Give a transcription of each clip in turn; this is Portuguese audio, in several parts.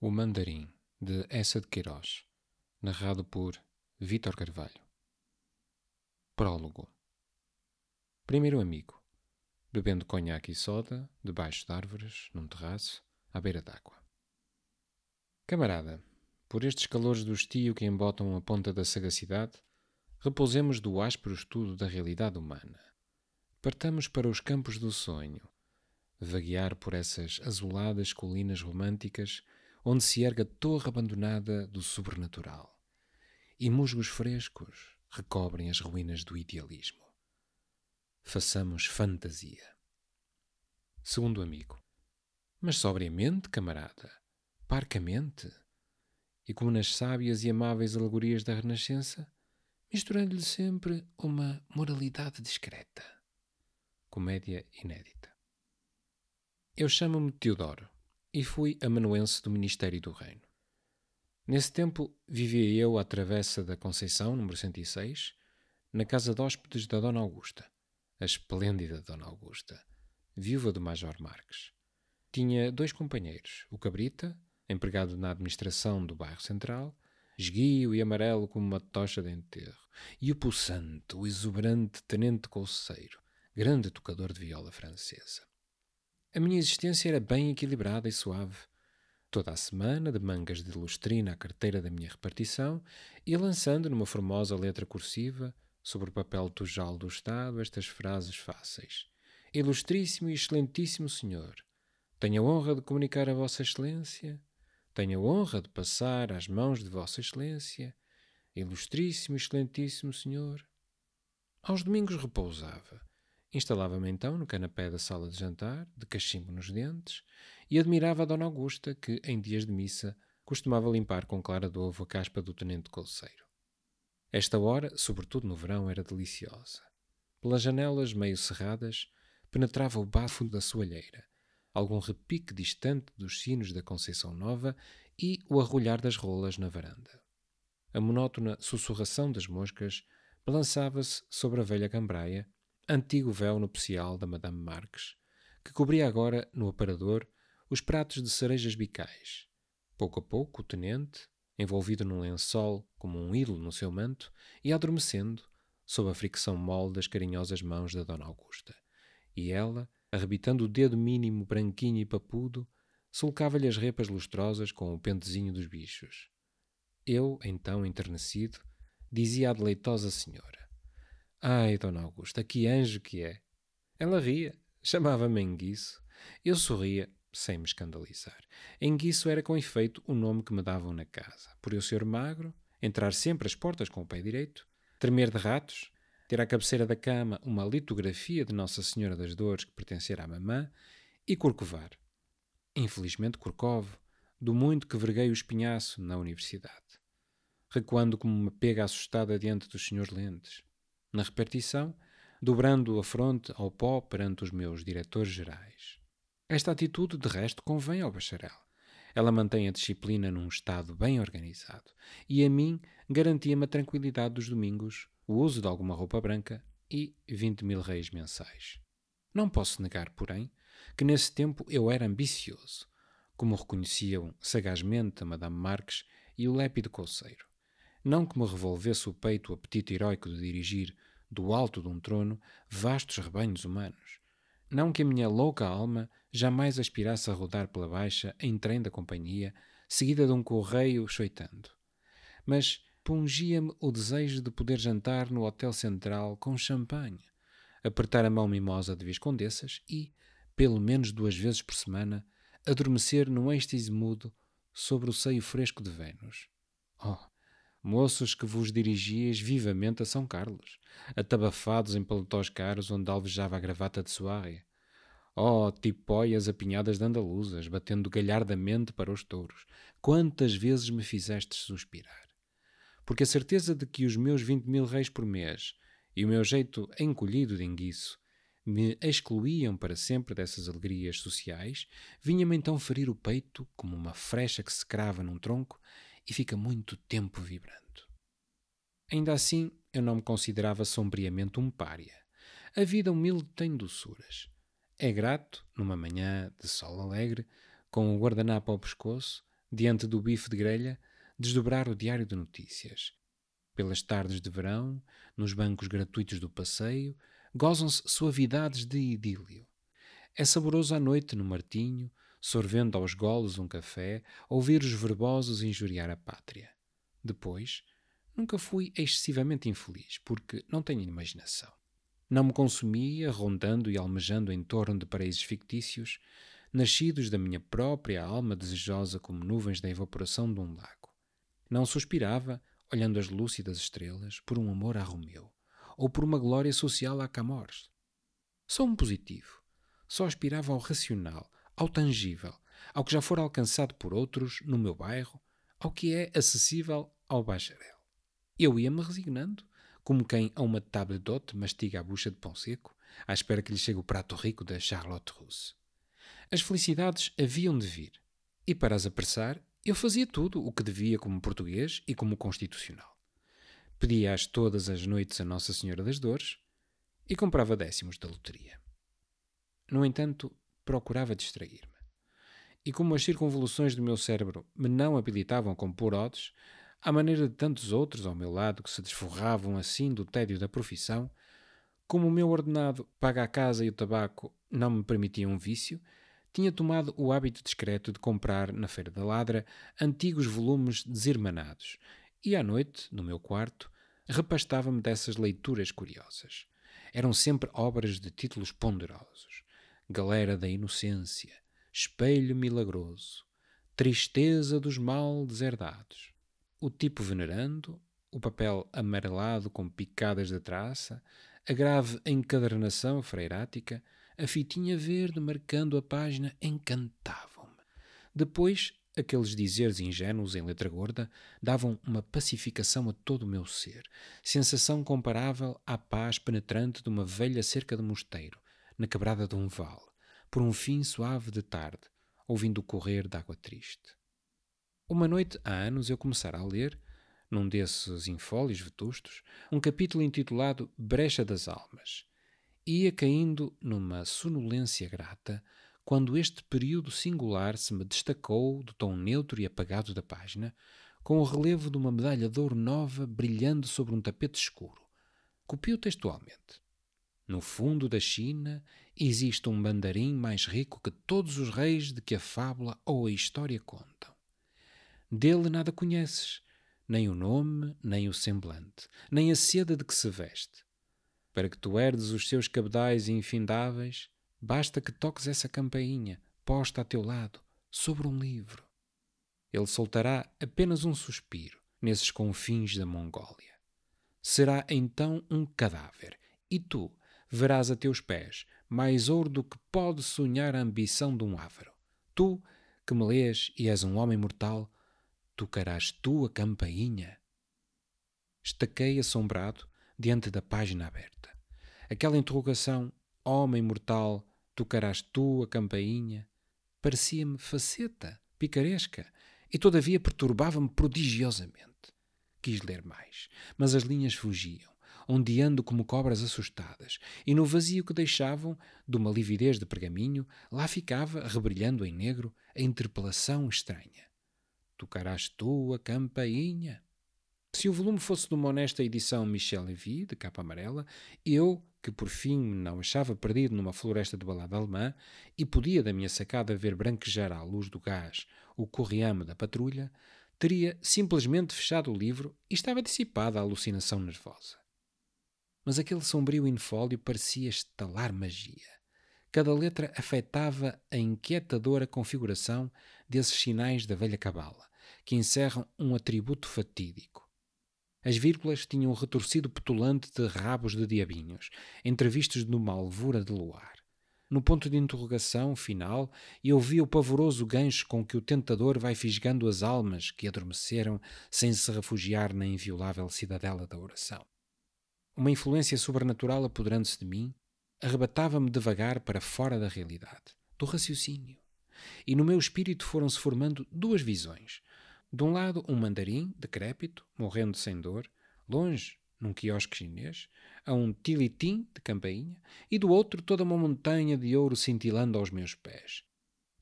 O Mandarim, de Essa de Queiroz, narrado por Vítor Carvalho. Prólogo. Primeiro amigo, bebendo conhaque e soda, debaixo de árvores, num terraço, à beira d'água. Camarada, por estes calores do estio que embotam a ponta da sagacidade, repousemos do áspero estudo da realidade humana. Partamos para os campos do sonho, vaguear por essas azuladas colinas românticas onde se ergue a torre abandonada do sobrenatural. E musgos frescos recobrem as ruínas do idealismo. Façamos fantasia. Segundo amigo. Mas sobriamente, camarada. Parcamente. E como nas sábias e amáveis alegorias da Renascença, misturando-lhe sempre uma moralidade discreta. Comédia inédita. Eu chamo-me Teodoro e fui amanuense do Ministério do Reino. Nesse tempo vivia eu à travessa da Conceição, número 106, na casa de hóspedes da Dona Augusta, a esplêndida Dona Augusta, viúva do Major Marques. Tinha dois companheiros, o Cabrita, empregado na administração do bairro central, esguio e amarelo como uma tocha de enterro, e o pulsante, o exuberante tenente conselheiro, grande tocador de viola francesa. A minha existência era bem equilibrada e suave. Toda a semana, de mangas de lustrina à carteira da minha repartição, ia lançando numa formosa letra cursiva, sobre o papel tujal do Estado, estas frases fáceis. Ilustríssimo e excelentíssimo senhor, tenho a honra de comunicar a Vossa Excelência, tenho a honra de passar às mãos de Vossa Excelência, Ilustríssimo e Excelentíssimo Senhor. Aos domingos repousava, Instalava-me então no canapé da sala de jantar, de cachimbo nos dentes, e admirava a Dona Augusta, que, em dias de missa, costumava limpar com clara de ovo a caspa do tenente colseiro. Esta hora, sobretudo no verão, era deliciosa. Pelas janelas meio cerradas, penetrava o bafo da soalheira, algum repique distante dos sinos da Conceição Nova e o arrulhar das rolas na varanda. A monótona sussurração das moscas balançava-se sobre a velha cambraia antigo véu nupcial da Madame Marques, que cobria agora, no aparador, os pratos de cerejas bicais. Pouco a pouco, o tenente, envolvido num lençol como um ídolo no seu manto, ia adormecendo sob a fricção mole das carinhosas mãos da Dona Augusta. E ela, arrebitando o dedo mínimo branquinho e papudo, solcava-lhe as repas lustrosas com o pentezinho dos bichos. Eu, então enternecido, dizia à deleitosa senhora: Ai, Dona Augusta, que anjo que é! Ela ria, chamava-me Enguiço. Eu sorria, sem me escandalizar. Enguiço era, com efeito, o nome que me davam na casa. Por eu ser magro, entrar sempre as portas com o pé direito, tremer de ratos, ter à cabeceira da cama uma litografia de Nossa Senhora das Dores que pertencerá à mamã e corcovar. Infelizmente corcovo, do muito que verguei o espinhaço na universidade. Recuando como uma pega assustada diante dos senhores lentes na repartição, dobrando a fronte ao pó perante os meus diretores gerais. Esta atitude, de resto, convém ao bacharel. Ela mantém a disciplina num estado bem organizado e a mim garantia-me a tranquilidade dos domingos, o uso de alguma roupa branca e 20 mil reis mensais. Não posso negar, porém, que nesse tempo eu era ambicioso, como reconheciam sagazmente a Madame Marques e o lépido Conceiro não que me revolvesse o peito o apetite heróico de dirigir, do alto de um trono, vastos rebanhos humanos. Não que a minha louca alma jamais aspirasse a rodar pela baixa, em trem da companhia, seguida de um correio choitando. Mas pungia-me o desejo de poder jantar no Hotel Central com champanhe, apertar a mão mimosa de viscondessas e, pelo menos duas vezes por semana, adormecer num êxtase mudo sobre o seio fresco de Vênus. Oh, moços que vos dirigias vivamente a São Carlos, atabafados em paletós caros onde alvejava a gravata de Soária. Oh, tipóias apinhadas de andaluzas, batendo galhardamente para os touros, quantas vezes me fizestes suspirar! Porque a certeza de que os meus vinte mil reis por mês e o meu jeito encolhido de enguiço me excluíam para sempre dessas alegrias sociais, vinha-me então ferir o peito, como uma frecha que se crava num tronco, e fica muito tempo vibrando. Ainda assim, eu não me considerava sombriamente um pária. A vida humilde tem doçuras. É grato, numa manhã de sol alegre, com o guardanapo ao pescoço, diante do bife de grelha, desdobrar o diário de notícias. Pelas tardes de verão, nos bancos gratuitos do passeio, gozam-se suavidades de idílio. É saboroso à noite no Martinho, sorvendo aos goles um café, ouvir os verbosos injuriar a pátria. Depois, nunca fui excessivamente infeliz, porque não tenho imaginação. Não me consumia rondando e almejando em torno de paraísos fictícios, nascidos da minha própria alma desejosa como nuvens da evaporação de um lago. Não suspirava, olhando as lúcidas estrelas, por um amor a Romeu, ou por uma glória social a Camors. Sou um positivo. Só aspirava ao racional, ao tangível, ao que já for alcançado por outros no meu bairro, ao que é acessível ao bacharel. Eu ia-me resignando, como quem a uma table d'hôte mastiga a bucha de pão seco, à espera que lhe chegue o prato rico da Charlotte Russe. As felicidades haviam de vir, e para as apressar, eu fazia tudo o que devia como português e como constitucional. Pedia-as todas as noites a Nossa Senhora das Dores e comprava décimos da loteria. No entanto, procurava distrair-me. E como as circunvoluções do meu cérebro me não habilitavam a compor odes, à maneira de tantos outros ao meu lado que se desforravam assim do tédio da profissão, como o meu ordenado paga a casa e o tabaco não me permitiam um vício, tinha tomado o hábito discreto de comprar, na Feira da Ladra, antigos volumes desirmanados, e à noite, no meu quarto, repastava-me dessas leituras curiosas. Eram sempre obras de títulos ponderosos galera da inocência, espelho milagroso, tristeza dos mal deserdados. O tipo venerando, o papel amarelado com picadas de traça, a grave encadernação freirática, a fitinha verde marcando a página encantavam-me. Depois, aqueles dizeres ingênuos em letra gorda davam uma pacificação a todo o meu ser, sensação comparável à paz penetrante de uma velha cerca de mosteiro, na quebrada de um vale, por um fim suave de tarde, ouvindo o correr d'água triste. Uma noite há anos eu começara a ler, num desses infólios vetustos, um capítulo intitulado Brecha das Almas. Ia caindo numa sonolência grata quando este período singular se me destacou do tom neutro e apagado da página, com o relevo de uma medalha de ouro nova brilhando sobre um tapete escuro. Copio textualmente. No fundo da China existe um mandarim mais rico que todos os reis de que a fábula ou a história contam. Dele nada conheces, nem o nome, nem o semblante, nem a seda de que se veste. Para que tu herdes os seus cabedais infindáveis, basta que toques essa campainha, posta a teu lado, sobre um livro. Ele soltará apenas um suspiro nesses confins da Mongólia. Será então um cadáver, e tu, verás a teus pés mais ouro do que pode sonhar a ambição de um ávaro. Tu, que me lês e és um homem mortal, tocarás tu a campainha. Estaquei assombrado diante da página aberta. Aquela interrogação, homem mortal, tocarás tu a campainha, parecia-me faceta, picaresca, e todavia perturbava-me prodigiosamente. Quis ler mais, mas as linhas fugiam onde ando como cobras assustadas, e no vazio que deixavam, de uma lividez de pergaminho, lá ficava, rebrilhando em negro, a interpelação estranha. Tocarás tu a campainha? Se o volume fosse de uma honesta edição Michel Levy, de capa amarela, eu, que por fim não achava perdido numa floresta de balada alemã e podia da minha sacada ver branquejar à luz do gás o corriame da patrulha, teria simplesmente fechado o livro e estava dissipada a alucinação nervosa mas aquele sombrio infólio parecia estalar magia. Cada letra afetava a inquietadora configuração desses sinais da velha cabala, que encerram um atributo fatídico. As vírgulas tinham um retorcido petulante de rabos de diabinhos, entrevistos numa alvura de luar. No ponto de interrogação final, eu vi o pavoroso gancho com que o tentador vai fisgando as almas que adormeceram sem se refugiar na inviolável cidadela da oração uma influência sobrenatural apoderando-se de mim, arrebatava-me devagar para fora da realidade, do raciocínio. E no meu espírito foram-se formando duas visões. De um lado, um mandarim, decrépito, morrendo sem dor, longe, num quiosque chinês, a um tilitim de campainha, e do outro, toda uma montanha de ouro cintilando aos meus pés.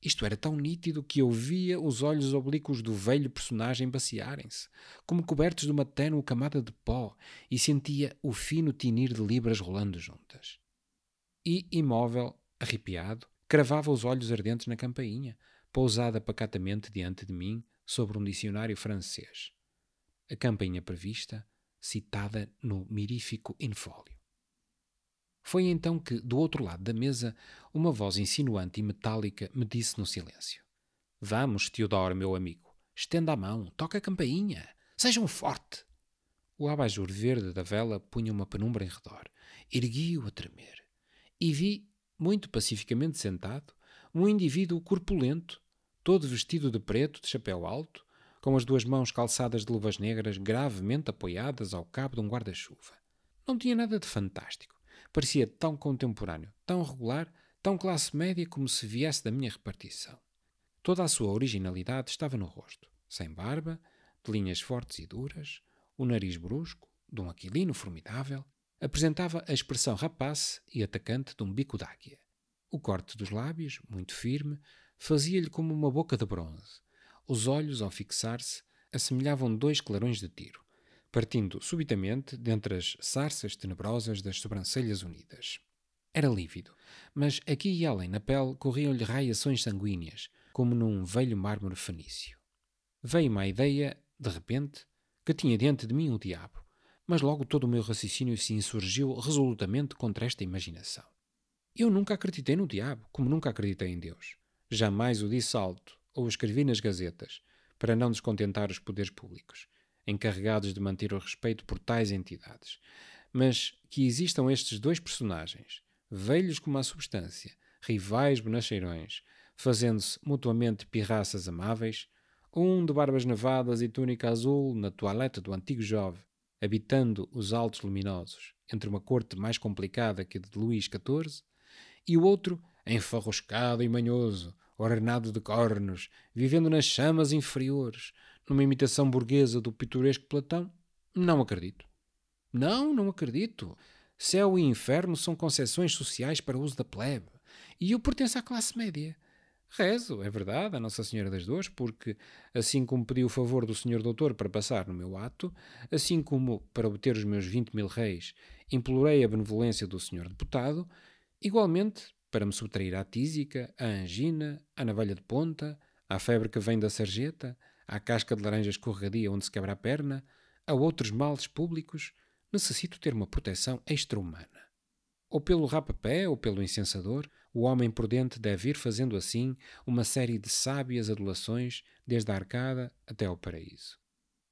Isto era tão nítido que eu via os olhos oblíquos do velho personagem baciarem-se, como cobertos de uma tênue camada de pó, e sentia o fino tinir de libras rolando juntas. E, imóvel, arrepiado, cravava os olhos ardentes na campainha, pousada pacatamente diante de mim sobre um dicionário francês. A campainha prevista, citada no mirífico infólio. Foi então que, do outro lado da mesa, uma voz insinuante e metálica me disse no silêncio: Vamos, Teodoro, meu amigo, estenda a mão, toca a campainha, seja um forte. O abajur verde da vela punha uma penumbra em redor. Ergui-o a tremer. E vi, muito pacificamente sentado, um indivíduo corpulento, todo vestido de preto, de chapéu alto, com as duas mãos calçadas de luvas negras gravemente apoiadas ao cabo de um guarda-chuva. Não tinha nada de fantástico, Parecia tão contemporâneo, tão regular, tão classe média como se viesse da minha repartição. Toda a sua originalidade estava no rosto, sem barba, de linhas fortes e duras, o nariz brusco, de um aquilino formidável, apresentava a expressão rapaz e atacante de um bico d'águia. O corte dos lábios, muito firme, fazia-lhe como uma boca de bronze. Os olhos, ao fixar-se, assemelhavam dois clarões de tiro partindo subitamente dentre as sarças tenebrosas das sobrancelhas unidas. Era lívido, mas aqui e além na pele corriam-lhe raiações sanguíneas, como num velho mármore fenício. Veio-me a ideia, de repente, que tinha diante de mim o diabo, mas logo todo o meu raciocínio se insurgiu resolutamente contra esta imaginação. Eu nunca acreditei no diabo, como nunca acreditei em Deus. Jamais o disse alto ou escrevi nas gazetas, para não descontentar os poderes públicos encarregados de manter o respeito por tais entidades. Mas que existam estes dois personagens, velhos como a substância, rivais bonacheirões, fazendo-se mutuamente pirraças amáveis, um de barbas nevadas e túnica azul na toilette do antigo Jove, habitando os altos luminosos, entre uma corte mais complicada que a de Luís XIV, e o outro, enfarroscado e manhoso, ornado de cornos, vivendo nas chamas inferiores, numa imitação burguesa do pitoresco Platão? Não acredito. Não, não acredito. Céu e inferno são concessões sociais para uso da plebe. E eu pertenço à classe média. Rezo, é verdade, a Nossa Senhora das Dores, porque, assim como pedi o favor do Senhor Doutor para passar no meu ato, assim como, para obter os meus 20 mil reis, implorei a benevolência do Senhor Deputado, igualmente, para me subtrair à tísica, à angina, à navalha de ponta, à febre que vem da sarjeta, à casca de laranja escorregadia onde se quebra a perna, a outros males públicos, necessito ter uma proteção extra-humana. Ou pelo rapapé ou pelo incensador, o homem prudente deve ir fazendo assim uma série de sábias adulações desde a arcada até ao paraíso.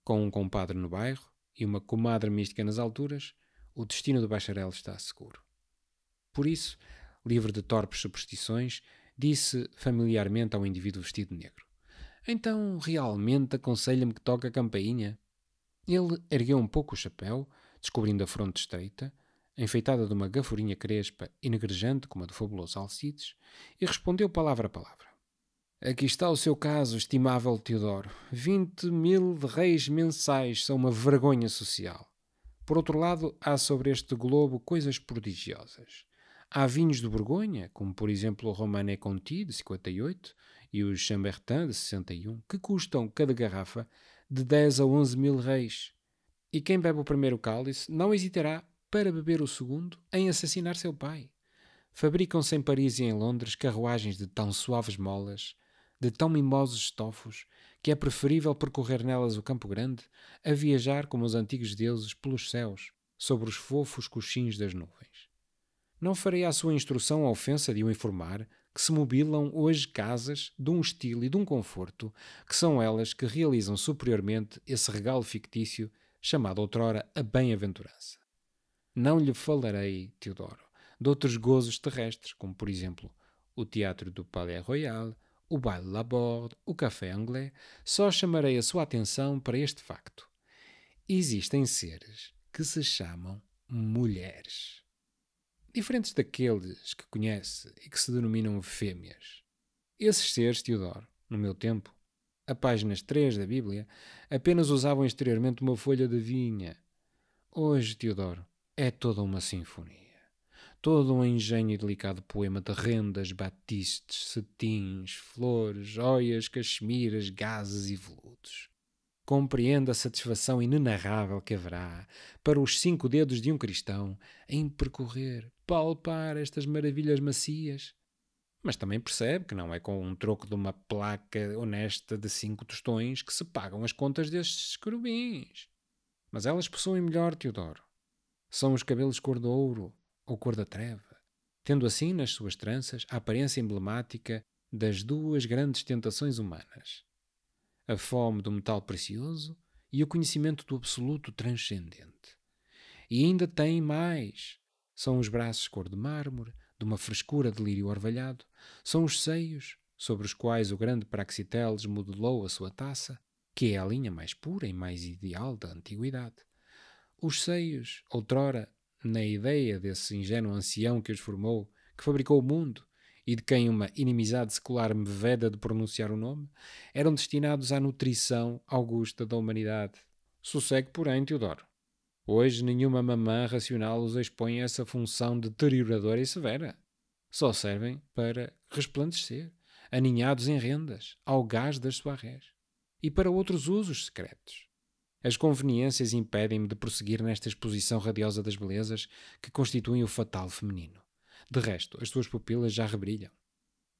Com um compadre no bairro e uma comadre mística nas alturas, o destino do bacharel está seguro. Por isso, livre de torpes superstições, disse familiarmente ao indivíduo vestido de negro: então realmente aconselha-me que toque a campainha? Ele ergueu um pouco o chapéu, descobrindo a fronte estreita, enfeitada de uma gafurinha crespa e negrejante como a do fabuloso Alcides, e respondeu palavra a palavra. Aqui está o seu caso, estimável Teodoro. Vinte mil de reis mensais são uma vergonha social. Por outro lado, há sobre este globo coisas prodigiosas. Há vinhos de Borgonha, como por exemplo o Romané Conti, de 58, e os Chambertin de 61, que custam cada garrafa de 10 a 11 mil reis. E quem bebe o primeiro cálice não hesitará para beber o segundo em assassinar seu pai. Fabricam-se em Paris e em Londres carruagens de tão suaves molas, de tão mimosos estofos, que é preferível percorrer nelas o campo grande a viajar como os antigos deuses pelos céus, sobre os fofos coxins das nuvens. Não farei à sua instrução a ofensa de o informar que se mobilam hoje casas de um estilo e de um conforto que são elas que realizam superiormente esse regalo fictício chamado outrora a bem-aventurança. Não lhe falarei, Teodoro, de outros gozos terrestres, como por exemplo o teatro do Palais Royal, o baile Laborde, o café anglais, só chamarei a sua atenção para este facto. Existem seres que se chamam mulheres diferentes daqueles que conhece e que se denominam fêmeas. Esses seres, Teodoro, no meu tempo, a páginas 3 da Bíblia, apenas usavam exteriormente uma folha de vinha. Hoje, Teodoro, é toda uma sinfonia. Todo um engenho e delicado poema de rendas, batistes, cetins, flores, joias, cachemiras, gases e veludos. Compreenda a satisfação inenarrável que haverá para os cinco dedos de um cristão em percorrer palpar estas maravilhas macias. Mas também percebe que não é com um troco de uma placa honesta de cinco tostões que se pagam as contas destes querubins. Mas elas possuem melhor, Teodoro. São os cabelos cor de ouro ou cor da treva, tendo assim nas suas tranças a aparência emblemática das duas grandes tentações humanas: a fome do metal precioso e o conhecimento do absoluto transcendente. E ainda tem mais. São os braços cor de mármore, de uma frescura de lírio orvalhado, são os seios, sobre os quais o grande Praxiteles modelou a sua taça, que é a linha mais pura e mais ideal da antiguidade. Os seios, outrora, na ideia desse ingênuo ancião que os formou, que fabricou o mundo, e de quem uma inimizade secular me veda de pronunciar o nome, eram destinados à nutrição augusta da humanidade. Sossegue, porém, Teodoro. Hoje, nenhuma mamã racional os expõe a essa função deterioradora e severa. Só servem para resplandecer, aninhados em rendas, ao gás das soirées, e para outros usos secretos. As conveniências impedem-me de prosseguir nesta exposição radiosa das belezas que constituem o fatal feminino. De resto, as suas pupilas já rebrilham.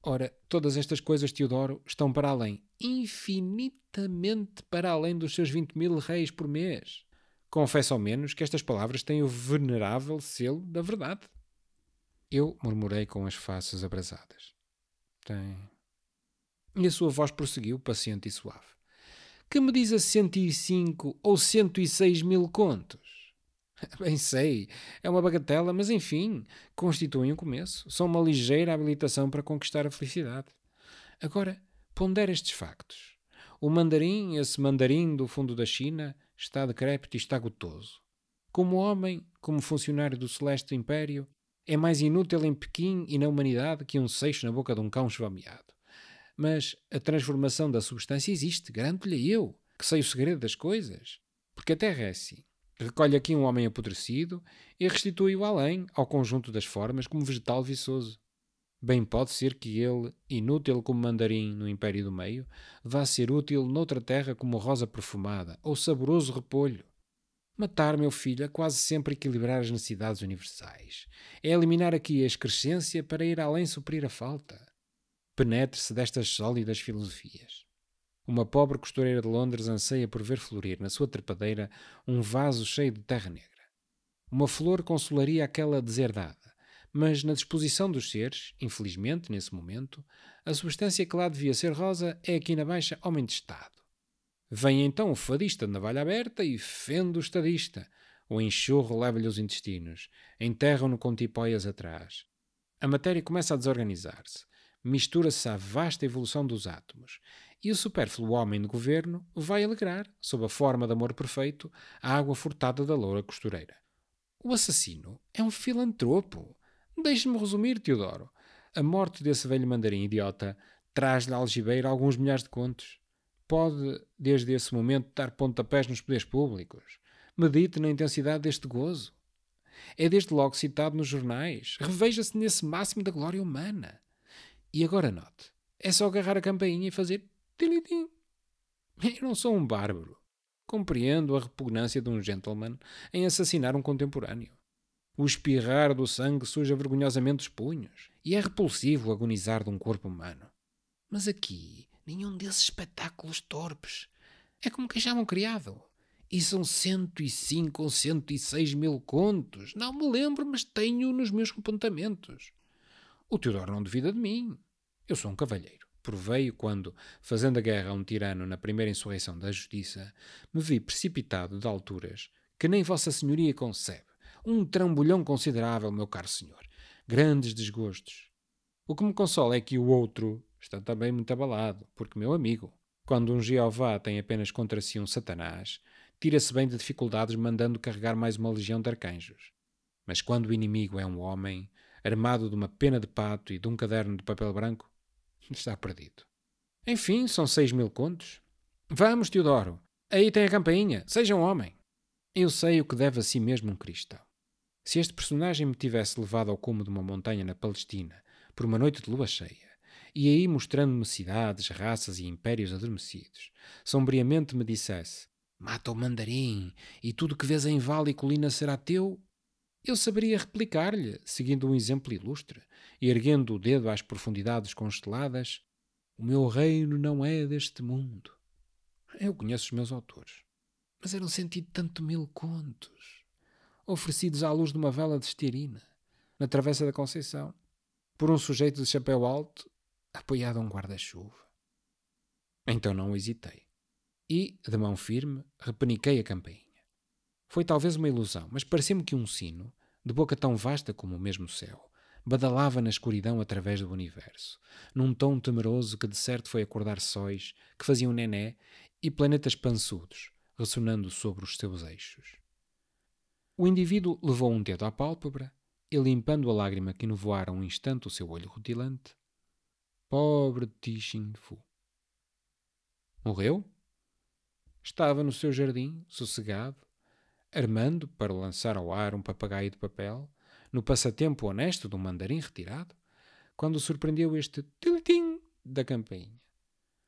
Ora, todas estas coisas, Teodoro, estão para além, infinitamente para além dos seus 20 mil reis por mês. Confesso ao menos que estas palavras têm o venerável selo da verdade. Eu murmurei com as faces abrasadas. Tem. E a sua voz prosseguiu, paciente e suave. Que me diz a 105 ou 106 mil contos? Bem sei, é uma bagatela, mas enfim, constituem um começo. São uma ligeira habilitação para conquistar a felicidade. Agora, pondera estes factos. O mandarim, esse mandarim do fundo da China, está decrépito e está gotoso. Como homem, como funcionário do Celeste Império, é mais inútil em Pequim e na humanidade que um seixo na boca de um cão esvameado. Mas a transformação da substância existe, garanto-lhe eu, que sei o segredo das coisas. Porque a Terra é assim. Recolhe aqui um homem apodrecido e restitui-o além ao conjunto das formas como vegetal viçoso. Bem pode ser que ele, inútil como mandarim no Império do Meio, vá ser útil noutra terra como rosa perfumada ou saboroso repolho. Matar, meu filho, é quase sempre equilibrar as necessidades universais. É eliminar aqui a excrescência para ir além suprir a falta. Penetre-se destas sólidas filosofias. Uma pobre costureira de Londres anseia por ver florir na sua trepadeira um vaso cheio de terra negra. Uma flor consolaria aquela deserdada mas na disposição dos seres, infelizmente, nesse momento, a substância que lá devia ser rosa é aqui na Baixa homem de Estado. Vem então o fadista de navalha aberta e fende o estadista. O enxurro leva-lhe os intestinos. Enterram-no com tipóias atrás. A matéria começa a desorganizar-se. Mistura-se à vasta evolução dos átomos. E o supérfluo homem de governo vai alegrar, sob a forma de amor perfeito, a água furtada da loura costureira. O assassino é um filantropo Deixe-me resumir, Teodoro. A morte desse velho mandarim idiota traz-lhe algibeira alguns milhares de contos. Pode, desde esse momento, dar pontapés nos poderes públicos. Medite na intensidade deste gozo. É desde logo citado nos jornais. Reveja-se nesse máximo da glória humana. E agora note. É só agarrar a campainha e fazer tilitim. Eu não sou um bárbaro. Compreendo a repugnância de um gentleman em assassinar um contemporâneo. O espirrar do sangue suja vergonhosamente os punhos, e é repulsivo o agonizar de um corpo humano. Mas aqui, nenhum desses espetáculos torpes. É como que achavam criado. E são 105 ou 106 mil contos. Não me lembro, mas tenho nos meus apontamentos. O Teodoro não duvida de mim. Eu sou um cavalheiro. Proveio quando, fazendo a guerra a um tirano na primeira insurreição da justiça, me vi precipitado de alturas que nem Vossa Senhoria concebe. Um trambolhão considerável, meu caro senhor. Grandes desgostos. O que me consola é que o outro está também muito abalado, porque, meu amigo, quando um Jeová tem apenas contra si um Satanás, tira-se bem de dificuldades mandando carregar mais uma legião de arcanjos. Mas quando o inimigo é um homem, armado de uma pena de pato e de um caderno de papel branco, está perdido. Enfim, são seis mil contos. Vamos, Teodoro, aí tem a campainha, seja um homem. Eu sei o que deve a si mesmo um cristão. Se este personagem me tivesse levado ao cume de uma montanha na Palestina, por uma noite de lua cheia, e aí mostrando-me cidades, raças e impérios adormecidos, sombriamente me dissesse: Mata o mandarim, e tudo que vês em vale e colina será teu, eu saberia replicar-lhe, seguindo um exemplo ilustre, e erguendo o dedo às profundidades consteladas: O meu reino não é deste mundo. Eu conheço os meus autores, mas eram sentido tanto mil contos oferecidos à luz de uma vela de estirina, na Travessa da Conceição, por um sujeito de chapéu alto apoiado a um guarda-chuva. Então não hesitei. E, de mão firme, repeniquei a campainha. Foi talvez uma ilusão, mas pareceu me que um sino, de boca tão vasta como o mesmo céu, badalava na escuridão através do universo, num tom temeroso que de certo foi acordar sóis que faziam nené e planetas pançudos, ressonando sobre os seus eixos. O indivíduo levou um dedo à pálpebra e, limpando a lágrima que inovoara um instante o seu olho rutilante, pobre Ti Fu. Morreu? Estava no seu jardim, sossegado, armando para lançar ao ar um papagaio de papel, no passatempo honesto do mandarim retirado, quando surpreendeu este tiltim da campainha.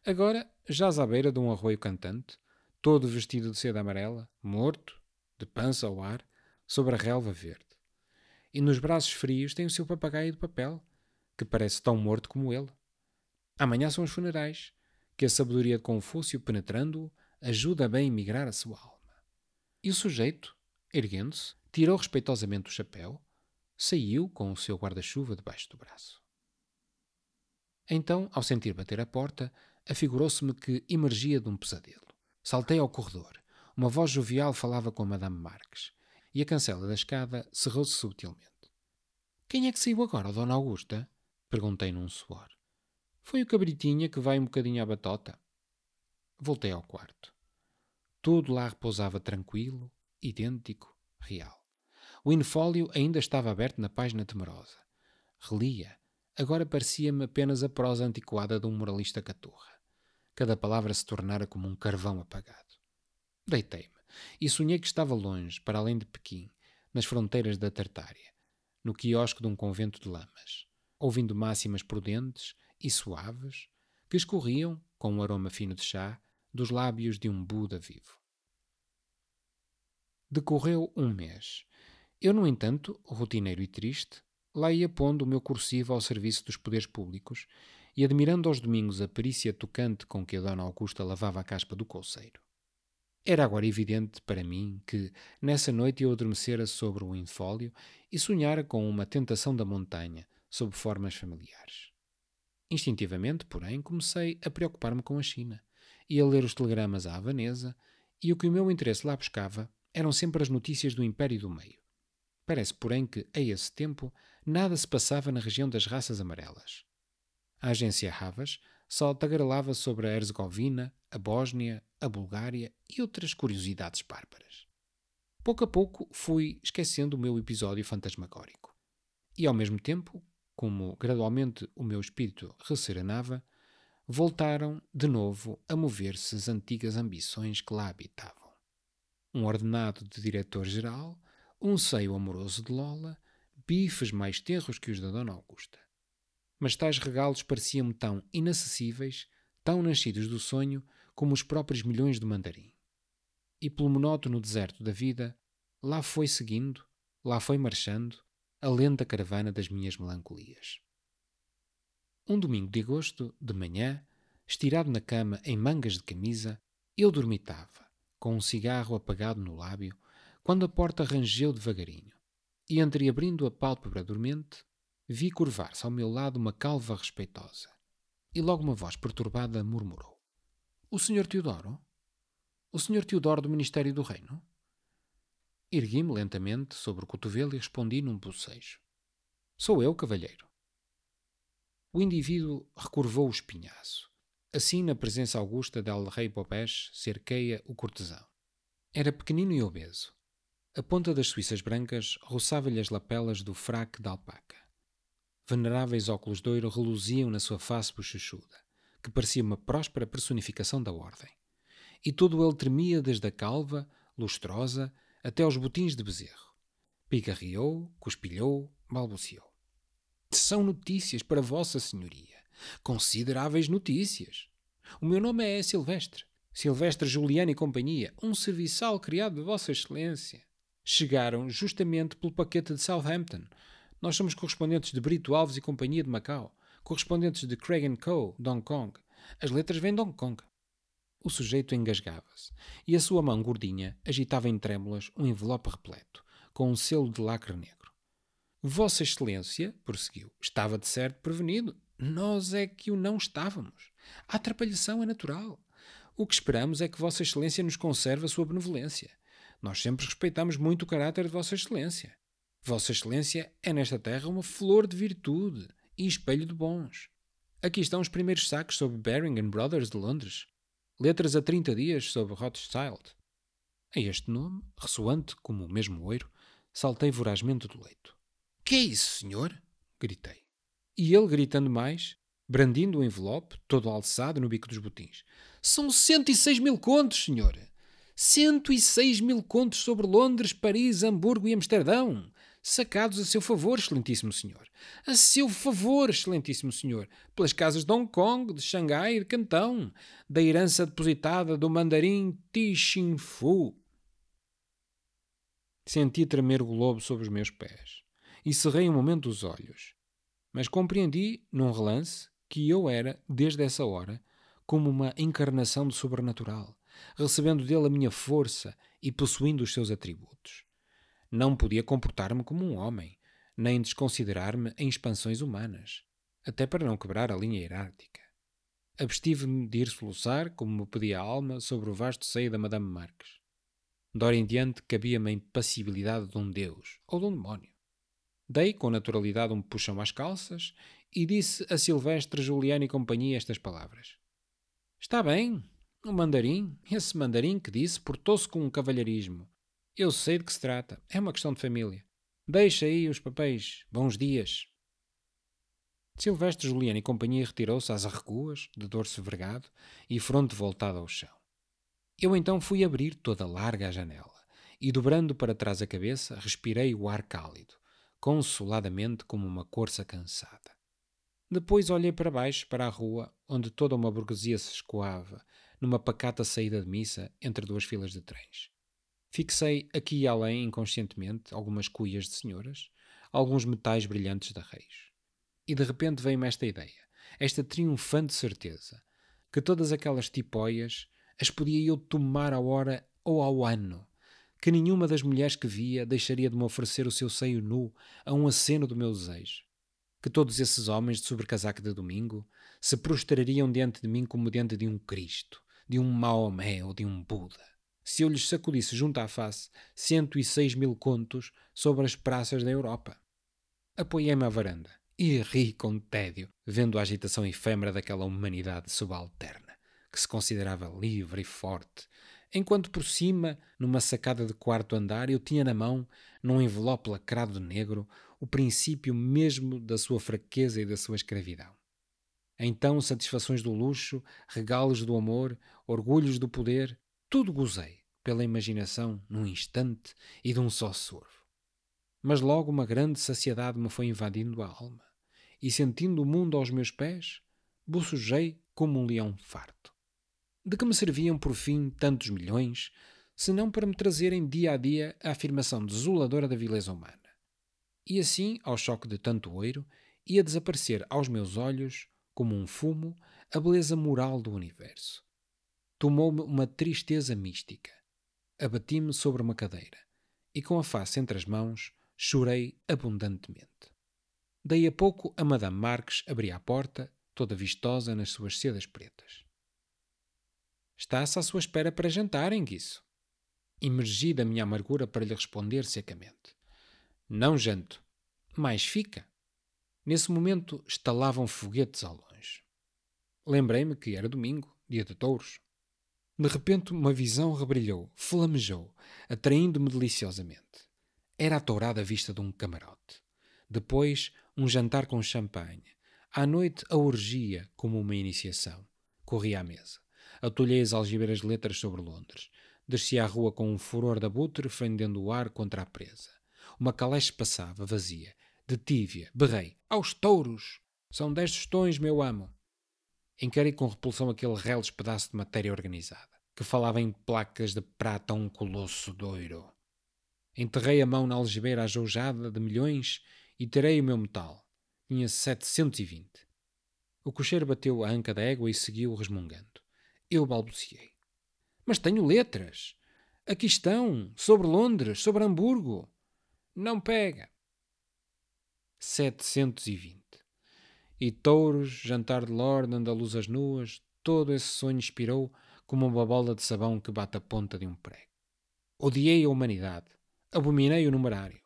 Agora jaz à beira de um arroio cantante, todo vestido de seda amarela, morto, de pança ao ar, sobre a relva verde. E nos braços frios tem o seu papagaio de papel, que parece tão morto como ele. Amanhã são os funerais, que a sabedoria de Confúcio, penetrando-o, ajuda bem emigrar migrar a sua alma. E o sujeito, erguendo-se, tirou respeitosamente o chapéu, saiu com o seu guarda-chuva debaixo do braço. Então, ao sentir bater a porta, afigurou-se-me que emergia de um pesadelo. Saltei ao corredor. Uma voz jovial falava com a Madame Marques e a cancela da escada cerrou-se subtilmente. Quem é que saiu agora, Dona Augusta? Perguntei num suor. Foi o cabritinha que vai um bocadinho à batota. Voltei ao quarto. Tudo lá repousava tranquilo, idêntico, real. O infólio ainda estava aberto na página temerosa. Relia. Agora parecia-me apenas a prosa antiquada de um moralista caturra. Cada palavra se tornara como um carvão apagado. Deitei-me e sonhei que estava longe, para além de Pequim, nas fronteiras da Tartária, no quiosque de um convento de lamas, ouvindo máximas prudentes e suaves que escorriam, com um aroma fino de chá, dos lábios de um Buda vivo. Decorreu um mês. Eu, no entanto, rotineiro e triste, lá ia pondo o meu cursivo ao serviço dos poderes públicos e admirando aos domingos a perícia tocante com que a Dona Augusta lavava a caspa do colseiro. Era agora evidente para mim que, nessa noite, eu adormecera sobre um infólio e sonhara com uma tentação da montanha, sob formas familiares. Instintivamente, porém, comecei a preocupar-me com a China e a ler os telegramas à Havanesa, e o que o meu interesse lá buscava eram sempre as notícias do Império do Meio. Parece, porém, que, a esse tempo, nada se passava na região das raças amarelas. A agência Ravas só tagarelava sobre a Herzegovina, a Bósnia, a Bulgária e outras curiosidades bárbaras. Pouco a pouco fui esquecendo o meu episódio fantasmagórico. E ao mesmo tempo, como gradualmente o meu espírito resserenava, voltaram de novo a mover-se as antigas ambições que lá habitavam. Um ordenado de diretor-geral, um seio amoroso de Lola, bifes mais tenros que os da Dona Augusta mas tais regalos pareciam-me tão inacessíveis, tão nascidos do sonho, como os próprios milhões do mandarim. E pelo monótono deserto da vida, lá foi seguindo, lá foi marchando, a lenta caravana das minhas melancolias. Um domingo de agosto, de manhã, estirado na cama em mangas de camisa, eu dormitava, com um cigarro apagado no lábio, quando a porta rangeu devagarinho, e entreabrindo a pálpebra dormente, Vi curvar-se ao meu lado uma calva respeitosa. E logo uma voz perturbada murmurou: O Sr. Teodoro? O Sr. Teodoro do Ministério do Reino? Ergui-me lentamente sobre o cotovelo e respondi num bocejo: Sou eu, cavalheiro. O indivíduo recurvou o espinhaço. Assim, na presença augusta del rei Popés, cerqueia o cortesão. Era pequenino e obeso. A ponta das suíças brancas roçava-lhe as lapelas do fraque de alpaca. Veneráveis óculos de ouro reluziam na sua face bochechuda, que parecia uma próspera personificação da ordem. E todo ele tremia desde a calva, lustrosa, até aos botins de bezerro. Pigarreou, cuspilhou, balbuciou. São notícias para Vossa Senhoria. Consideráveis notícias. O meu nome é Silvestre. Silvestre Juliano e Companhia, um serviçal criado de Vossa Excelência. Chegaram justamente pelo paquete de Southampton, nós somos correspondentes de Brito Alves e Companhia de Macau, correspondentes de Craig Co., de Hong Kong. As letras vêm de Hong Kong. O sujeito engasgava-se, e a sua mão gordinha agitava em trêmulas um envelope repleto, com um selo de lacre negro. Vossa Excelência, prosseguiu, estava de certo prevenido. Nós é que o não estávamos. A atrapalhação é natural. O que esperamos é que Vossa Excelência nos conserve a sua benevolência. Nós sempre respeitamos muito o caráter de Vossa Excelência. Vossa Excelência é nesta terra uma flor de virtude e espelho de bons. Aqui estão os primeiros sacos sobre Baring Brothers de Londres. Letras a 30 dias sobre Rothschild. A este nome, ressoante como o mesmo oiro, saltei vorazmente do leito. Que é isso, senhor? gritei. E ele, gritando mais, brandindo o envelope, todo alçado no bico dos botins. São 106 mil contos, senhor! 106 mil contos sobre Londres, Paris, Hamburgo e Amsterdão! sacados a seu favor, excelentíssimo senhor. A seu favor, excelentíssimo senhor, pelas casas de Hong Kong, de Xangai e de Cantão, da herança depositada do mandarim Tixinfu. Senti tremer o globo sobre os meus pés e cerrei um momento os olhos, mas compreendi, num relance, que eu era, desde essa hora, como uma encarnação do sobrenatural, recebendo dele a minha força e possuindo os seus atributos. Não podia comportar-me como um homem, nem desconsiderar-me em expansões humanas, até para não quebrar a linha hierárquica. Abstive-me de ir soluçar, como me pedia a alma, sobre o vasto seio da Madame Marques. Dora em diante cabia-me a impassibilidade de um deus ou de um demónio. Dei com naturalidade um puxão às calças e disse a Silvestre, Juliano e companhia estas palavras. Está bem, o mandarim, esse mandarim que disse, portou-se com um cavalheirismo. Eu sei de que se trata. É uma questão de família. Deixa aí os papéis. Bons dias. Silvestre Juliano e companhia retirou-se às arrecuas, de dorso vergado e fronte voltada ao chão. Eu então fui abrir toda larga a janela e, dobrando para trás a cabeça, respirei o ar cálido, consoladamente como uma corça cansada. Depois olhei para baixo, para a rua, onde toda uma burguesia se escoava, numa pacata saída de missa entre duas filas de trens. Fixei aqui e além, inconscientemente, algumas cuias de senhoras, alguns metais brilhantes da reis. E de repente veio-me esta ideia, esta triunfante certeza, que todas aquelas tipóias as podia eu tomar à hora ou ao ano, que nenhuma das mulheres que via deixaria de me oferecer o seu seio nu a um aceno do meu desejo, que todos esses homens de sobrecasaca de domingo se prostrariam diante de mim como diante de um Cristo, de um Maomé ou de um Buda se eu lhes sacudisse junto à face 106 mil contos sobre as praças da Europa. Apoiei-me à varanda e ri com tédio, vendo a agitação efêmera daquela humanidade subalterna, que se considerava livre e forte, enquanto por cima, numa sacada de quarto andar, eu tinha na mão, num envelope lacrado de negro, o princípio mesmo da sua fraqueza e da sua escravidão. Então, satisfações do luxo, regalos do amor, orgulhos do poder, tudo gozei pela imaginação num instante e de um só sorvo. Mas logo uma grande saciedade me foi invadindo a alma, e sentindo o mundo aos meus pés, bocejei como um leão farto. De que me serviam por fim tantos milhões, se não para me trazerem dia a dia a afirmação desoladora da vileza humana? E assim, ao choque de tanto oiro, ia desaparecer aos meus olhos, como um fumo, a beleza moral do universo. Tomou-me uma tristeza mística abati-me sobre uma cadeira e, com a face entre as mãos, chorei abundantemente. Daí a pouco, a Madame Marques abria a porta, toda vistosa nas suas sedas pretas. Está-se à sua espera para jantarem, Guiço. Emergi da minha amargura para lhe responder secamente. Não janto. Mais fica. Nesse momento estalavam foguetes ao longe. Lembrei-me que era domingo, dia de touros. De repente, uma visão rebrilhou, flamejou, atraindo-me deliciosamente. Era a tourada vista de um camarote. Depois, um jantar com champanhe. À noite, a orgia, como uma iniciação. Corri à mesa. Atolhei as algibeiras letras sobre Londres. Desci à rua com um furor de abutre, fendendo o ar contra a presa. Uma caleche passava, vazia. De tívia, berrei. Aos touros! São dez tostões, meu amo encarei com repulsão aquele reles pedaço de matéria organizada, que falava em placas de prata a um colosso doiro. Enterrei a mão na algibeira ajoujada de milhões e terei o meu metal. Tinha 720. O cocheiro bateu a anca da égua e seguiu resmungando. Eu balbuciei. Mas tenho letras. Aqui estão. Sobre Londres, sobre Hamburgo. Não pega. 720. E touros, jantar de lorde andaluzas nuas, todo esse sonho expirou como uma bola de sabão que bate a ponta de um prego. Odiei a humanidade, abominei o numerário.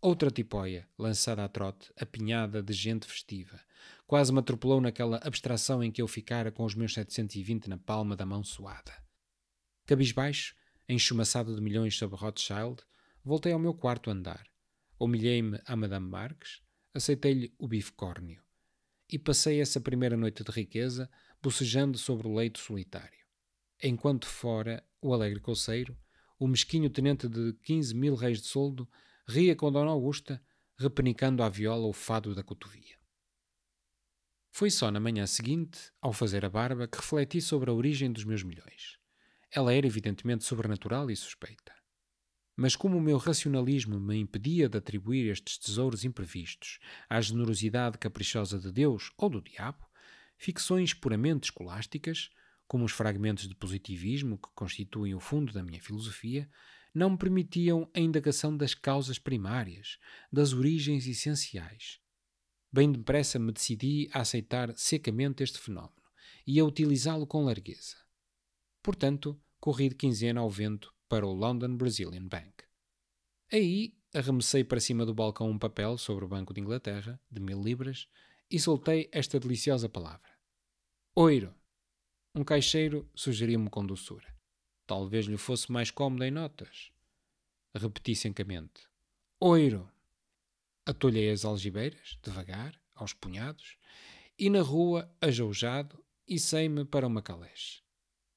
Outra tipóia, lançada a trote, apinhada de gente festiva, quase me atropelou naquela abstração em que eu ficara com os meus 720 na palma da mão suada. Cabisbaixo, enchumaçado de milhões sobre Rothschild, voltei ao meu quarto andar. Humilhei-me a Madame Marques, aceitei-lhe o bife córneo e passei essa primeira noite de riqueza bocejando sobre o leito solitário. Enquanto fora, o alegre coceiro, o mesquinho tenente de quinze mil reis de soldo, ria com Dona Augusta, repenicando à viola o fado da cotovia. Foi só na manhã seguinte, ao fazer a barba, que refleti sobre a origem dos meus milhões. Ela era evidentemente sobrenatural e suspeita. Mas como o meu racionalismo me impedia de atribuir estes tesouros imprevistos à generosidade caprichosa de Deus ou do diabo, ficções puramente escolásticas, como os fragmentos de positivismo que constituem o fundo da minha filosofia, não me permitiam a indagação das causas primárias, das origens essenciais. Bem depressa me decidi a aceitar secamente este fenómeno e a utilizá-lo com largueza. Portanto, corri de quinzena ao vento para o London Brazilian Bank. Aí arremessei para cima do balcão um papel sobre o Banco de Inglaterra, de mil libras, e soltei esta deliciosa palavra: Oiro. Um caixeiro sugeriu-me com doçura. Talvez lhe fosse mais cômodo em notas. Repeti secamente: Oiro. Atolhei as algibeiras, devagar, aos punhados, e na rua, ajoujado, e sei-me para uma caleche.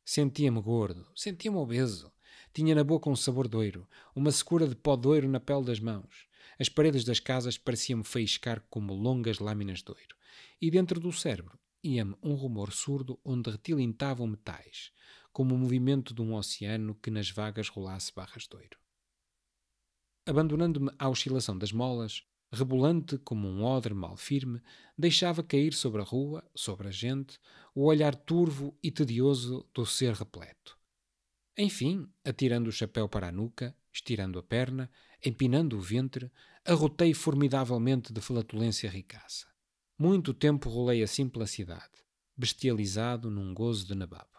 Sentia-me gordo, sentia-me obeso, tinha na boca um sabor doiro, uma secura de pó doiro na pele das mãos. As paredes das casas pareciam-me faiscar como longas lâminas de ouro. E dentro do cérebro ia-me um rumor surdo onde retilintavam metais, como o movimento de um oceano que nas vagas rolasse barras de ouro. Abandonando-me à oscilação das molas, rebolante como um odre mal firme, deixava cair sobre a rua, sobre a gente, o olhar turvo e tedioso do ser repleto. Enfim, atirando o chapéu para a nuca, estirando a perna, empinando o ventre, arrotei formidavelmente de flatulência ricaça. Muito tempo rolei assim pela cidade, bestializado num gozo de nababo.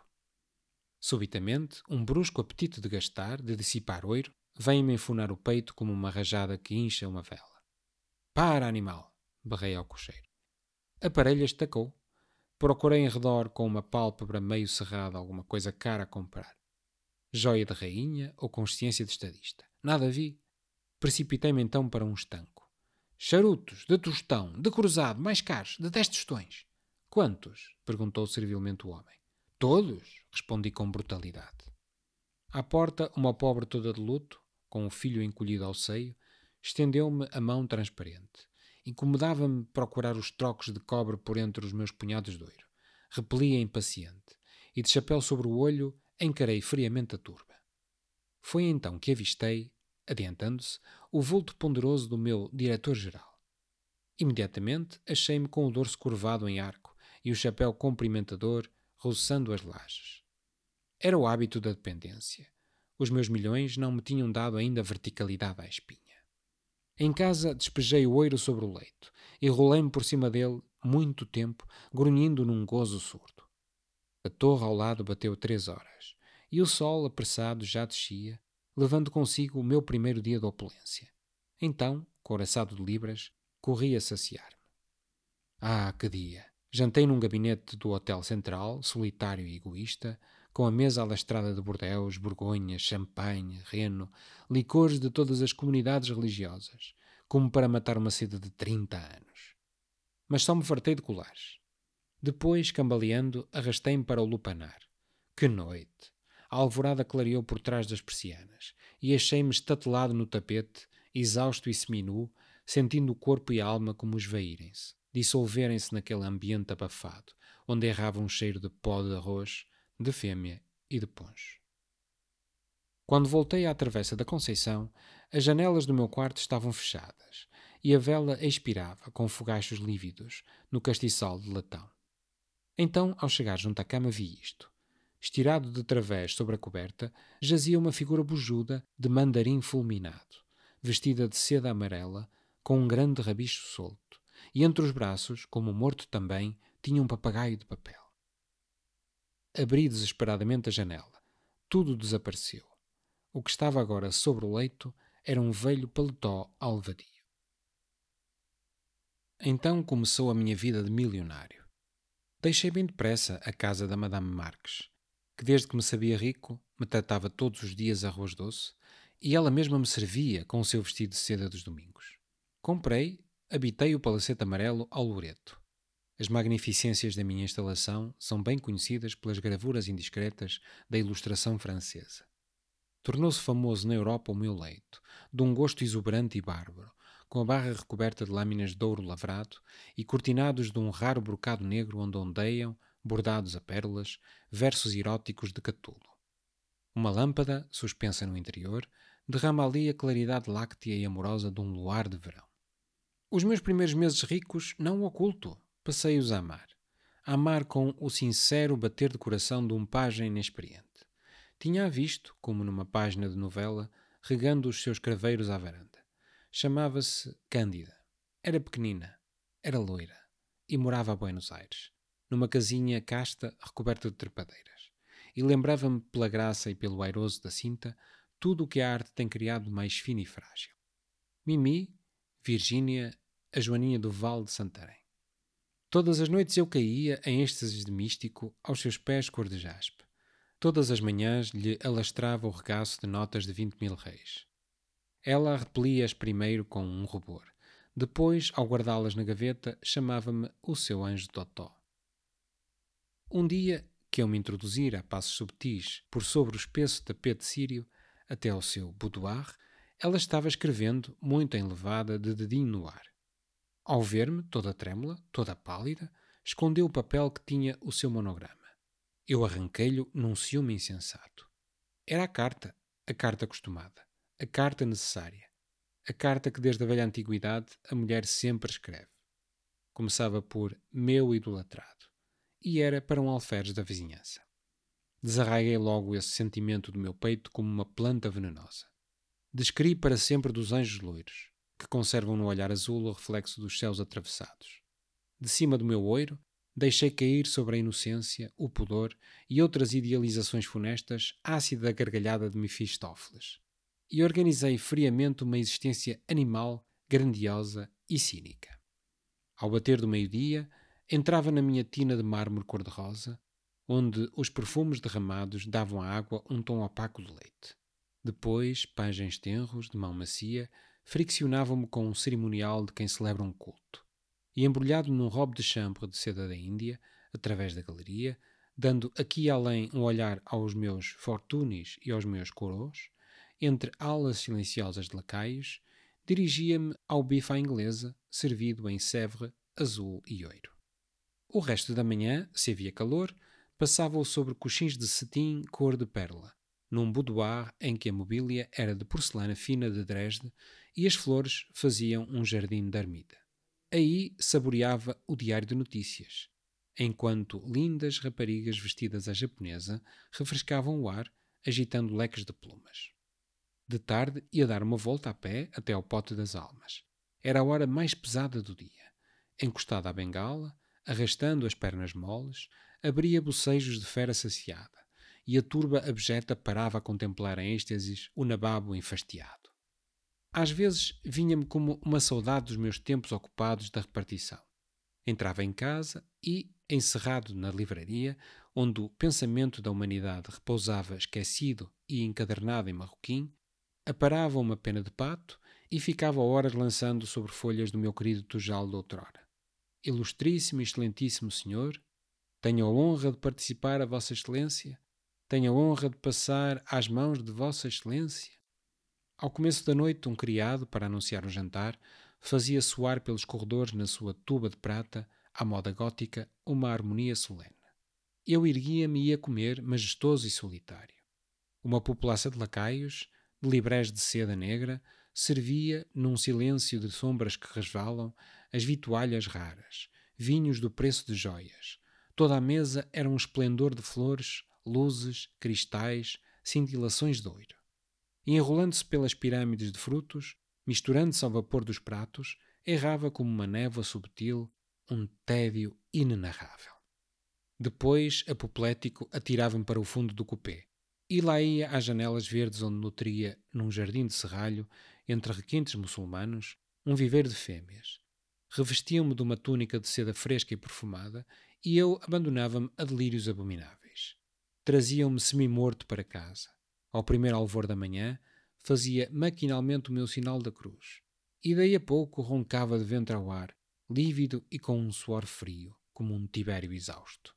Subitamente, um brusco apetite de gastar, de dissipar oiro, vem-me enfunar o peito como uma rajada que incha uma vela. Para, animal! berrei ao cocheiro. A parelha estacou. Procurei em redor com uma pálpebra meio cerrada alguma coisa cara a comprar joia de rainha ou consciência de estadista. Nada vi. Precipitei-me então para um estanco. Charutos, de tostão, de cruzado, mais caros, de dez tostões. Quantos? perguntou servilmente o homem. Todos, respondi com brutalidade. À porta, uma pobre toda de luto, com o filho encolhido ao seio, estendeu-me a mão transparente. Incomodava-me procurar os trocos de cobre por entre os meus punhados de ouro. Repelia impaciente, e de chapéu sobre o olho encarei friamente a turba. Foi então que avistei, adiantando-se, o vulto ponderoso do meu diretor-geral. Imediatamente achei-me com o dorso curvado em arco e o chapéu comprimentador roçando as lajes. Era o hábito da dependência. Os meus milhões não me tinham dado ainda verticalidade à espinha. Em casa despejei o oiro sobre o leito e rolei-me por cima dele muito tempo, grunhindo num gozo surdo. A torre ao lado bateu três horas, e o sol apressado já descia, levando consigo o meu primeiro dia de opulência. Então, coraçado de libras, corri a saciar-me. Ah, que dia! Jantei num gabinete do Hotel Central, solitário e egoísta, com a mesa alastrada de bordéus, Borgonha, champanhe, Reno, licores de todas as comunidades religiosas, como para matar uma sede de 30 anos. Mas só me fartei de colares. Depois, cambaleando, arrastei-me para o lupanar. Que noite! A alvorada clareou por trás das persianas e achei-me estatelado no tapete, exausto e seminu, sentindo o corpo e a alma como esvaírem-se, dissolverem-se naquele ambiente abafado, onde errava um cheiro de pó de arroz, de fêmea e de poncho. Quando voltei à Travessa da Conceição, as janelas do meu quarto estavam fechadas e a vela expirava com fogachos lívidos no castiçal de latão. Então, ao chegar junto à cama, vi isto. Estirado de través sobre a coberta, jazia uma figura bujuda de mandarim fulminado, vestida de seda amarela, com um grande rabicho solto, e entre os braços, como morto também, tinha um papagaio de papel. Abri desesperadamente a janela. Tudo desapareceu. O que estava agora sobre o leito era um velho paletó alvadio. Então começou a minha vida de milionário. Deixei bem depressa a casa da Madame Marques, que desde que me sabia rico me tratava todos os dias arroz doce e ela mesma me servia com o seu vestido de seda dos domingos. Comprei, habitei o palacete amarelo ao Loreto. As magnificências da minha instalação são bem conhecidas pelas gravuras indiscretas da ilustração francesa. Tornou-se famoso na Europa o meu leito, de um gosto exuberante e bárbaro, com a barra recoberta de lâminas de ouro lavrado e cortinados de um raro brocado negro onde ondeiam, bordados a pérolas, versos eróticos de Catulo. Uma lâmpada, suspensa no interior, derrama ali a claridade láctea e amorosa de um luar de verão. Os meus primeiros meses ricos, não oculto, passei-os a amar. A amar com o sincero bater de coração de um pajem inexperiente. Tinha a visto, como numa página de novela, regando os seus craveiros à varanda. Chamava-se Cândida. Era pequenina, era loira e morava a Buenos Aires, numa casinha casta recoberta de trepadeiras. E lembrava-me, pela graça e pelo airoso da cinta, tudo o que a arte tem criado mais fino e frágil. Mimi, Virgínia, a Joaninha do Vale de Santarém. Todas as noites eu caía em êxtases de místico aos seus pés cor de jaspe. Todas as manhãs lhe alastrava o regaço de notas de vinte mil reis. Ela repelia-as primeiro com um rubor. Depois, ao guardá-las na gaveta, chamava-me o seu anjo Totó. Um dia que eu me introduzira a passos subtis por sobre o espesso tapete sírio até ao seu boudoir, ela estava escrevendo, muito enlevada, de dedinho no ar. Ao ver-me, toda trêmula, toda pálida, escondeu o papel que tinha o seu monograma. Eu arranquei lhe num ciúme insensato. Era a carta, a carta costumada a carta necessária, a carta que desde a velha antiguidade a mulher sempre escreve. Começava por meu idolatrado e era para um alferes da vizinhança. Desarraiguei logo esse sentimento do meu peito como uma planta venenosa. Descri para sempre dos anjos loiros, que conservam no olhar azul o reflexo dos céus atravessados. De cima do meu oiro, deixei cair sobre a inocência, o pudor e outras idealizações funestas ácida gargalhada de Mefistófeles, e organizei friamente uma existência animal, grandiosa e cínica. Ao bater do meio-dia, entrava na minha tina de mármore cor-de-rosa, onde os perfumes derramados davam à água um tom opaco de leite. Depois, pajens tenros, de mão macia, friccionavam-me com um cerimonial de quem celebra um culto. E embrulhado num robe de chambre de seda da Índia, através da galeria, dando aqui e além um olhar aos meus fortunes e aos meus coroas, entre alas silenciosas de lacaios, dirigia-me ao bife à inglesa, servido em Sèvres, azul e oiro. O resto da manhã, se havia calor, passava-o sobre coxins de cetim cor de pérola, num boudoir em que a mobília era de porcelana fina de Dresde e as flores faziam um jardim de ermida. Aí saboreava o diário de notícias, enquanto lindas raparigas vestidas à japonesa refrescavam o ar, agitando leques de plumas. De tarde ia dar uma volta a pé até ao Pote das Almas. Era a hora mais pesada do dia. Encostada à bengala, arrastando as pernas moles, abria bocejos de fera saciada, e a turba abjeta parava a contemplar em êxtases o nababo enfastiado. Às vezes vinha-me como uma saudade dos meus tempos ocupados da repartição. Entrava em casa e, encerrado na livraria, onde o pensamento da humanidade repousava esquecido e encadernado em marroquim, aparava uma pena de pato e ficava horas lançando sobre folhas do meu querido tujal de outrora. Ilustríssimo e excelentíssimo senhor, tenho a honra de participar a Vossa Excelência, tenho a honra de passar às mãos de Vossa Excelência. Ao começo da noite, um criado, para anunciar o um jantar, fazia soar pelos corredores na sua tuba de prata, à moda gótica, uma harmonia solene. Eu erguia-me e ia comer, majestoso e solitário. Uma populaça de lacaios, de librés de seda negra, servia, num silêncio de sombras que resvalam, as vitualhas raras, vinhos do preço de joias. Toda a mesa era um esplendor de flores, luzes, cristais, cintilações de ouro. E enrolando-se pelas pirâmides de frutos, misturando-se ao vapor dos pratos, errava como uma névoa subtil um tédio inenarrável. Depois, apoplético, atirava-me para o fundo do cupê, e lá ia às janelas verdes onde nutria, num jardim de serralho, entre requintes muçulmanos, um viveiro de fêmeas. Revestiam-me de uma túnica de seda fresca e perfumada e eu abandonava-me a delírios abomináveis. Traziam-me semi-morto para casa. Ao primeiro alvor da manhã, fazia maquinalmente o meu sinal da cruz. E daí a pouco roncava de ventre ao ar, lívido e com um suor frio, como um Tibério exausto.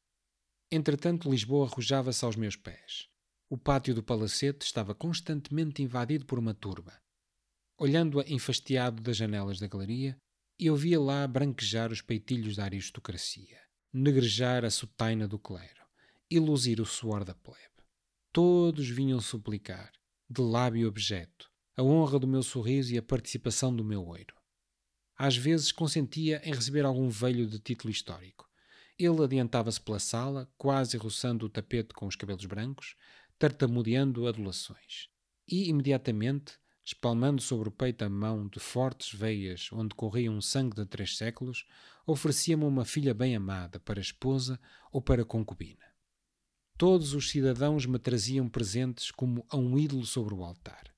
Entretanto, Lisboa arrojava-se aos meus pés. O pátio do palacete estava constantemente invadido por uma turba. Olhando-a enfastiado das janelas da galeria, eu via lá branquejar os peitilhos da aristocracia, negrejar a sotaina do clero, iluzir o suor da plebe. Todos vinham suplicar, de lábio abjeto, a honra do meu sorriso e a participação do meu oiro. Às vezes consentia em receber algum velho de título histórico. Ele adiantava-se pela sala, quase roçando o tapete com os cabelos brancos, tartamudeando adulações. E, imediatamente, espalmando sobre o peito a mão de fortes veias onde corria um sangue de três séculos, oferecia-me uma filha bem amada para esposa ou para concubina. Todos os cidadãos me traziam presentes como a um ídolo sobre o altar.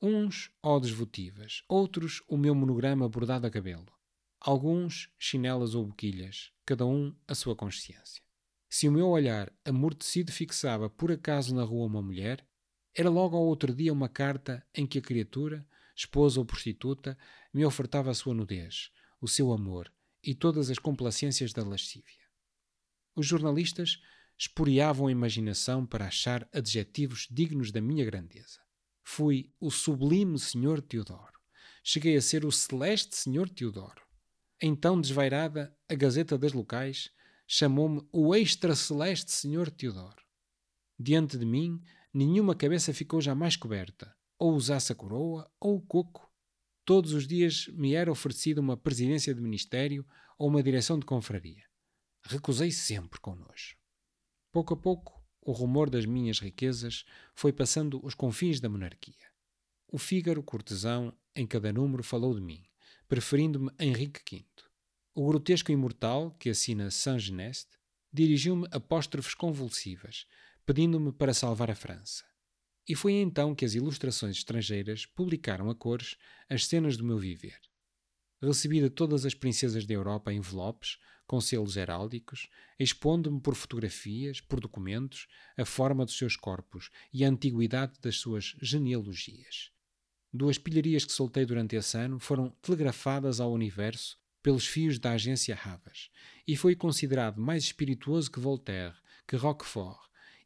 Uns odes votivas, outros o meu monograma bordado a cabelo, alguns chinelas ou boquilhas, cada um a sua consciência. Se o meu olhar amortecido fixava por acaso na rua uma mulher, era logo ao outro dia uma carta em que a criatura, esposa ou prostituta, me ofertava a sua nudez, o seu amor e todas as complacências da lascívia. Os jornalistas esporeavam a imaginação para achar adjetivos dignos da minha grandeza. Fui o sublime Senhor Teodoro. Cheguei a ser o celeste Senhor Teodoro. Então desvairada, a Gazeta das Locais chamou-me o extraceleste Senhor Teodoro. Diante de mim, nenhuma cabeça ficou jamais coberta, ou usasse a coroa ou o coco. Todos os dias me era oferecida uma presidência de ministério ou uma direção de confraria. Recusei sempre com nojo. Pouco a pouco, o rumor das minhas riquezas foi passando os confins da monarquia. O Fígaro cortesão, em cada número, falou de mim, preferindo-me Henrique V. O grotesco imortal, que assina Saint-Genest, dirigiu-me apóstrofes convulsivas, pedindo-me para salvar a França. E foi então que as ilustrações estrangeiras publicaram a cores as cenas do meu viver. Recebi de todas as princesas da Europa envelopes, com selos heráldicos, expondo-me por fotografias, por documentos, a forma dos seus corpos e a antiguidade das suas genealogias. Duas pilharias que soltei durante esse ano foram telegrafadas ao universo pelos fios da agência Havas e foi considerado mais espirituoso que Voltaire, que Roquefort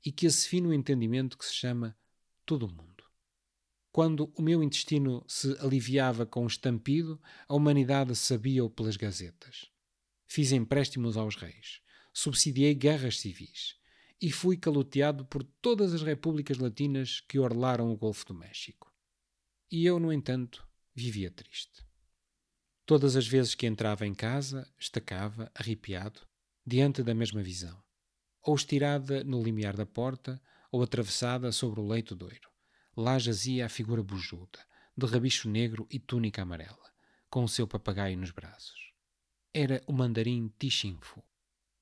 e que esse fino entendimento que se chama todo o mundo. Quando o meu intestino se aliviava com um estampido, a humanidade sabia-o pelas gazetas. Fiz empréstimos aos reis, subsidiei guerras civis e fui caloteado por todas as repúblicas latinas que orlaram o Golfo do México. E eu, no entanto, vivia triste. Todas as vezes que entrava em casa, estacava, arrepiado, diante da mesma visão. Ou estirada no limiar da porta, ou atravessada sobre o leito doiro. Lá jazia a figura bujuda, de rabicho negro e túnica amarela, com o seu papagaio nos braços. Era o mandarim Tixinfu.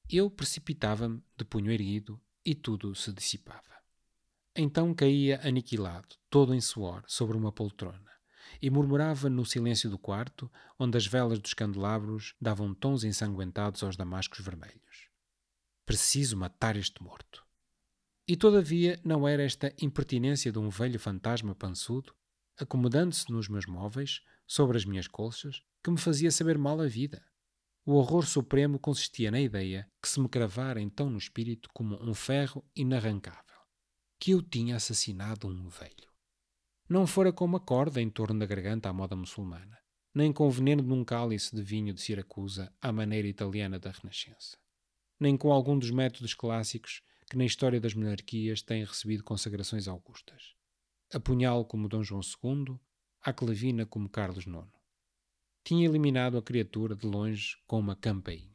Eu precipitava-me de punho erguido e tudo se dissipava. Então caía aniquilado, todo em suor, sobre uma poltrona e murmurava no silêncio do quarto, onde as velas dos candelabros davam tons ensanguentados aos damascos vermelhos. Preciso matar este morto. E todavia não era esta impertinência de um velho fantasma pansudo, acomodando-se nos meus móveis, sobre as minhas colchas, que me fazia saber mal a vida. O horror supremo consistia na ideia que se me cravara então no espírito como um ferro inarrancável, que eu tinha assassinado um velho não fora com uma corda em torno da garganta à moda muçulmana, nem com veneno de um cálice de vinho de Siracusa à maneira italiana da Renascença, nem com algum dos métodos clássicos que na história das monarquias têm recebido consagrações augustas. A punhal como Dom João II, a clavina como Carlos IX. Tinha eliminado a criatura de longe com uma campainha.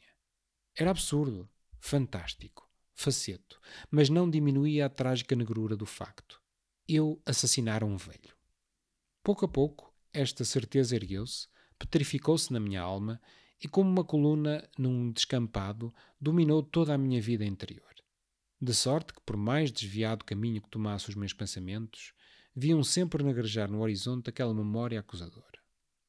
Era absurdo, fantástico, faceto, mas não diminuía a trágica negrura do facto eu assassinar um velho. Pouco a pouco, esta certeza ergueu-se, petrificou-se na minha alma e, como uma coluna num descampado, dominou toda a minha vida interior. De sorte que, por mais desviado caminho que tomasse os meus pensamentos, viam sempre negrejar no horizonte aquela memória acusadora.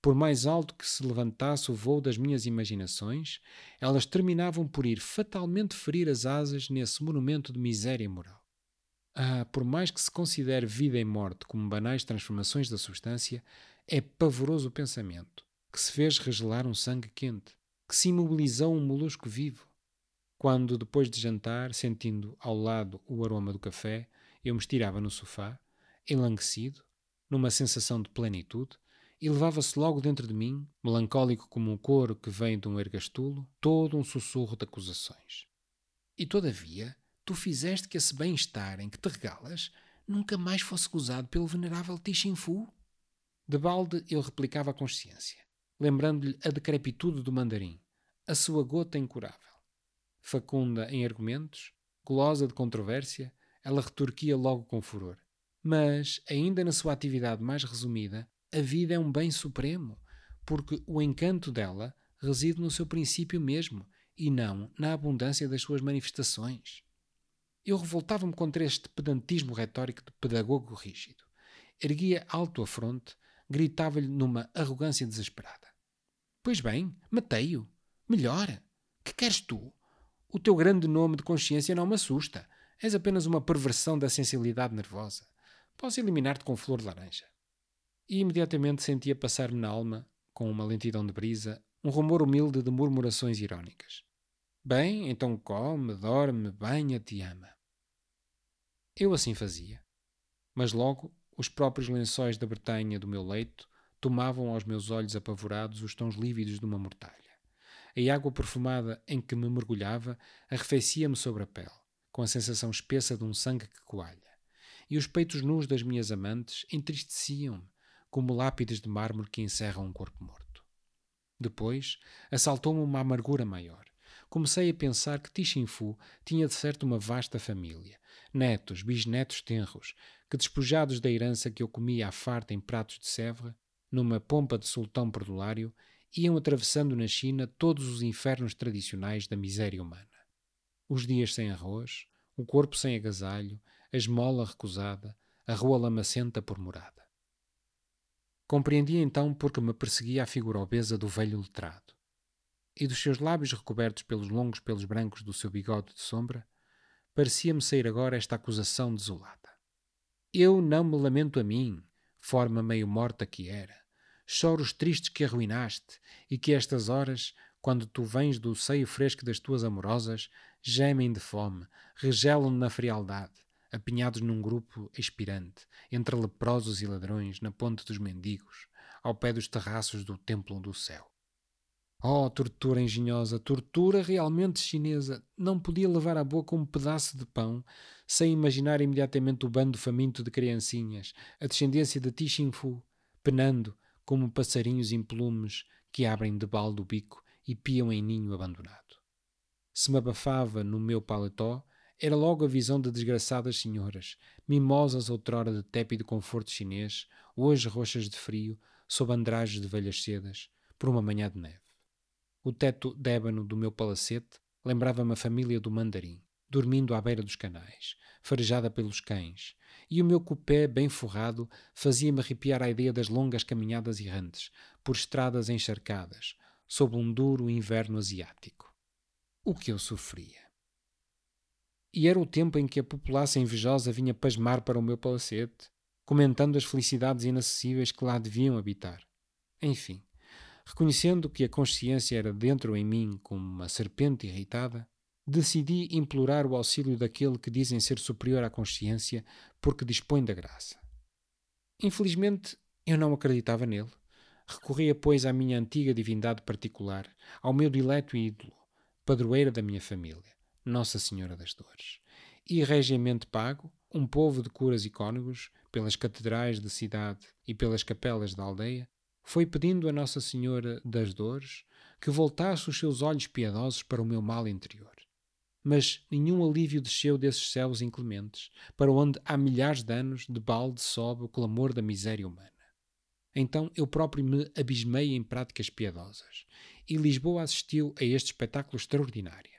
Por mais alto que se levantasse o voo das minhas imaginações, elas terminavam por ir fatalmente ferir as asas nesse monumento de miséria moral ah, por mais que se considere vida e morte como banais transformações da substância, é pavoroso o pensamento que se fez regelar um sangue quente, que se imobilizou um molusco vivo. Quando, depois de jantar, sentindo ao lado o aroma do café, eu me estirava no sofá, enlanguecido, numa sensação de plenitude, e levava-se logo dentro de mim, melancólico como um coro que vem de um ergastulo, todo um sussurro de acusações. E, todavia, tu fizeste que esse bem-estar em que te regalas nunca mais fosse gozado pelo venerável Fu? De balde eu replicava a consciência, lembrando-lhe a decrepitude do mandarim, a sua gota incurável. Facunda em argumentos, gulosa de controvérsia, ela retorquia logo com furor. Mas, ainda na sua atividade mais resumida, a vida é um bem supremo, porque o encanto dela reside no seu princípio mesmo e não na abundância das suas manifestações. Eu revoltava-me contra este pedantismo retórico de pedagogo rígido. Erguia alto a fronte, gritava-lhe numa arrogância desesperada: Pois bem, matei-o. Melhor. Que queres tu? O teu grande nome de consciência não me assusta. És apenas uma perversão da sensibilidade nervosa. Posso eliminar-te com flor de laranja. E imediatamente sentia passar-me na alma, com uma lentidão de brisa, um rumor humilde de murmurações irónicas. Bem, então come, dorme, banha, te ama. Eu assim fazia. Mas logo os próprios lençóis da Bretanha do meu leito tomavam aos meus olhos apavorados os tons lívidos de uma mortalha. A água perfumada em que me mergulhava arrefecia-me sobre a pele, com a sensação espessa de um sangue que coalha. E os peitos nus das minhas amantes entristeciam-me, como lápides de mármore que encerram um corpo morto. Depois assaltou-me uma amargura maior comecei a pensar que Tixinfu tinha de certo uma vasta família, netos, bisnetos tenros, que despojados da herança que eu comia à farta em pratos de Sèvres, numa pompa de sultão perdulário, iam atravessando na China todos os infernos tradicionais da miséria humana. Os dias sem arroz, o corpo sem agasalho, a esmola recusada, a rua lamacenta morada. Compreendi então porque me perseguia a figura obesa do velho letrado e dos seus lábios recobertos pelos longos pelos brancos do seu bigode de sombra, parecia-me sair agora esta acusação desolada. Eu não me lamento a mim, forma meio morta que era, choro os tristes que arruinaste e que estas horas, quando tu vens do seio fresco das tuas amorosas, gemem de fome, regelam na frialdade, apinhados num grupo expirante, entre leprosos e ladrões, na ponte dos mendigos, ao pé dos terraços do templo do céu. Oh, tortura engenhosa, tortura realmente chinesa! Não podia levar à boca um pedaço de pão sem imaginar imediatamente o bando faminto de criancinhas, a descendência de Tixinfu, penando como passarinhos implumes que abrem de balde o bico e piam em ninho abandonado. Se me abafava no meu paletó, era logo a visão de desgraçadas senhoras, mimosas outrora de tépido conforto chinês, hoje roxas de frio, sob andrajos de velhas sedas, por uma manhã de neve. O teto de ébano do meu palacete lembrava-me a família do mandarim, dormindo à beira dos canais, farejada pelos cães, e o meu cupé bem forrado fazia-me arrepiar a ideia das longas caminhadas errantes, por estradas encharcadas, sob um duro inverno asiático. O que eu sofria! E era o tempo em que a população invejosa vinha pasmar para o meu palacete, comentando as felicidades inacessíveis que lá deviam habitar. Enfim, Reconhecendo que a consciência era dentro em mim como uma serpente irritada, decidi implorar o auxílio daquele que dizem ser superior à consciência porque dispõe da graça. Infelizmente, eu não acreditava nele. Recorria, pois, à minha antiga divindade particular, ao meu dileto ídolo, padroeira da minha família, Nossa Senhora das Dores, e regiamente pago, um povo de curas e cônegos, pelas catedrais da cidade e pelas capelas da aldeia, foi pedindo a Nossa Senhora das Dores que voltasse os seus olhos piedosos para o meu mal interior. Mas nenhum alívio desceu desses céus inclementes, para onde há milhares de anos de balde sobe o clamor da miséria humana. Então eu próprio me abismei em práticas piedosas, e Lisboa assistiu a este espetáculo extraordinário.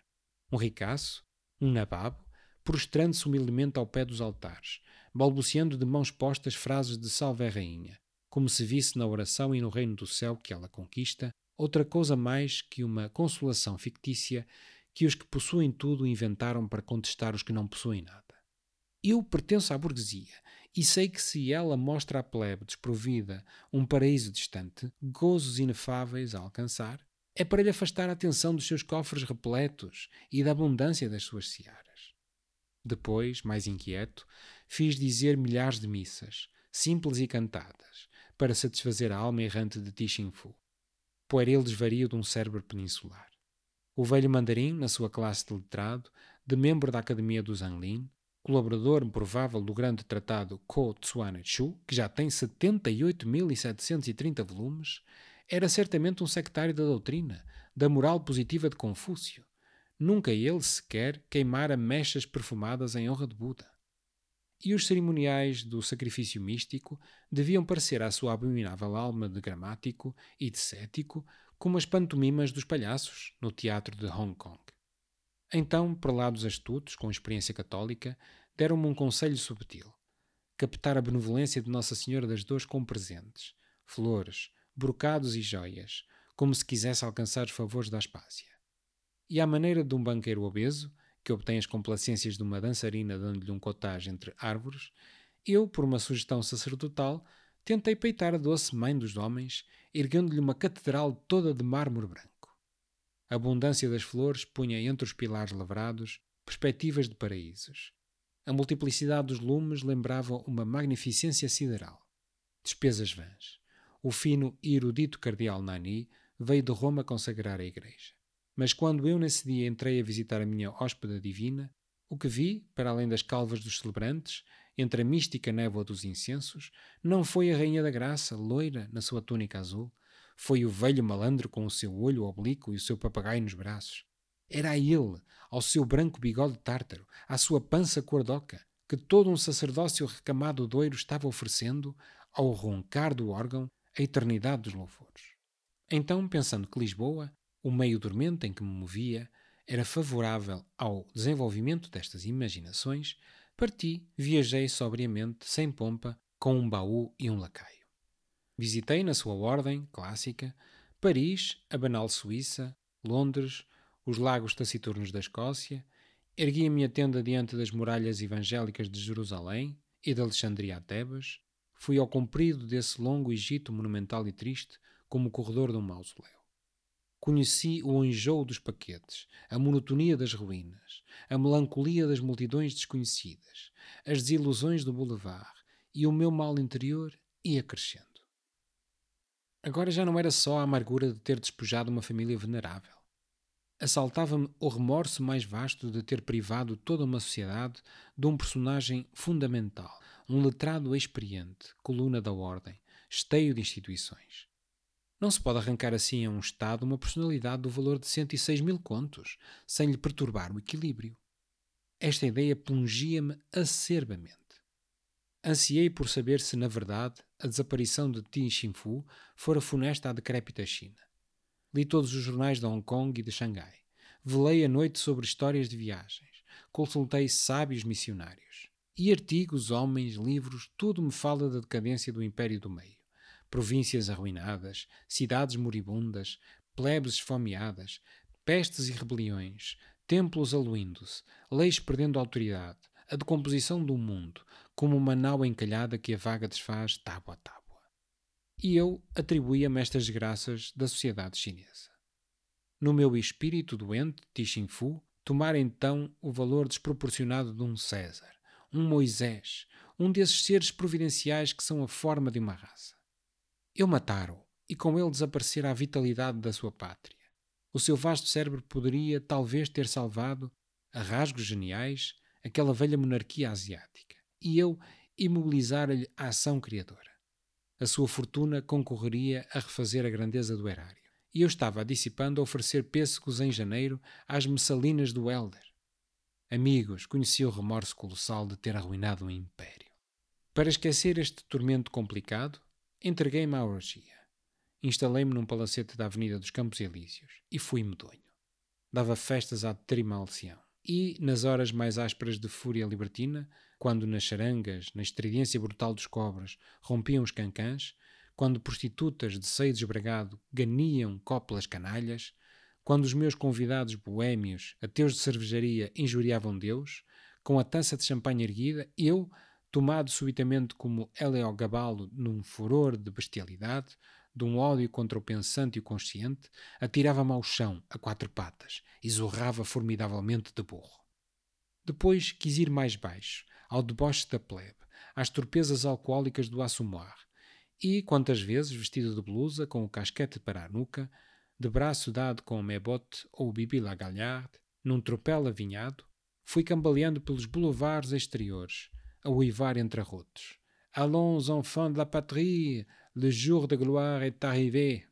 Um ricaço, um nababo, prostrando-se humildemente ao pé dos altares, balbuciando de mãos postas frases de salve a rainha, como se visse na oração e no reino do céu que ela conquista, outra coisa mais que uma consolação fictícia que os que possuem tudo inventaram para contestar os que não possuem nada. Eu pertenço à burguesia e sei que se ela mostra à plebe desprovida um paraíso distante, gozos inefáveis a alcançar, é para lhe afastar a atenção dos seus cofres repletos e da abundância das suas searas. Depois, mais inquieto, fiz dizer milhares de missas, simples e cantadas, para satisfazer a alma errante de Tixin Fu. Pueril desvario de um cérebro peninsular. O velho mandarim, na sua classe de letrado, de membro da Academia do Zanlin, colaborador provável do grande tratado Ko Tsuana Chu, que já tem 78.730 volumes, era certamente um sectário da doutrina, da moral positiva de Confúcio. Nunca ele sequer queimara mechas perfumadas em honra de Buda e os cerimoniais do sacrifício místico deviam parecer à sua abominável alma de gramático e de cético como as pantomimas dos palhaços no teatro de Hong Kong. Então, prelados astutos com experiência católica deram-me um conselho subtil: captar a benevolência de Nossa Senhora das Dores com presentes, flores, brocados e joias, como se quisesse alcançar os favores da Aspásia. E à maneira de um banqueiro obeso, que obtém as complacências de uma dançarina dando-lhe um cotage entre árvores, eu, por uma sugestão sacerdotal, tentei peitar a doce mãe dos homens, erguendo-lhe uma catedral toda de mármore branco. A abundância das flores punha entre os pilares lavrados perspectivas de paraísos. A multiplicidade dos lumes lembrava uma magnificência sideral. Despesas vãs. O fino e erudito cardeal Nani veio de Roma consagrar a igreja. Mas quando eu nesse dia entrei a visitar a minha hóspeda divina, o que vi, para além das calvas dos celebrantes, entre a mística névoa dos incensos, não foi a Rainha da Graça, loira, na sua túnica azul, foi o velho malandro com o seu olho oblíquo e o seu papagaio nos braços. Era a ele, ao seu branco bigode tártaro, à sua pança cordoca, que todo um sacerdócio recamado doiro estava oferecendo, ao roncar do órgão, a eternidade dos louvores. Então, pensando que Lisboa o meio dormente em que me movia era favorável ao desenvolvimento destas imaginações, parti, viajei sobriamente, sem pompa, com um baú e um lacaio. Visitei, na sua ordem clássica, Paris, a banal Suíça, Londres, os lagos taciturnos da Escócia, ergui a minha tenda diante das muralhas evangélicas de Jerusalém e de Alexandria a Tebas, fui ao comprido desse longo Egito monumental e triste como o corredor de um mausoléu. Conheci o enjoo dos paquetes, a monotonia das ruínas, a melancolia das multidões desconhecidas, as desilusões do boulevard e o meu mal interior ia crescendo. Agora já não era só a amargura de ter despojado uma família venerável. Assaltava-me o remorso mais vasto de ter privado toda uma sociedade de um personagem fundamental, um letrado experiente, coluna da ordem, esteio de instituições. Não se pode arrancar assim a um Estado uma personalidade do valor de 106 mil contos, sem lhe perturbar o equilíbrio. Esta ideia pungia-me acerbamente. Ansiei por saber se, na verdade, a desaparição de Tin Xinfu fora funesta à decrépita China. Li todos os jornais de Hong Kong e de Xangai. Velei a noite sobre histórias de viagens. Consultei sábios missionários. E artigos, homens, livros, tudo me fala da decadência do Império do Meio províncias arruinadas, cidades moribundas, plebes esfomeadas, pestes e rebeliões, templos aluindo-se, leis perdendo autoridade, a decomposição do mundo, como uma nau encalhada que a vaga desfaz tábua a tábua. E eu atribuía-me estas desgraças da sociedade chinesa. No meu espírito doente, Tixin Fu, tomar então o valor desproporcionado de um César, um Moisés, um desses seres providenciais que são a forma de uma raça. Eu matara-o e com ele desaparecera a vitalidade da sua pátria. O seu vasto cérebro poderia, talvez, ter salvado, a rasgos geniais, aquela velha monarquia asiática. E eu imobilizara-lhe a ação criadora. A sua fortuna concorreria a refazer a grandeza do erário. E eu estava dissipando a oferecer pêssegos em janeiro às messalinas do Elder. Amigos, conheci o remorso colossal de ter arruinado um império. Para esquecer este tormento complicado, Entreguei-me à orgia. Instalei-me num palacete da Avenida dos Campos Elíseos e fui medonho. Dava festas à trimalcião. E, nas horas mais ásperas de fúria libertina, quando nas charangas, na estridência brutal dos cobras, rompiam os cancãs, quando prostitutas de seio desbragado ganiam coplas canalhas, quando os meus convidados boêmios, ateus de cervejaria, injuriavam Deus, com a taça de champanhe erguida, eu, tomado subitamente como Eleogabalo num furor de bestialidade, de um ódio contra o pensante e o consciente, atirava-me ao chão, a quatro patas, e zorrava formidavelmente de burro. Depois quis ir mais baixo, ao deboche da plebe, às torpezas alcoólicas do assomar, e, quantas vezes, vestido de blusa, com o casquete para a nuca, de braço dado com o mebote ou o bibi lagalharde, num tropel avinhado, fui cambaleando pelos boulevards exteriores, a uivar entre rotos. Allons, enfants de la patrie, le jour de gloire est arrivé.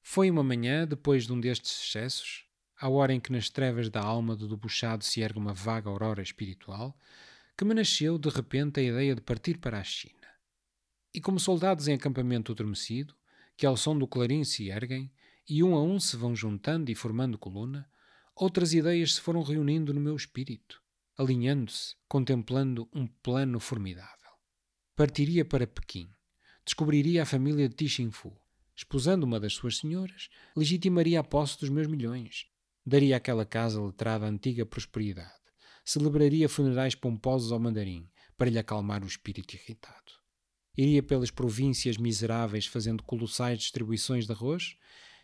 Foi uma manhã, depois de um destes sucessos, à hora em que nas trevas da alma do debuchado se ergue uma vaga aurora espiritual, que me nasceu de repente a ideia de partir para a China. E como soldados em acampamento adormecido, que ao som do clarim se erguem, e um a um se vão juntando e formando coluna, outras ideias se foram reunindo no meu espírito, alinhando-se, contemplando um plano formidável. Partiria para Pequim. Descobriria a família de Tixinfu. Esposando uma das suas senhoras, legitimaria a posse dos meus milhões. Daria àquela casa letrada antiga prosperidade. Celebraria funerais pomposos ao mandarim, para lhe acalmar o espírito irritado. Iria pelas províncias miseráveis fazendo colossais distribuições de arroz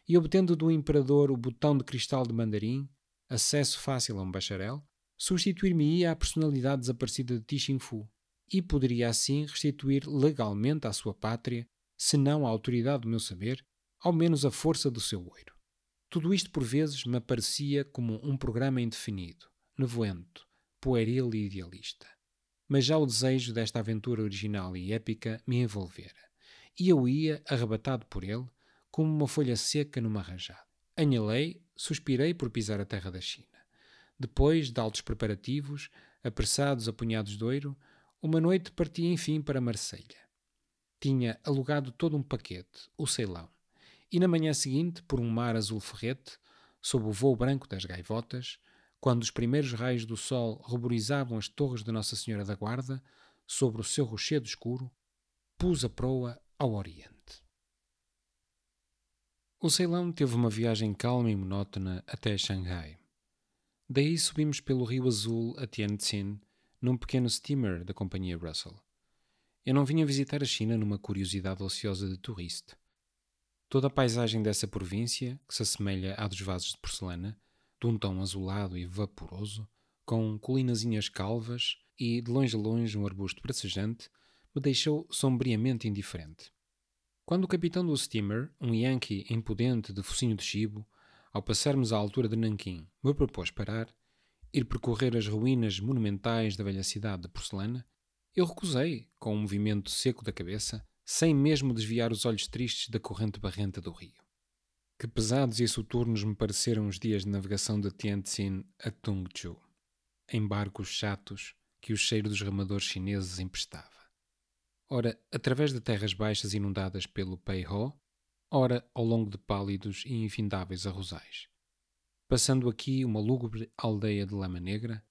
e obtendo do imperador o botão de cristal de mandarim, acesso fácil a um bacharel, substituir-me-ia a personalidade desaparecida de Tixin Fu e poderia assim restituir legalmente à sua pátria, se não a autoridade do meu saber, ao menos a força do seu oiro. Tudo isto por vezes me parecia como um programa indefinido, nevoento, pueril e idealista. Mas já o desejo desta aventura original e épica me envolvera, e eu ia, arrebatado por ele, como uma folha seca numa rajada. Anhelei, suspirei por pisar a terra da China. Depois de altos preparativos, apressados a punhados de ouro, uma noite parti enfim para Marselha. Tinha alugado todo um paquete, o Ceilão, e na manhã seguinte, por um mar azul ferrete, sob o voo branco das gaivotas, quando os primeiros raios do sol ruborizavam as torres de Nossa Senhora da Guarda, sobre o seu rochedo escuro, pus a proa ao oriente. O Ceilão teve uma viagem calma e monótona até Xangai. Daí subimos pelo rio azul a Tianjin, num pequeno steamer da companhia Russell. Eu não vinha visitar a China numa curiosidade ociosa de turista. Toda a paisagem dessa província, que se assemelha à dos vasos de porcelana, de um tom azulado e vaporoso, com colinazinhas calvas e, de longe a longe, um arbusto pracejante, me deixou sombriamente indiferente. Quando o capitão do steamer, um Yankee impudente de focinho de chibo, ao passarmos à altura de Nanquim, me propôs parar, ir percorrer as ruínas monumentais da velha cidade de porcelana, eu recusei, com um movimento seco da cabeça, sem mesmo desviar os olhos tristes da corrente barrenta do rio. Que pesados e soturnos me pareceram os dias de navegação de Tianjin a Tungzhou, em barcos chatos que o cheiro dos remadores chineses emprestava. Ora, através de terras baixas inundadas pelo Ho ora ao longo de pálidos e infindáveis arrozais. Passando aqui uma lúgubre aldeia de lama negra,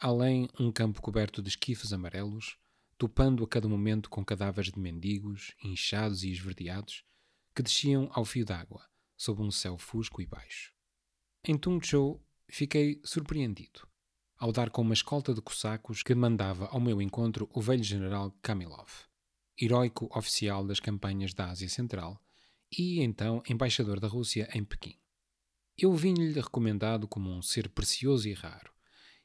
além um campo coberto de esquifes amarelos, topando a cada momento com cadáveres de mendigos, inchados e esverdeados, que desciam ao fio d'água, sob um céu fusco e baixo. Em Tungchou fiquei surpreendido, ao dar com uma escolta de cossacos que mandava ao meu encontro o velho general Kamilov, heróico oficial das campanhas da Ásia Central, e então embaixador da Rússia em Pequim. Eu vim-lhe recomendado como um ser precioso e raro,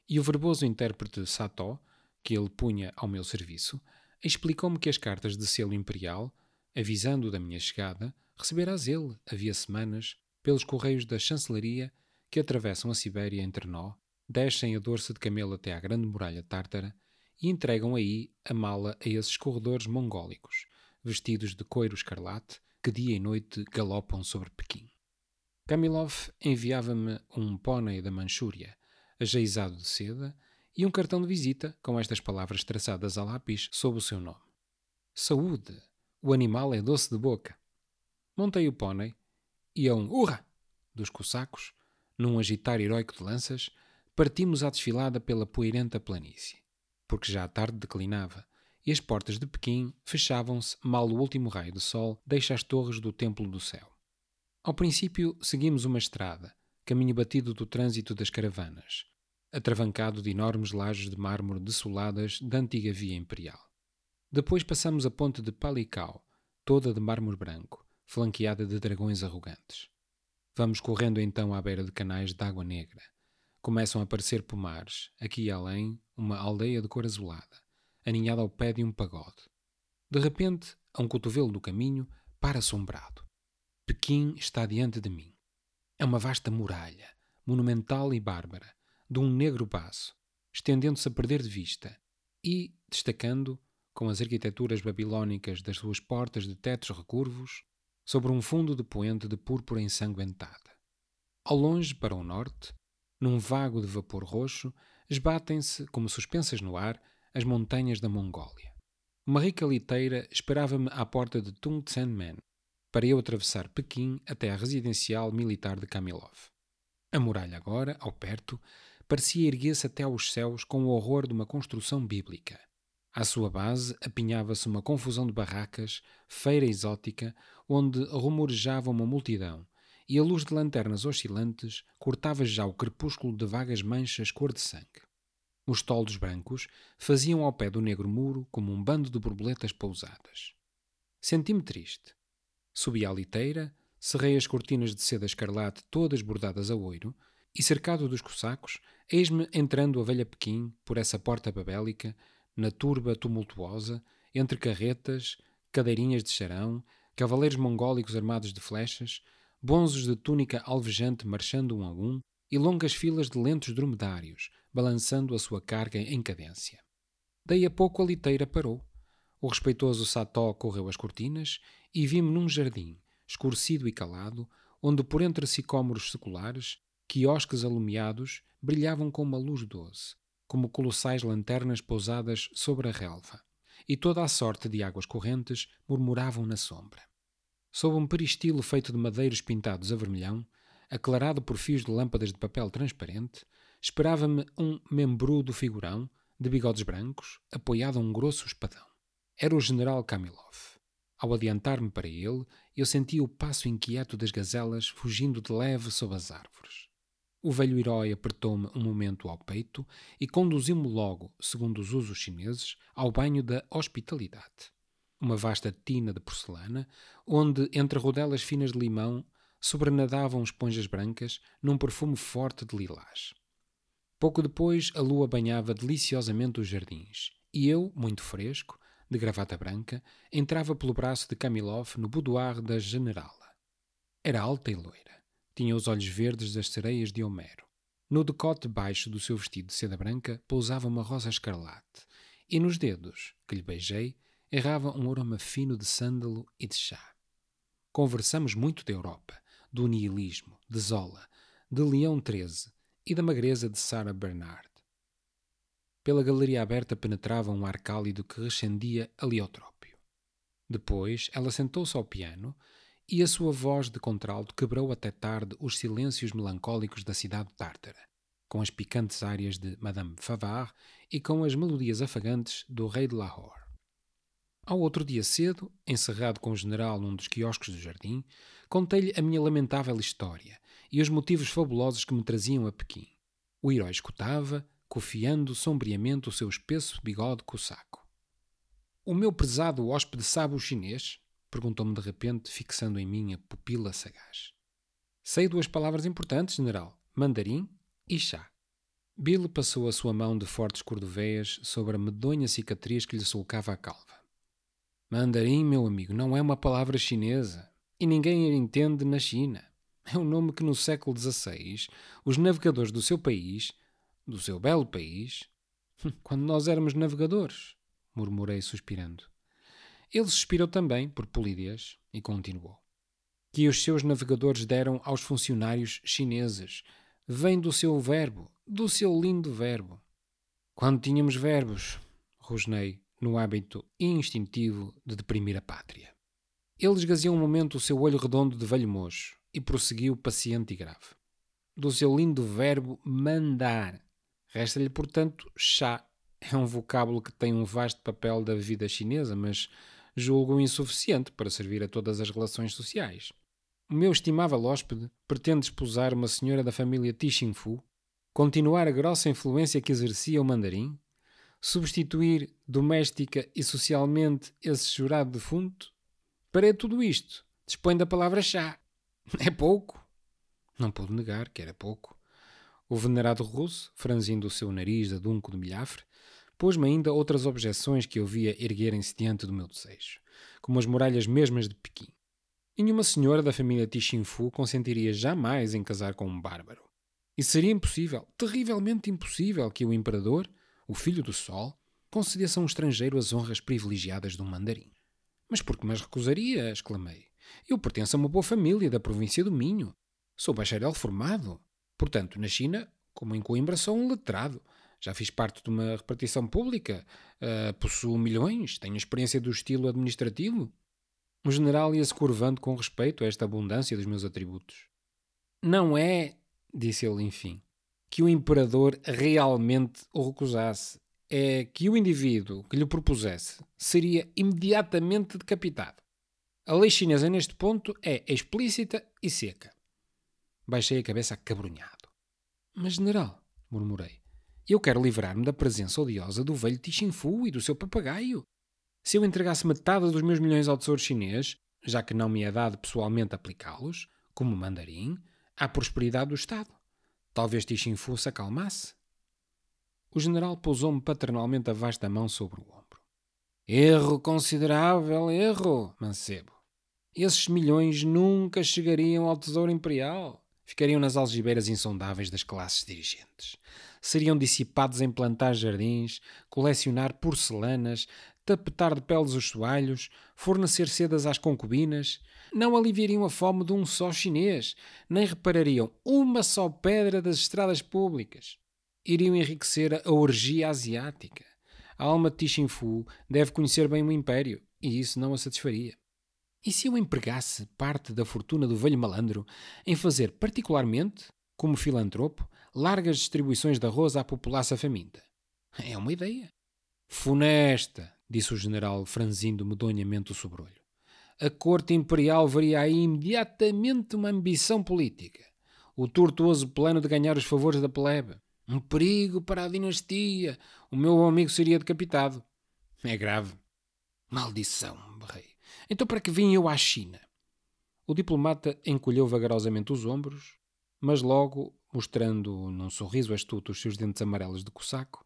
e o verboso intérprete Sato, que ele punha ao meu serviço, explicou-me que as cartas de selo imperial, avisando da minha chegada, receberás ele, havia semanas, pelos correios da chancelaria que atravessam a Sibéria entre nó, descem a dorça de camelo até à grande muralha tártara e entregam aí a mala a esses corredores mongólicos, vestidos de couro escarlate, que dia e noite galopam sobre Pequim. Kamilov enviava-me um pônei da Manchúria, ajeizado de seda, e um cartão de visita com estas palavras traçadas a lápis sob o seu nome. Saúde! O animal é doce de boca. Montei o pônei e a um urra dos cossacos, num agitar heroico de lanças, partimos à desfilada pela poeirenta planície, porque já a tarde declinava, e as portas de Pequim fechavam-se mal o último raio de sol deixa as torres do Templo do Céu. Ao princípio, seguimos uma estrada, caminho batido do trânsito das caravanas, atravancado de enormes lajes de mármore dessoladas da antiga via imperial. Depois passamos a ponte de Palicau, toda de mármore branco, flanqueada de dragões arrogantes. Vamos correndo então à beira de canais de água negra. Começam a aparecer pomares, aqui e além, uma aldeia de cor azulada aninhado ao pé de um pagode. De repente, a um cotovelo do caminho, para assombrado. Pequim está diante de mim. É uma vasta muralha, monumental e bárbara, de um negro baço, estendendo-se a perder de vista e, destacando, com as arquiteturas babilónicas das suas portas de tetos recurvos, sobre um fundo de poente de púrpura ensanguentada. Ao longe, para o norte, num vago de vapor roxo, esbatem-se, como suspensas no ar, as montanhas da Mongólia. Uma rica liteira esperava-me à porta de Tung Tsanmen para eu atravessar Pequim até a residencial militar de Kamilov. A muralha agora, ao perto, parecia erguer-se até aos céus com o horror de uma construção bíblica. À sua base apinhava-se uma confusão de barracas, feira exótica, onde rumorejava uma multidão, e a luz de lanternas oscilantes cortava já o crepúsculo de vagas manchas cor de sangue. Os toldos brancos faziam ao pé do negro muro como um bando de borboletas pousadas. Senti-me triste. Subi à liteira, cerrei as cortinas de seda escarlate todas bordadas a oiro, e cercado dos cossacos, eis-me entrando a velha Pequim por essa porta babélica, na turba tumultuosa, entre carretas, cadeirinhas de charão, cavaleiros mongólicos armados de flechas, bonzos de túnica alvejante marchando um a um e longas filas de lentos dromedários, balançando a sua carga em cadência. Daí a pouco a liteira parou. O respeitoso Sató correu as cortinas e vi-me num jardim, escurecido e calado, onde por entre sicômoros seculares, quiosques alumiados brilhavam com uma luz doce, como colossais lanternas pousadas sobre a relva, e toda a sorte de águas correntes murmuravam na sombra. Sob um peristilo feito de madeiros pintados a vermelhão, aclarado por fios de lâmpadas de papel transparente, Esperava-me um membrudo figurão, de bigodes brancos, apoiado a um grosso espadão. Era o general Kamilov. Ao adiantar-me para ele, eu senti o passo inquieto das gazelas fugindo de leve sob as árvores. O velho herói apertou-me um momento ao peito e conduziu-me logo, segundo os usos chineses, ao banho da hospitalidade. Uma vasta tina de porcelana, onde, entre rodelas finas de limão, sobrenadavam esponjas brancas num perfume forte de lilás. Pouco depois, a lua banhava deliciosamente os jardins, e eu, muito fresco, de gravata branca, entrava pelo braço de Kamilov no boudoir da generala. Era alta e loira. Tinha os olhos verdes das sereias de Homero. No decote baixo do seu vestido de seda branca pousava uma rosa escarlate, e nos dedos, que lhe beijei, errava um aroma fino de sândalo e de chá. Conversamos muito da Europa, do nihilismo, de Zola, de Leão XIII, e da magreza de Sarah Bernard. Pela galeria aberta penetrava um ar cálido que rescendia aliotrópio. Depois, ela sentou-se ao piano e a sua voz de contralto quebrou até tarde os silêncios melancólicos da cidade tártara, com as picantes áreas de Madame Favard e com as melodias afagantes do Rei de Lahore. Ao outro dia cedo, encerrado com o general num dos quiosques do jardim, contei-lhe a minha lamentável história e os motivos fabulosos que me traziam a Pequim. O herói escutava, cofiando sombriamente o seu espesso bigode cosaco. O meu prezado hóspede sabe o chinês? perguntou-me de repente, fixando em mim a pupila sagaz. Sei duas palavras importantes, general: mandarim e chá. Bill passou a sua mão de fortes cordoveias sobre a medonha cicatriz que lhe sulcava a calva. Mandarim, meu amigo, não é uma palavra chinesa e ninguém a entende na China. é um nome que no século XVI os navegadores do seu país, do seu belo país, quando nós éramos navegadores, murmurei suspirando. Ele suspirou também por Polídias e continuou. Que os seus navegadores deram aos funcionários chineses vem do seu verbo, do seu lindo verbo. Quando tínhamos verbos, rosnei no hábito instintivo de deprimir a pátria. Ele esgazia um momento o seu olho redondo de velho mocho e prosseguiu paciente e grave. Do seu lindo verbo mandar. Resta-lhe, portanto, chá. É um vocábulo que tem um vasto papel da vida chinesa, mas julgo insuficiente para servir a todas as relações sociais. O meu estimável hóspede pretende esposar uma senhora da família Tixinfu, continuar a grossa influência que exercia o mandarim, substituir doméstica e socialmente esse jurado defunto? Para tudo isto, dispõe da palavra chá. É pouco. Não pude negar que era pouco. O venerado russo, franzindo o seu nariz adunco de milhafre, pôs-me ainda outras objeções que eu via erguerem-se diante do meu desejo, como as muralhas mesmas de Pequim. E nenhuma senhora da família Tichinfu consentiria jamais em casar com um bárbaro. E seria impossível, terrivelmente impossível, que o imperador, o filho do sol, concedesse a um estrangeiro as honras privilegiadas de um mandarim. Mas por que me recusaria? exclamei. Eu pertenço a uma boa família da província do Minho. Sou bacharel formado. Portanto, na China, como em Coimbra, sou um letrado. Já fiz parte de uma repartição pública. Uh, possuo milhões. Tenho experiência do estilo administrativo. O general ia-se curvando com respeito a esta abundância dos meus atributos. Não é, disse ele enfim, que o imperador realmente o recusasse. É que o indivíduo que lhe propusesse seria imediatamente decapitado. A lei chinesa neste ponto é explícita e seca. Baixei a cabeça acabrunhado. Mas, general, murmurei, eu quero livrar-me da presença odiosa do velho Tichinfu e do seu papagaio. Se eu entregasse metade dos meus milhões ao tesouro chinês, já que não me é dado pessoalmente aplicá-los, como mandarim, à prosperidade do Estado. Talvez Tichinfu se acalmasse. O general pousou-me paternalmente a vasta mão sobre o ombro. Erro considerável, erro, mancebo. Esses milhões nunca chegariam ao Tesouro Imperial. Ficariam nas algibeiras insondáveis das classes dirigentes. Seriam dissipados em plantar jardins, colecionar porcelanas, tapetar de peles os soalhos, fornecer sedas às concubinas, não aliviariam a fome de um só chinês, nem reparariam uma só pedra das estradas públicas. Iriam enriquecer a orgia asiática. A alma de Fu deve conhecer bem o império, e isso não a satisfaria. E se eu empregasse parte da fortuna do velho malandro em fazer, particularmente, como filantropo, largas distribuições de arroz à população faminta? É uma ideia. Funesta, disse o general, franzindo medonhamente o sobrolho. A corte imperial veria aí imediatamente uma ambição política. O tortuoso plano de ganhar os favores da plebe. Um perigo para a dinastia. O meu amigo seria decapitado. É grave. Maldição, berrei. Então para que vim eu à China? O diplomata encolheu vagarosamente os ombros, mas logo, mostrando num sorriso astuto os seus dentes amarelos de cossaco,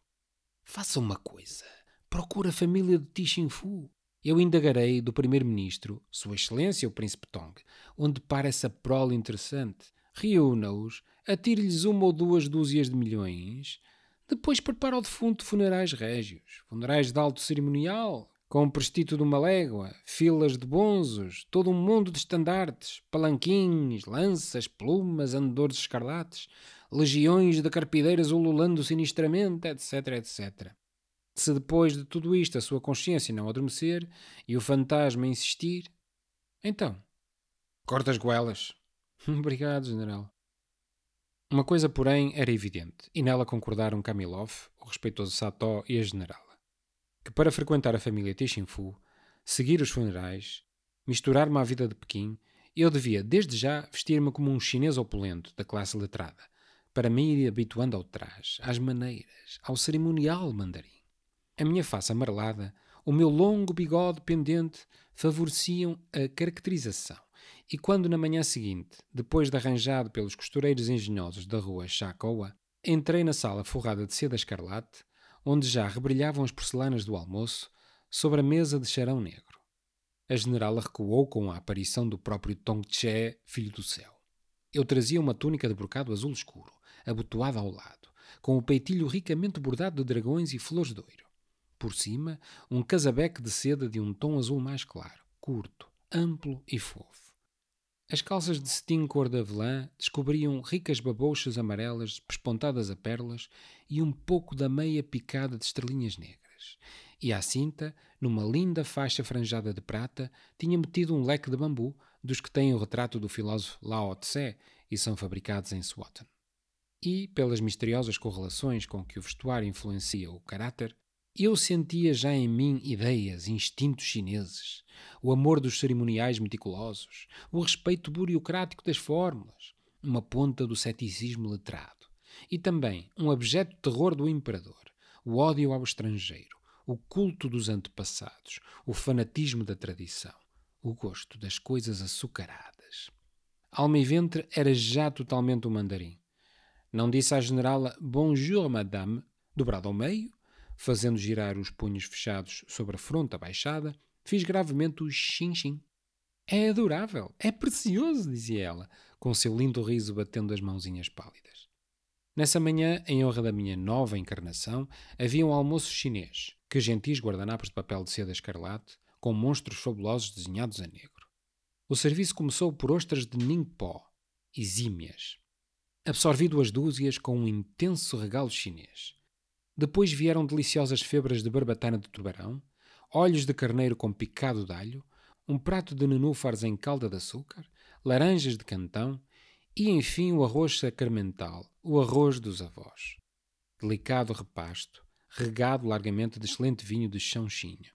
faça uma coisa. procure a família de Fu. Eu indagarei do primeiro-ministro, Sua Excelência o Príncipe Tong, onde para essa prole interessante. Reúna-os, atire-lhes uma ou duas dúzias de milhões, depois prepara o defunto funerais régios, funerais de alto cerimonial, com o prestito de uma légua, filas de bonzos, todo um mundo de estandartes, palanquins, lanças, plumas, andores escarlates, legiões de carpideiras ululando sinistramente, etc, etc. Se depois de tudo isto a sua consciência não adormecer e o fantasma insistir, então, corta as goelas. Obrigado, general. Uma coisa, porém, era evidente, e nela concordaram Kamilov, o respeitoso Sató e a generala que para frequentar a família Fu, seguir os funerais, misturar-me à vida de Pequim, eu devia, desde já, vestir-me como um chinês opulento da classe letrada, para me ir habituando ao traje, às maneiras, ao cerimonial mandarim. A minha face amarelada, o meu longo bigode pendente favoreciam a caracterização. E quando na manhã seguinte, depois de arranjado pelos costureiros engenhosos da rua Chacoa, entrei na sala forrada de seda escarlate, onde já rebrilhavam as porcelanas do almoço, sobre a mesa de charão negro. A generala recuou com a aparição do próprio Tongche, filho do céu. Eu trazia uma túnica de brocado azul escuro, abotoada ao lado, com o peitilho ricamente bordado de dragões e flores de ouro. Por cima, um casabeque de seda de um tom azul mais claro, curto, amplo e fofo. As calças de cetim cor de avelã descobriam ricas babouchas amarelas pespontadas a perlas e um pouco da meia picada de estrelinhas negras. E à cinta, numa linda faixa franjada de prata, tinha metido um leque de bambu, dos que têm o retrato do filósofo Lao Tse e são fabricados em Swatton. E, pelas misteriosas correlações com que o vestuário influencia o caráter, eu sentia já em mim ideias, instintos chineses, o amor dos cerimoniais meticulosos, o respeito burocrático das fórmulas, uma ponta do ceticismo letrado, e também um abjeto terror do imperador, o ódio ao estrangeiro, o culto dos antepassados, o fanatismo da tradição, o gosto das coisas açucaradas. Alma e ventre era já totalmente um mandarim. Não disse à generala Bonjour, madame, dobrado ao meio, Fazendo girar os punhos fechados sobre a fronte abaixada, fiz gravemente o xin-xin. É adorável, é precioso, dizia ela, com seu lindo riso batendo as mãozinhas pálidas. Nessa manhã, em honra da minha nova encarnação, havia um almoço chinês, que gentis guardanapos de papel de seda escarlate, com monstros fabulosos desenhados a negro. O serviço começou por ostras de ningpó, exímias. Absorvi duas dúzias com um intenso regalo chinês. Depois vieram deliciosas febras de barbatana de tubarão, olhos de carneiro com picado de alho, um prato de nenúfares em calda de açúcar, laranjas de cantão e, enfim, o arroz sacramental, o arroz dos avós. Delicado repasto, regado largamente de excelente vinho de chãochinha.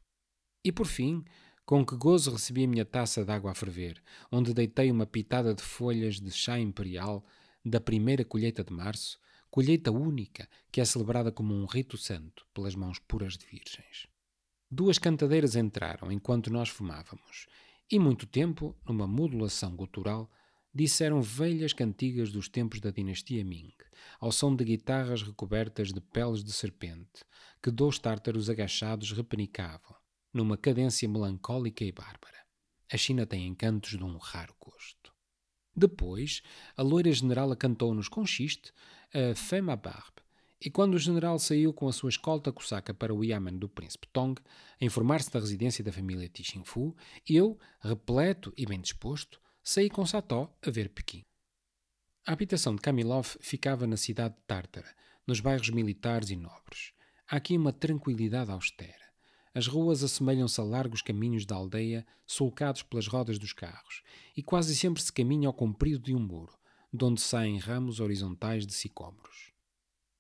E, por fim, com que gozo recebi a minha taça d'água a ferver, onde deitei uma pitada de folhas de chá imperial da primeira colheita de março, colheita única que é celebrada como um rito santo pelas mãos puras de virgens. Duas cantadeiras entraram enquanto nós fumávamos, e muito tempo, numa modulação gutural, disseram velhas cantigas dos tempos da dinastia Ming, ao som de guitarras recobertas de peles de serpente, que dois tártaros agachados repenicavam, numa cadência melancólica e bárbara. A China tem encantos de um raro gosto. Depois, a loira generala cantou-nos com chiste a Femabarb, e quando o general saiu com a sua escolta cosaca para o Yaman do príncipe Tong, a informar-se da residência da família Fu, eu, repleto e bem disposto, saí com Sató a ver Pequim. A habitação de Kamilov ficava na cidade de tártara, nos bairros militares e nobres. Há aqui uma tranquilidade austera. As ruas assemelham-se a largos caminhos da aldeia, sulcados pelas rodas dos carros, e quase sempre se caminha ao comprido de um muro, de onde saem ramos horizontais de sicômoros.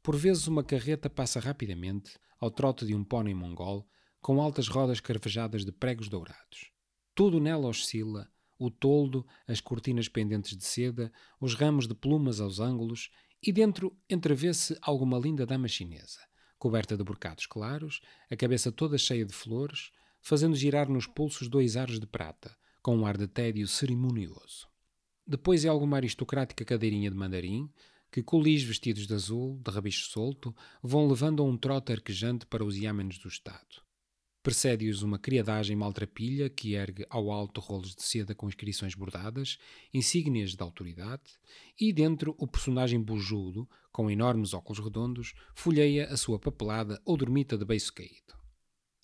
Por vezes uma carreta passa rapidamente, ao trote de um pônei mongol, com altas rodas carvejadas de pregos dourados. Tudo nela oscila, o toldo, as cortinas pendentes de seda, os ramos de plumas aos ângulos, e dentro entrevê-se alguma linda dama chinesa, coberta de brocados claros, a cabeça toda cheia de flores, fazendo girar nos pulsos dois aros de prata, com um ar de tédio cerimonioso. Depois é alguma aristocrática cadeirinha de mandarim, que colis vestidos de azul, de rabicho solto, vão levando a um trote arquejante para os iâmenes do Estado. Precede-os uma criadagem maltrapilha que ergue ao alto rolos de seda com inscrições bordadas, insígnias da autoridade, e dentro o personagem bujudo, com enormes óculos redondos, folheia a sua papelada ou dormita de beiço caído.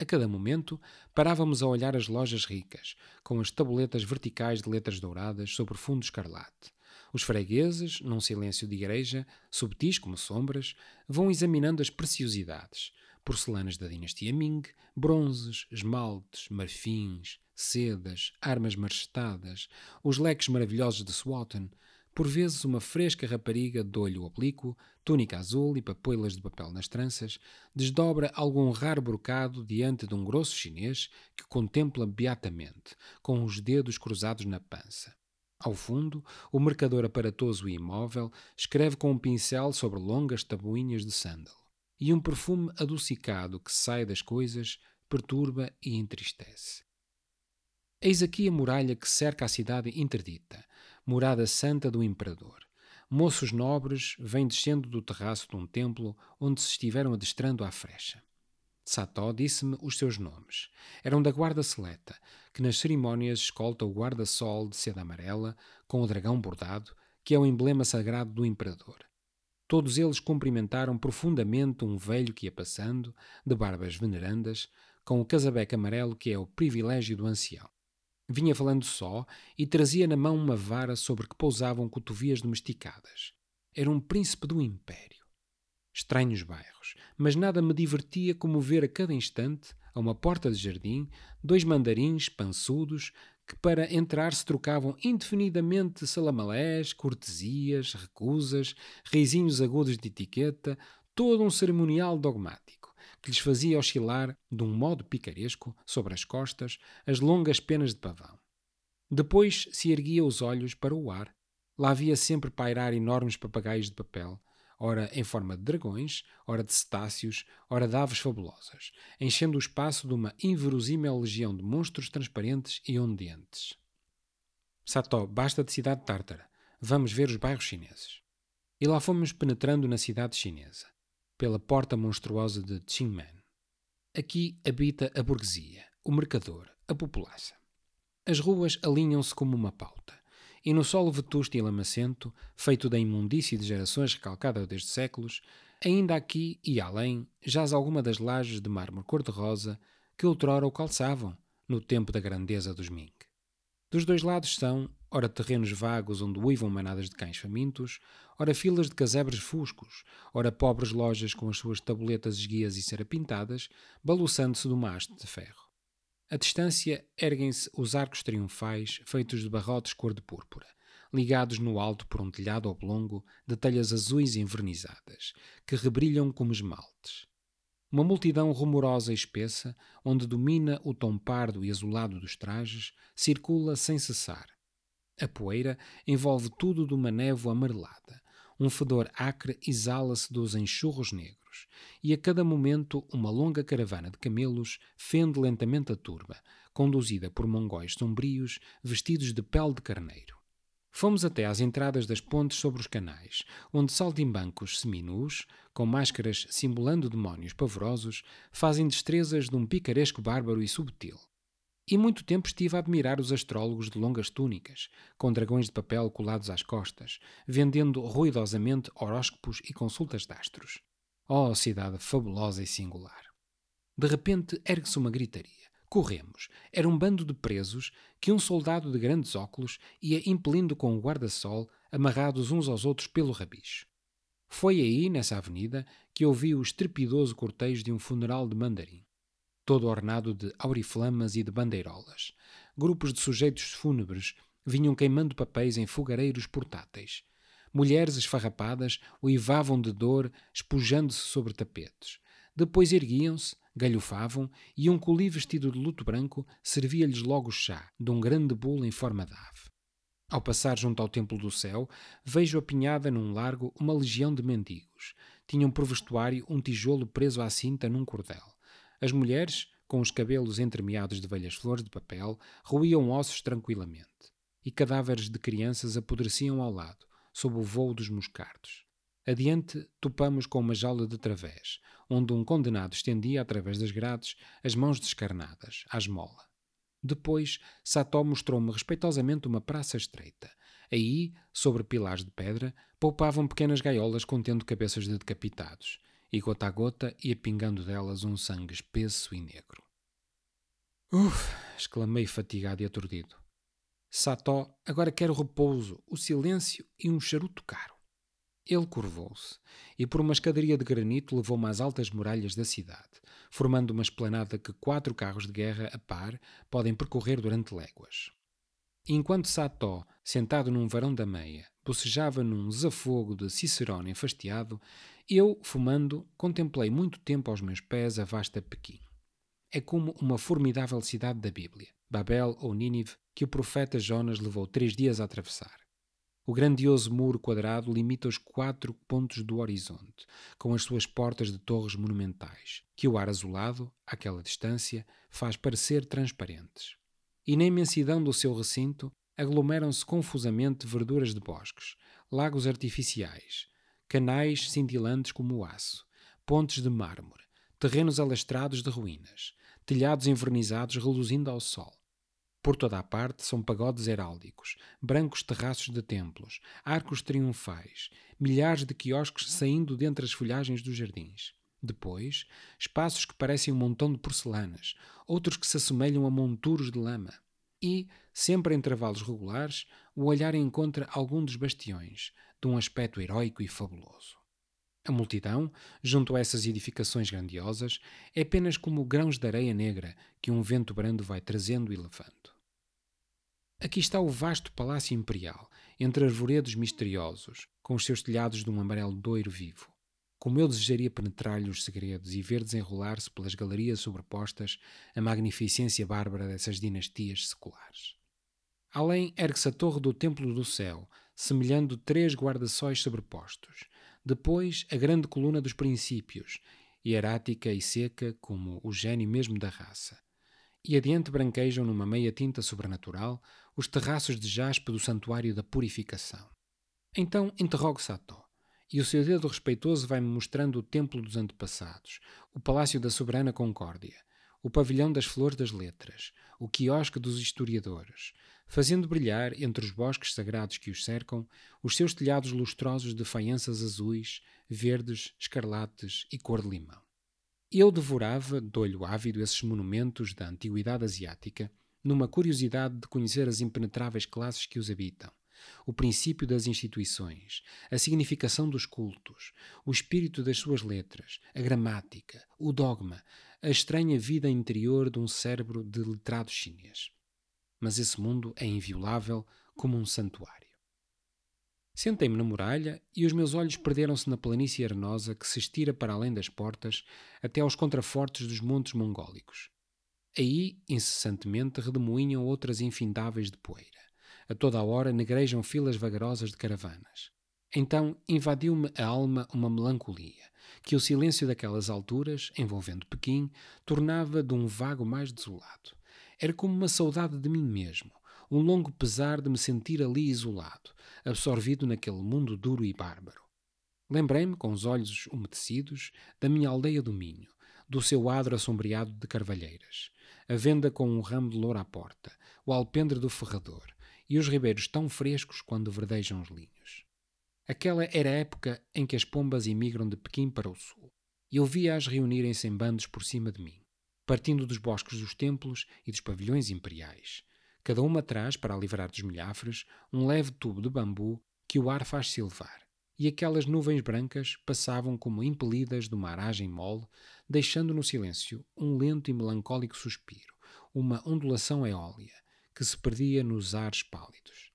A cada momento, parávamos a olhar as lojas ricas, com as tabuletas verticais de letras douradas sobre fundo escarlate. Os fregueses, num silêncio de igreja, subtis como sombras, vão examinando as preciosidades: porcelanas da dinastia Ming, bronzes, esmaltes, marfins, sedas, armas marchetadas, os leques maravilhosos de Swatton, por vezes uma fresca rapariga de olho oblíquo, túnica azul e papoilas de papel nas tranças, desdobra algum raro brocado diante de um grosso chinês que contempla beatamente, com os dedos cruzados na pança. Ao fundo, o mercador aparatoso e imóvel escreve com um pincel sobre longas tabuinhas de sândalo, e um perfume adocicado que sai das coisas perturba e entristece. Eis aqui a muralha que cerca a cidade interdita, morada santa do imperador. Moços nobres vêm descendo do terraço de um templo onde se estiveram adestrando à frecha. Sató disse-me os seus nomes. Eram da guarda seleta, que nas cerimônias escolta o guarda-sol de seda amarela, com o dragão bordado, que é o emblema sagrado do imperador. Todos eles cumprimentaram profundamente um velho que ia passando, de barbas venerandas, com o casabeque amarelo que é o privilégio do ancião. Vinha falando só e trazia na mão uma vara sobre que pousavam cotovias domesticadas. Era um príncipe do império. Estranhos bairros, mas nada me divertia como ver a cada instante, a uma porta de jardim, dois mandarins pançudos que para entrar se trocavam indefinidamente salamalés, cortesias, recusas, risinhos agudos de etiqueta, todo um cerimonial dogmático que lhes fazia oscilar, de um modo picaresco, sobre as costas, as longas penas de pavão. Depois se erguia os olhos para o ar. Lá havia sempre pairar enormes papagaios de papel, ora em forma de dragões, ora de cetáceos, ora de aves fabulosas, enchendo o espaço de uma inverosímil legião de monstros transparentes e ondeantes. Sató, basta de cidade tártara. Vamos ver os bairros chineses. E lá fomos penetrando na cidade chinesa pela porta monstruosa de Qingmen. Aqui habita a burguesia, o mercador, a população. As ruas alinham-se como uma pauta, e no solo vetusto e lamacento, feito da imundície de gerações recalcada desde séculos, ainda aqui e além jaz alguma das lajes de mármore cor-de-rosa que outrora o calçavam, no tempo da grandeza dos Ming. Dos dois lados são, ora terrenos vagos onde uivam manadas de cães famintos, ora filas de casebres fuscos, ora pobres lojas com as suas tabuletas esguias e serapintadas, baluçando-se do mastro de ferro. A distância erguem-se os arcos triunfais, feitos de barrotes cor de púrpura, ligados no alto por um telhado oblongo de telhas azuis envernizadas, que rebrilham como esmaltes. Uma multidão rumorosa e espessa, onde domina o tom pardo e azulado dos trajes, circula sem cessar. A poeira envolve tudo de uma névoa amarelada. Um fedor acre exala-se dos enxurros negros, e a cada momento uma longa caravana de camelos fende lentamente a turba, conduzida por mongóis sombrios vestidos de pele de carneiro. Fomos até às entradas das pontes sobre os canais, onde saltimbancos seminus, com máscaras simulando demónios pavorosos, fazem destrezas de um picaresco bárbaro e subtil. E muito tempo estive a admirar os astrólogos de longas túnicas, com dragões de papel colados às costas, vendendo ruidosamente horóscopos e consultas de astros. Oh, cidade fabulosa e singular! De repente ergue-se uma gritaria Corremos. Era um bando de presos que um soldado de grandes óculos ia impelindo com o um guarda-sol, amarrados uns aos outros pelo rabicho. Foi aí, nessa avenida, que ouvi o estrepidoso cortejo de um funeral de mandarim, todo ornado de auriflamas e de bandeirolas. Grupos de sujeitos fúnebres vinham queimando papéis em fogareiros portáteis. Mulheres esfarrapadas uivavam de dor, espujando se sobre tapetes. Depois erguiam-se, galhofavam e um coli vestido de luto branco servia-lhes logo chá, de um grande bolo em forma de ave. Ao passar junto ao templo do céu, vejo apinhada num largo uma legião de mendigos. Tinham por vestuário um tijolo preso à cinta num cordel. As mulheres, com os cabelos entremeados de velhas flores de papel, roíam ossos tranquilamente. E cadáveres de crianças apodreciam ao lado, sob o vôo dos moscardos. Adiante, topamos com uma jaula de través, onde um condenado estendia através das grades as mãos descarnadas, à esmola. Depois, Sató mostrou-me respeitosamente uma praça estreita. Aí, sobre pilares de pedra, poupavam pequenas gaiolas contendo cabeças de decapitados, e gota a gota ia pingando delas um sangue espesso e negro. Uf! exclamei fatigado e aturdido. Sató agora quero repouso, o silêncio e um charuto caro. Ele curvou-se e, por uma escadaria de granito, levou mais altas muralhas da cidade, formando uma esplanada que quatro carros de guerra a par podem percorrer durante léguas. Enquanto Sató, sentado num varão da meia, bocejava num desafogo de Cicerone enfastiado, eu, fumando, contemplei muito tempo aos meus pés a vasta Pequim. É como uma formidável cidade da Bíblia, Babel ou Nínive, que o profeta Jonas levou três dias a atravessar. O grandioso muro quadrado limita os quatro pontos do horizonte, com as suas portas de torres monumentais, que o ar azulado, àquela distância, faz parecer transparentes. E na imensidão do seu recinto aglomeram-se confusamente verduras de bosques, lagos artificiais, canais cintilantes como o aço, pontes de mármore, terrenos alastrados de ruínas, telhados envernizados reluzindo ao sol, por toda a parte são pagodes heráldicos, brancos terraços de templos, arcos triunfais, milhares de quiosques saindo dentre as folhagens dos jardins. Depois, espaços que parecem um montão de porcelanas, outros que se assemelham a monturos de lama. E, sempre em intervalos regulares, o olhar encontra algum dos bastiões, de um aspecto heróico e fabuloso. A multidão, junto a essas edificações grandiosas, é apenas como grãos de areia negra que um vento brando vai trazendo e levando. Aqui está o vasto palácio imperial, entre arvoredos misteriosos, com os seus telhados de um amarelo doiro vivo. Como eu desejaria penetrar-lhe os segredos e ver desenrolar-se pelas galerias sobrepostas a magnificência bárbara dessas dinastias seculares. Além, ergue-se a torre do Templo do Céu, semelhando três guarda-sóis sobrepostos. Depois, a grande coluna dos princípios, hierática e seca como o gênio mesmo da raça, e adiante branquejam numa meia tinta sobrenatural os terraços de jaspe do Santuário da Purificação. Então interrogo Sató, e o seu dedo respeitoso vai-me mostrando o Templo dos Antepassados, o Palácio da Soberana Concórdia, o Pavilhão das Flores das Letras, o Quiosque dos Historiadores, fazendo brilhar, entre os bosques sagrados que os cercam, os seus telhados lustrosos de faianças azuis, verdes, escarlates e cor de limão. Eu devorava, de olho ávido, esses monumentos da antiguidade asiática, numa curiosidade de conhecer as impenetráveis classes que os habitam, o princípio das instituições, a significação dos cultos, o espírito das suas letras, a gramática, o dogma, a estranha vida interior de um cérebro de letrado chinês. Mas esse mundo é inviolável como um santuário. Sentei-me na muralha e os meus olhos perderam-se na planície arenosa que se estira para além das portas até aos contrafortes dos montes mongólicos. Aí, incessantemente, redemoinham outras infindáveis de poeira. A toda a hora negrejam filas vagarosas de caravanas. Então invadiu-me a alma uma melancolia, que o silêncio daquelas alturas, envolvendo Pequim, tornava de um vago mais desolado. Era como uma saudade de mim mesmo, um longo pesar de me sentir ali isolado, absorvido naquele mundo duro e bárbaro. Lembrei-me, com os olhos umedecidos, da minha aldeia do Minho, do seu adro assombreado de carvalheiras, a venda com um ramo de louro à porta, o alpendre do ferrador e os ribeiros tão frescos quando verdejam os linhos. Aquela era a época em que as pombas emigram de Pequim para o sul, e eu via-as reunirem-se em bandos por cima de mim, partindo dos bosques dos templos e dos pavilhões imperiais, Cada uma traz, para a livrar dos milhafres, um leve tubo de bambu que o ar faz silvar, e aquelas nuvens brancas passavam como impelidas de uma aragem mole, deixando no silêncio um lento e melancólico suspiro, uma ondulação eólia, que se perdia nos ares pálidos.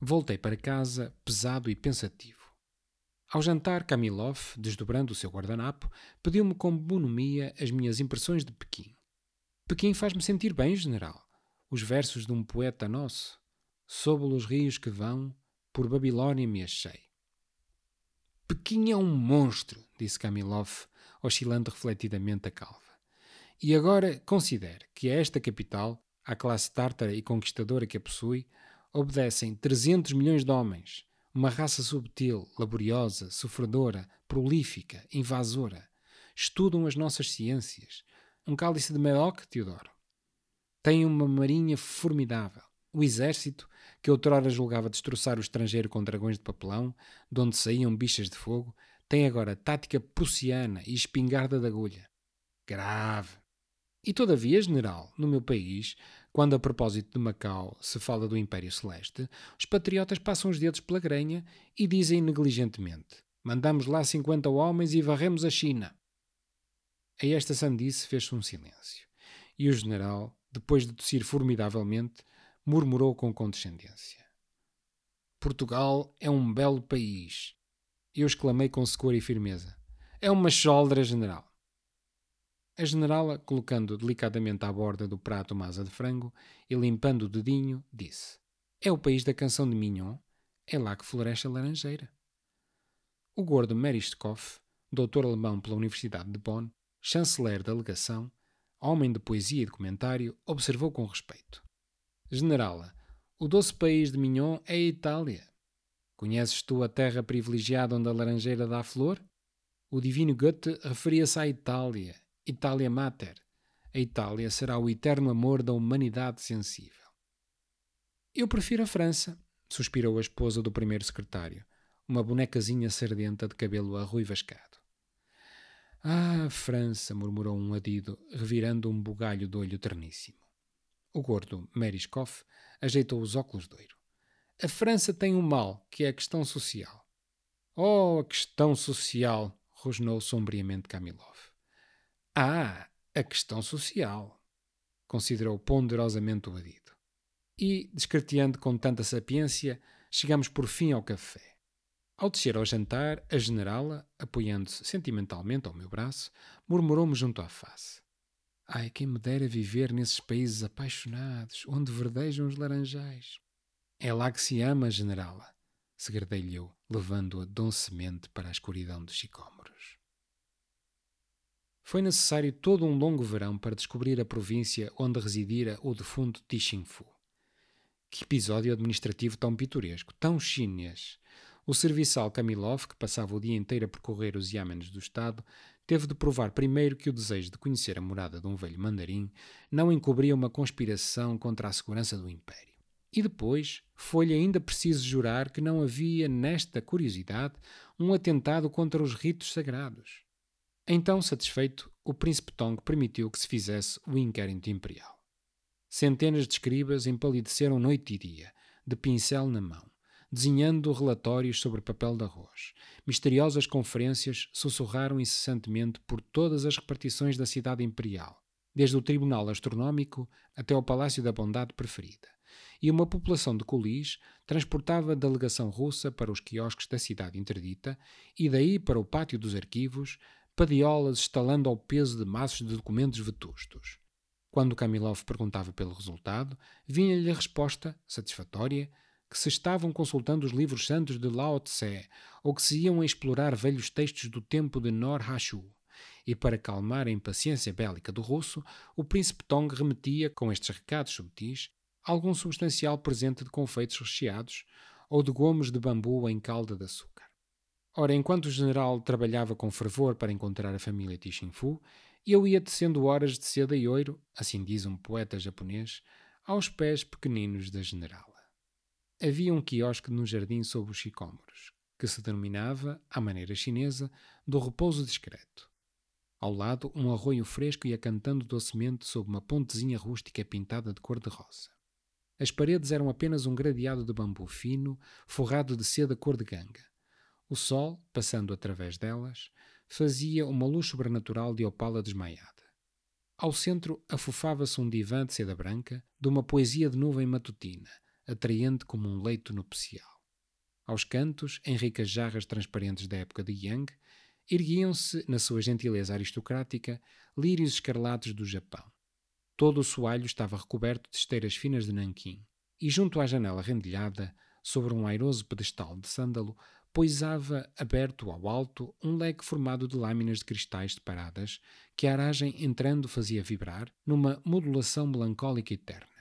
Voltei para casa pesado e pensativo. Ao jantar, Kamilov, desdobrando o seu guardanapo, pediu-me com bonomia as minhas impressões de Pequim. Pequim faz-me sentir bem, general os versos de um poeta nosso, sob os rios que vão, por Babilônia me achei. Pequim é um monstro, disse Kamilov, oscilando refletidamente a calva. E agora considere que a esta capital, à classe tártara e conquistadora que a possui, obedecem 300 milhões de homens, uma raça subtil, laboriosa, sofredora, prolífica, invasora. Estudam as nossas ciências. Um cálice de Medoc, Teodoro tem uma marinha formidável. O exército, que outrora julgava destroçar o estrangeiro com dragões de papelão, de onde saíam bichas de fogo, tem agora tática prussiana e espingarda de agulha. Grave. E todavia, general, no meu país, quando a propósito de Macau se fala do Império Celeste, os patriotas passam os dedos pela grenha e dizem negligentemente: Mandamos lá 50 homens e varremos a China. A esta sandice fez-se um silêncio. E o general depois de tossir formidavelmente, murmurou com condescendência: Portugal é um belo país. Eu exclamei com secura e firmeza: É uma choldra, general. A generala, colocando delicadamente à borda do prato uma asa de frango e limpando o dedinho, disse: É o país da canção de Mignon. É lá que floresce a laranjeira. O gordo Meristkoff, doutor alemão pela Universidade de Bonn, chanceler da legação, homem de poesia e de comentário, observou com respeito: Generala, o doce país de Mignon é a Itália. Conheces tu a terra privilegiada onde a laranjeira dá flor? O divino Goethe referia-se à Itália, Itália Mater. A Itália será o eterno amor da humanidade sensível. Eu prefiro a França, suspirou a esposa do primeiro secretário, uma bonecazinha sardenta de cabelo arruivascado. Ah, França, murmurou um adido, revirando um bugalho de olho terníssimo. O gordo Meriskov ajeitou os óculos doiro. A França tem um mal, que é a questão social. Oh, a questão social! rosnou sombriamente Kamilov. Ah, a questão social! considerou ponderosamente o adido. E, descarteando com tanta sapiência, chegamos por fim ao café. Ao descer ao jantar, a generala, apoiando-se sentimentalmente ao meu braço, murmurou-me junto à face. Ai, quem me dera viver nesses países apaixonados, onde verdejam os laranjais. É lá que se ama, generala, segredei-lhe eu, levando-a doncemente para a escuridão dos sicômoros. Foi necessário todo um longo verão para descobrir a província onde residira o defunto Tixinfu. Que episódio administrativo tão pitoresco, tão chinês! O serviçal Kamilov, que passava o dia inteiro a percorrer os iâmenes do Estado, teve de provar primeiro que o desejo de conhecer a morada de um velho mandarim não encobria uma conspiração contra a segurança do Império. E depois foi-lhe ainda preciso jurar que não havia nesta curiosidade um atentado contra os ritos sagrados. Então, satisfeito, o príncipe Tong permitiu que se fizesse o inquérito imperial. Centenas de escribas empalideceram noite e dia, de pincel na mão desenhando relatórios sobre papel de arroz. Misteriosas conferências sussurraram incessantemente por todas as repartições da cidade imperial, desde o Tribunal Astronómico até o Palácio da Bondade Preferida. E uma população de colis transportava a delegação russa para os quiosques da cidade interdita e daí para o Pátio dos Arquivos, padiolas estalando ao peso de maços de documentos vetustos. Quando Kamilov perguntava pelo resultado, vinha-lhe a resposta, satisfatória, que se estavam consultando os livros santos de Lao Tse ou que se iam explorar velhos textos do tempo de Nor-Hashu. E para calmar a impaciência bélica do russo, o príncipe Tong remetia, com estes recados subtis, algum substancial presente de confeitos recheados ou de gomos de bambu em calda de açúcar. Ora, enquanto o general trabalhava com fervor para encontrar a família Tichinfu, eu ia tecendo horas de seda e ouro, assim diz um poeta japonês, aos pés pequeninos da general havia um quiosque no jardim sob os sicômoros, que se denominava, à maneira chinesa, do repouso discreto. Ao lado, um arroio fresco ia cantando docemente sob uma pontezinha rústica pintada de cor-de-rosa. As paredes eram apenas um gradeado de bambu fino, forrado de seda cor de ganga. O sol, passando através delas, fazia uma luz sobrenatural de opala desmaiada. Ao centro afofava-se um divã de seda branca, de uma poesia de nuvem matutina, atraente como um leito nupcial. Aos cantos, em ricas jarras transparentes da época de Yang, erguiam-se, na sua gentileza aristocrática, lírios escarlates do Japão. Todo o soalho estava recoberto de esteiras finas de nanquim, e junto à janela rendilhada, sobre um airoso pedestal de sândalo, poisava, aberto ao alto, um leque formado de lâminas de cristais separadas, que a aragem entrando fazia vibrar, numa modulação melancólica e terna.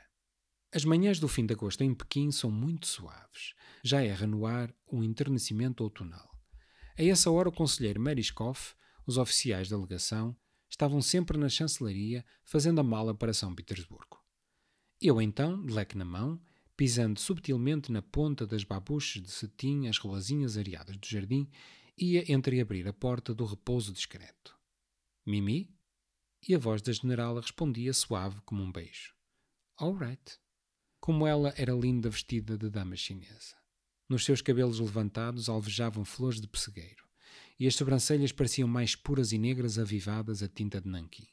As manhãs do fim de agosto em Pequim são muito suaves. Já erra no ar um enternecimento outonal. A essa hora, o conselheiro Meriskov, os oficiais da legação, estavam sempre na chancelaria fazendo a mala para São Petersburgo. Eu, então, de leque na mão, pisando subtilmente na ponta das babuches de cetim as rolazinhas areadas do jardim, ia entreabrir a porta do repouso discreto. Mimi? E a voz da generala respondia suave como um beijo. All right como ela era linda vestida de dama chinesa. Nos seus cabelos levantados alvejavam flores de pessegueiro, e as sobrancelhas pareciam mais puras e negras avivadas a tinta de nanquim.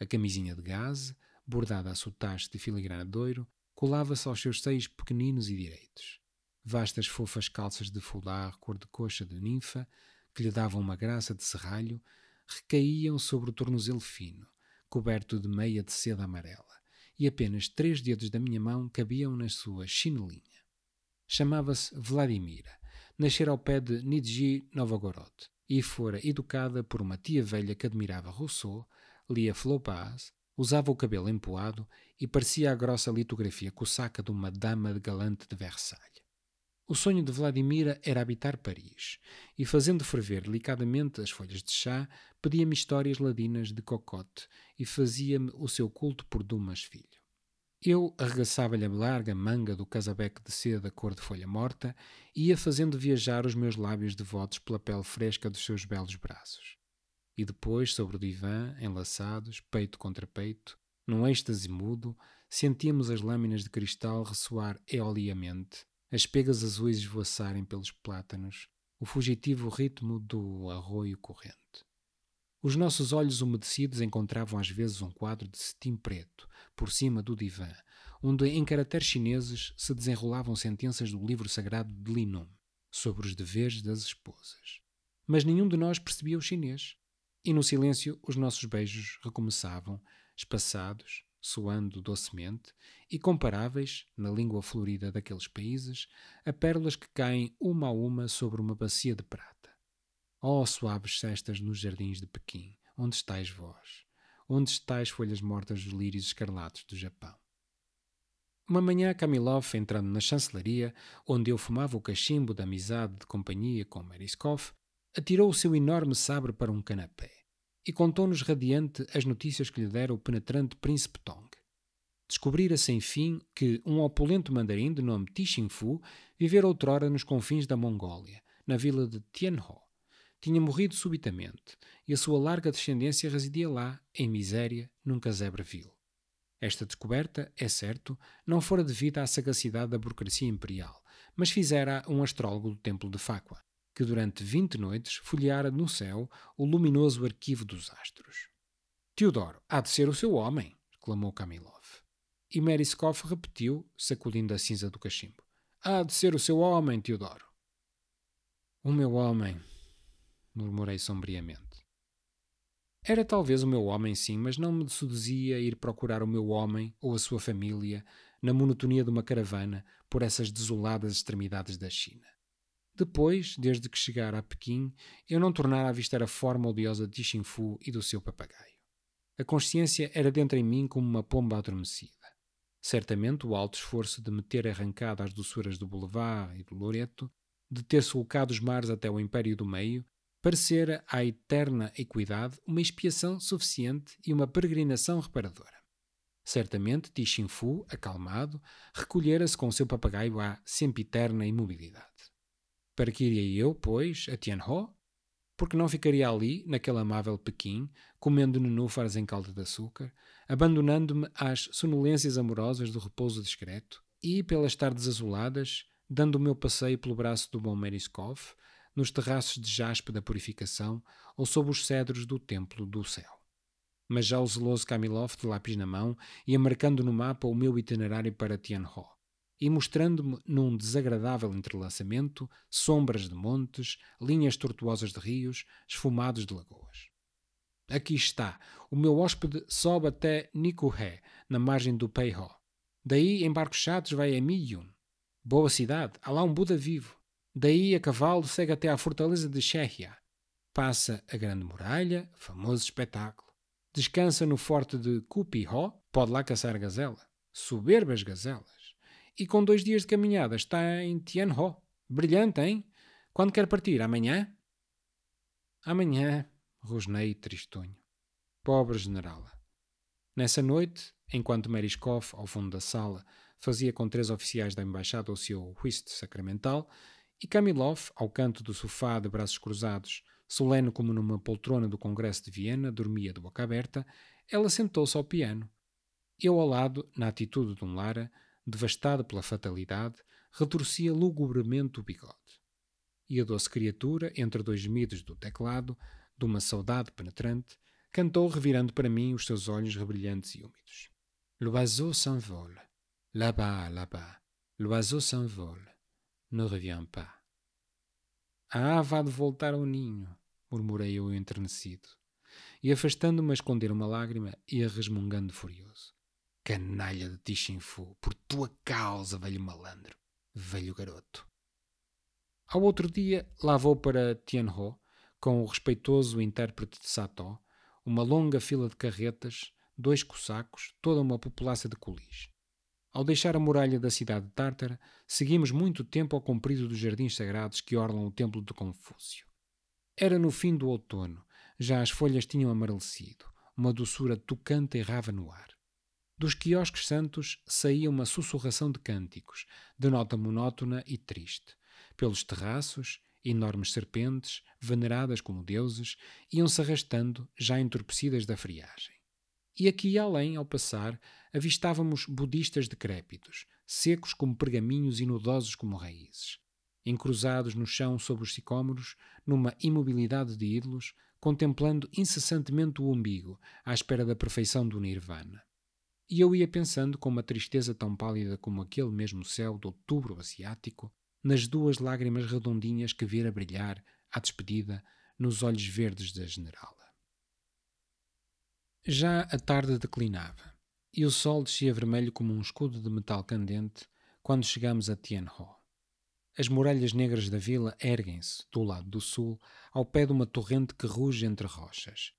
A camisinha de gaze, bordada a sotaxe de filigrana de ouro, colava-se aos seus seios pequeninos e direitos. Vastas fofas calças de fular cor de coxa de ninfa, que lhe davam uma graça de serralho, recaíam sobre o tornozelo fino, coberto de meia de seda amarela e apenas três dedos da minha mão cabiam na sua chinelinha. Chamava-se Vladimira, nascera ao pé de Nidji Novogorod e fora educada por uma tia velha que admirava Rousseau, lia Flopaz, usava o cabelo empoado e parecia a grossa litografia cossaca de uma dama galante de Versalhes. O sonho de Vladimira era habitar Paris, e fazendo ferver delicadamente as folhas de chá, pedia-me histórias ladinas de cocote e fazia-me o seu culto por Dumas Filho. Eu arregaçava-lhe a larga manga do casabeque de seda cor de folha morta e ia fazendo viajar os meus lábios devotos pela pele fresca dos seus belos braços. E depois, sobre o divã, enlaçados, peito contra peito, num êxtase mudo, sentíamos as lâminas de cristal ressoar eoliamente as pegas azuis esvoaçarem pelos plátanos, o fugitivo ritmo do arroio corrente. Os nossos olhos umedecidos encontravam às vezes um quadro de cetim preto, por cima do divã, onde, em caracteres chineses, se desenrolavam sentenças do livro sagrado de Linum, sobre os deveres das esposas. Mas nenhum de nós percebia o chinês, e no silêncio os nossos beijos recomeçavam, espaçados, soando docemente, e comparáveis, na língua florida daqueles países, a pérolas que caem uma a uma sobre uma bacia de prata. Oh, suaves cestas nos jardins de Pequim, onde estáis vós? Onde estáis folhas mortas dos lírios escarlatos do Japão? Uma manhã, Kamilov, entrando na chancelaria, onde eu fumava o cachimbo da amizade de companhia com Meriskov, atirou o seu enorme sabre para um canapé e contou-nos radiante as notícias que lhe dera o penetrante príncipe Tong. Descobrira sem fim que um opulento mandarim de nome Fu, vivera outrora nos confins da Mongólia, na vila de Tianho. Tinha morrido subitamente e a sua larga descendência residia lá, em miséria, num casebre vil. Esta descoberta, é certo, não fora devida à sagacidade da burocracia imperial, mas fizera um astrólogo do templo de Fáqua que durante vinte noites folheara no céu o luminoso arquivo dos astros. Teodoro, há de ser o seu homem, exclamou Kamilov. E Meriskov repetiu, sacudindo a cinza do cachimbo. Há de ser o seu homem, Teodoro. O meu homem, murmurei sombriamente. Era talvez o meu homem, sim, mas não me seduzia ir procurar o meu homem ou a sua família na monotonia de uma caravana por essas desoladas extremidades da China. Depois, desde que chegara a Pequim, eu não tornara a avistar a forma odiosa de Xinfu e do seu papagaio. A consciência era dentro em mim como uma pomba adormecida. Certamente o alto esforço de me ter arrancado às doçuras do Boulevard e do Loreto, de ter sulcado os mares até o Império do Meio, parecera à eterna equidade uma expiação suficiente e uma peregrinação reparadora. Certamente Fu, acalmado, recolhera-se com o seu papagaio à sempiterna imobilidade. Para que iria eu, pois, a Tianho? Porque não ficaria ali, naquele amável Pequim, comendo nenúfares em calda de açúcar, abandonando-me às sonolências amorosas do repouso discreto, e, pelas tardes azuladas, dando o meu passeio pelo braço do bom Meriskov, nos terraços de jaspe da purificação ou sob os cedros do templo do céu. Mas já o zeloso Kamilov de lápis na mão ia marcando no mapa o meu itinerário para Tianho e mostrando-me, num desagradável entrelaçamento, sombras de montes, linhas tortuosas de rios, esfumados de lagoas. Aqui está, o meu hóspede sobe até Nicohé, na margem do Peihó. Daí, em barcos chatos, vai a Miyun. Boa cidade, há lá um Buda vivo. Daí, a cavalo, segue até à fortaleza de Shehya. Passa a Grande Muralha, famoso espetáculo. Descansa no forte de Kupiho, pode lá caçar gazela. Soberbas gazelas e com dois dias de caminhada está em Tianho. Brilhante, hein? Quando quer partir? Amanhã? Amanhã, rosnei tristonho. Pobre generala. Nessa noite, enquanto Meriskov, ao fundo da sala, fazia com três oficiais da embaixada o seu whist sacramental, e Kamilov, ao canto do sofá de braços cruzados, solene como numa poltrona do Congresso de Viena, dormia de boca aberta, ela sentou-se ao piano. Eu ao lado, na atitude de um Lara, devastado pela fatalidade, retorcia lugubremente o bigode. E a doce criatura, entre dois midos do teclado, de uma saudade penetrante, cantou revirando para mim os seus olhos rebrilhantes e úmidos. L'oiseau s'envole. Là-bas, là-bas. L'oiseau s'envole. Ne revient pas. A ah, ave há de voltar ao ninho, murmurei eu enternecido. E afastando-me a esconder uma lágrima e resmungando furioso. Canalha de Tichinfu, por tua causa, velho malandro, velho garoto. Ao outro dia, lá vou para Tianho, com o respeitoso intérprete de Sato, uma longa fila de carretas, dois cossacos, toda uma populaça de colis. Ao deixar a muralha da cidade tártara, seguimos muito tempo ao comprido dos jardins sagrados que orlam o templo de Confúcio. Era no fim do outono, já as folhas tinham amarelecido, uma doçura tocante errava no ar. Dos quiosques santos saía uma sussurração de cânticos, de nota monótona e triste. Pelos terraços, enormes serpentes, veneradas como deuses, iam-se arrastando, já entorpecidas da friagem. E aqui e além, ao passar, avistávamos budistas decrépitos, secos como pergaminhos e nudosos como raízes. Encruzados no chão sob os sicômoros, numa imobilidade de ídolos, contemplando incessantemente o umbigo, à espera da perfeição do nirvana. E eu ia pensando com uma tristeza tão pálida como aquele mesmo céu de outubro asiático, nas duas lágrimas redondinhas que vira brilhar, à despedida, nos olhos verdes da generala. Já a tarde declinava, e o sol descia vermelho como um escudo de metal candente quando chegamos a Tianho. As muralhas negras da vila erguem-se, do lado do sul, ao pé de uma torrente que ruge entre rochas.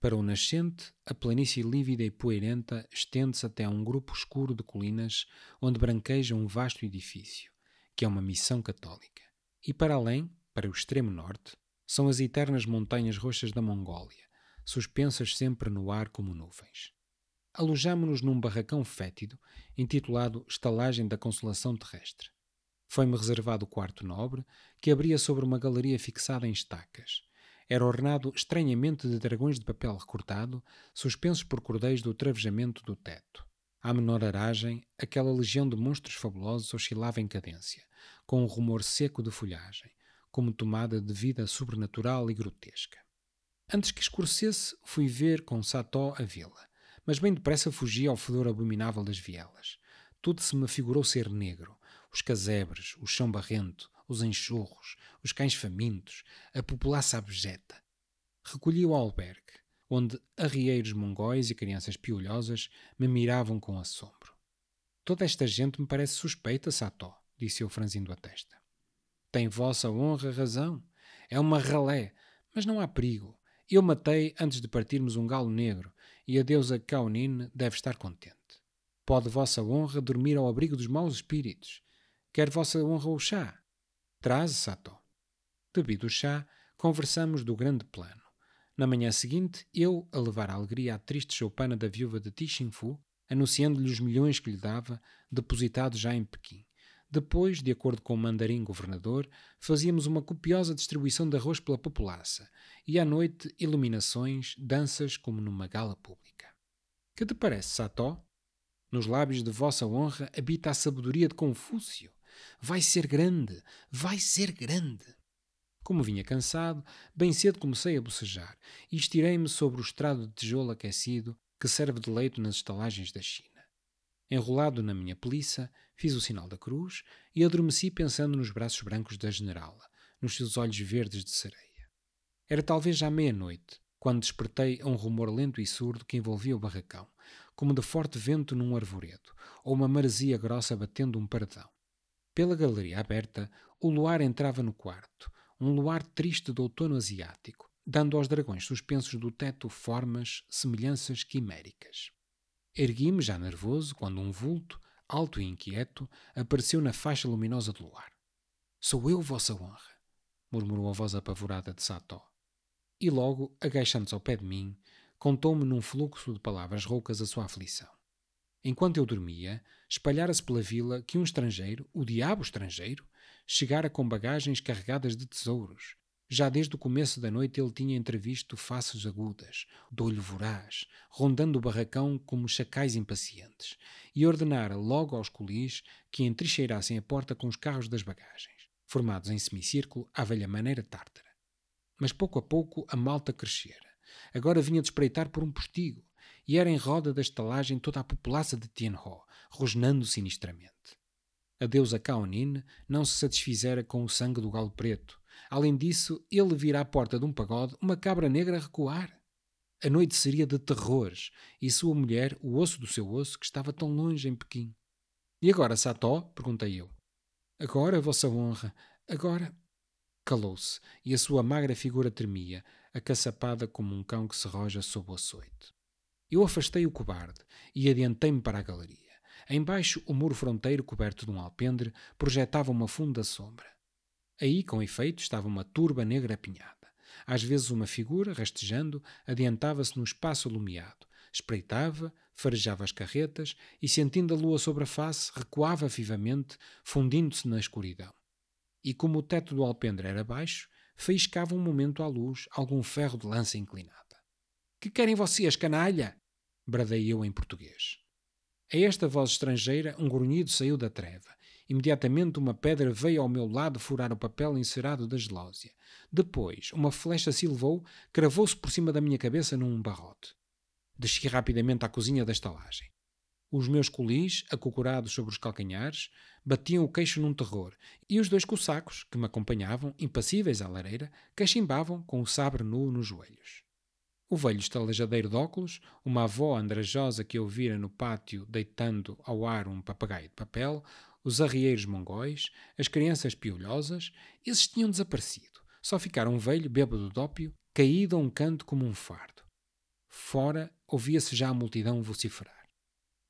Para o nascente, a planície lívida e poeirenta estende-se até a um grupo escuro de colinas onde branqueja um vasto edifício, que é uma missão católica. E para além, para o extremo norte, são as eternas montanhas roxas da Mongólia, suspensas sempre no ar como nuvens. Alojamo-nos num barracão fétido, intitulado Estalagem da Consolação Terrestre. Foi-me reservado o quarto nobre, que abria sobre uma galeria fixada em estacas, era ornado estranhamente de dragões de papel recortado, suspensos por cordéis do travejamento do teto. À menor aragem, aquela legião de monstros fabulosos oscilava em cadência, com um rumor seco de folhagem, como tomada de vida sobrenatural e grotesca. Antes que escurecesse, fui ver com Sató a vila, mas bem depressa fugi ao fedor abominável das vielas. Tudo se me figurou ser negro, os casebres, o chão barrento, os enxurros, os cães famintos, a população abjeta. Recolhi o albergue, onde arrieiros mongóis e crianças piolhosas me miravam com assombro. Toda esta gente me parece suspeita, Sató, disse eu franzindo a testa. Tem vossa honra razão. É uma ralé, mas não há perigo. Eu matei antes de partirmos um galo negro, e a deusa Kaonin deve estar contente. Pode vossa honra dormir ao abrigo dos maus espíritos. Quer vossa honra o chá? traze Sato. Bebido o chá, conversamos do grande plano. Na manhã seguinte, eu a levar a alegria à triste choupana da viúva de Tixin Fu, anunciando-lhe os milhões que lhe dava, depositados já em Pequim. Depois, de acordo com o mandarim governador, fazíamos uma copiosa distribuição de arroz pela populaça e à noite iluminações, danças como numa gala pública. Que te parece, Sató? Nos lábios de vossa honra habita a sabedoria de Confúcio. Vai ser grande, vai ser grande. Como vinha cansado, bem cedo comecei a bocejar e estirei-me sobre o estrado de tijolo aquecido que serve de leito nas estalagens da China. Enrolado na minha peliça, fiz o sinal da cruz e adormeci pensando nos braços brancos da generala, nos seus olhos verdes de sereia. Era talvez já meia-noite, quando despertei a um rumor lento e surdo que envolvia o barracão, como de forte vento num arvoredo, ou uma maresia grossa batendo um pardão. Pela galeria aberta, o luar entrava no quarto, um luar triste de outono asiático, dando aos dragões suspensos do teto formas, semelhanças quiméricas. Ergui-me já nervoso quando um vulto, alto e inquieto, apareceu na faixa luminosa do luar. Sou eu, Vossa Honra, murmurou a voz apavorada de Sató. E logo, agachando-se ao pé de mim, contou-me num fluxo de palavras roucas a sua aflição enquanto eu dormia, espalhara-se pela vila que um estrangeiro, o diabo estrangeiro, chegara com bagagens carregadas de tesouros. Já desde o começo da noite ele tinha entrevisto faces agudas, de olho voraz, rondando o barracão como chacais impacientes, e ordenara logo aos colis que entrincheirassem a porta com os carros das bagagens, formados em semicírculo à velha maneira tártara. Mas pouco a pouco a malta crescera. Agora vinha de espreitar por um postigo, e era em roda da estalagem toda a populaça de Tianho, rosnando sinistramente. A deusa Kaonin não se satisfizera com o sangue do galo preto. Além disso, ele vira à porta de um pagode uma cabra negra recuar. A noite seria de terrores, e sua mulher, o osso do seu osso, que estava tão longe em Pequim. E agora, Sató? perguntei eu. Agora, vossa honra, agora. Calou-se, e a sua magra figura tremia, acaçapada como um cão que se roja sob o açoite. Eu afastei o cobarde e adiantei-me para a galeria. Embaixo, o muro fronteiro, coberto de um alpendre, projetava uma funda sombra. Aí, com efeito, estava uma turba negra apinhada. Às vezes, uma figura, rastejando, adiantava-se no espaço alumiado, espreitava, farejava as carretas e, sentindo a lua sobre a face, recuava vivamente, fundindo-se na escuridão. E como o teto do alpendre era baixo, faiscava um momento à luz algum ferro de lança inclinado. Que querem vocês, canalha? bradei eu em português. A esta voz estrangeira, um grunhido saiu da treva. Imediatamente uma pedra veio ao meu lado furar o papel encerado da gelósia. Depois, uma flecha se levou, cravou-se por cima da minha cabeça num barrote. Desci rapidamente à cozinha da estalagem. Os meus colis, acocorados sobre os calcanhares, batiam o queixo num terror, e os dois cossacos, que me acompanhavam, impassíveis à lareira, cachimbavam com o sabre nu nos joelhos. O velho estalajadeiro de óculos, uma avó andrajosa que eu vira no pátio deitando ao ar um papagaio de papel, os arrieiros mongóis, as crianças piolhosas, esses tinham desaparecido. Só ficaram um velho bêbado de ópio, caído a um canto como um fardo. Fora ouvia-se já a multidão vociferar.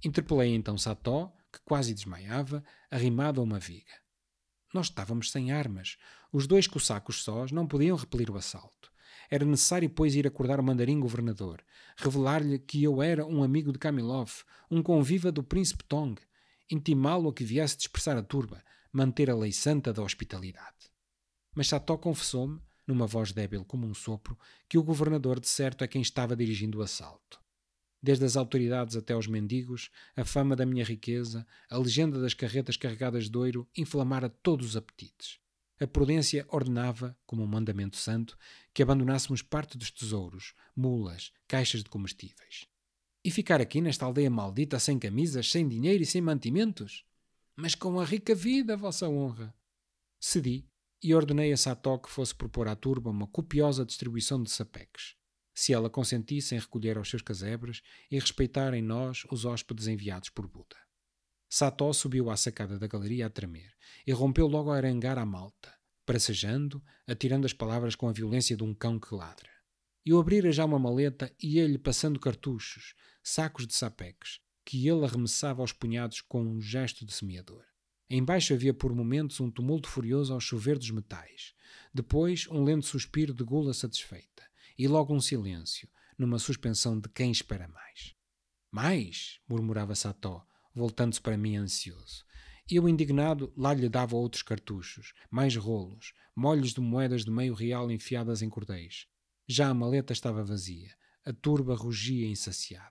Interpelei então Sató, que quase desmaiava, arrimado a uma viga. Nós estávamos sem armas. Os dois cossacos sós não podiam repelir o assalto. Era necessário, pois, ir acordar o mandarim governador, revelar-lhe que eu era um amigo de Kamilov, um conviva do príncipe Tong, intimá-lo a que viesse dispersar a turba, manter a lei santa da hospitalidade. Mas Sató confessou-me, numa voz débil como um sopro, que o governador de certo é quem estava dirigindo o assalto. Desde as autoridades até os mendigos, a fama da minha riqueza, a legenda das carretas carregadas de ouro inflamara todos os apetites. A prudência ordenava, como um mandamento santo, que abandonássemos parte dos tesouros, mulas, caixas de comestíveis. E ficar aqui nesta aldeia maldita, sem camisas, sem dinheiro e sem mantimentos? Mas com a rica vida, vossa honra! Cedi e ordenei a Sató que fosse propor à turba uma copiosa distribuição de sapeques. Se ela consentisse em recolher aos seus casebres e respeitar em nós os hóspedes enviados por Buda. Sató subiu à sacada da galeria a tremer e rompeu logo a arangar a malta, pracejando, atirando as palavras com a violência de um cão que ladra. Eu abrira já uma maleta e ele passando cartuchos, sacos de sapeques, que ele arremessava aos punhados com um gesto de semeador. Embaixo havia por momentos um tumulto furioso ao chover dos metais, depois um lento suspiro de gula satisfeita, e logo um silêncio, numa suspensão de quem espera mais. Mais! murmurava Sató, voltando-se para mim ansioso. Eu, indignado, lá lhe dava outros cartuchos, mais rolos, molhos de moedas de meio real enfiadas em cordéis. Já a maleta estava vazia. A turba rugia insaciada.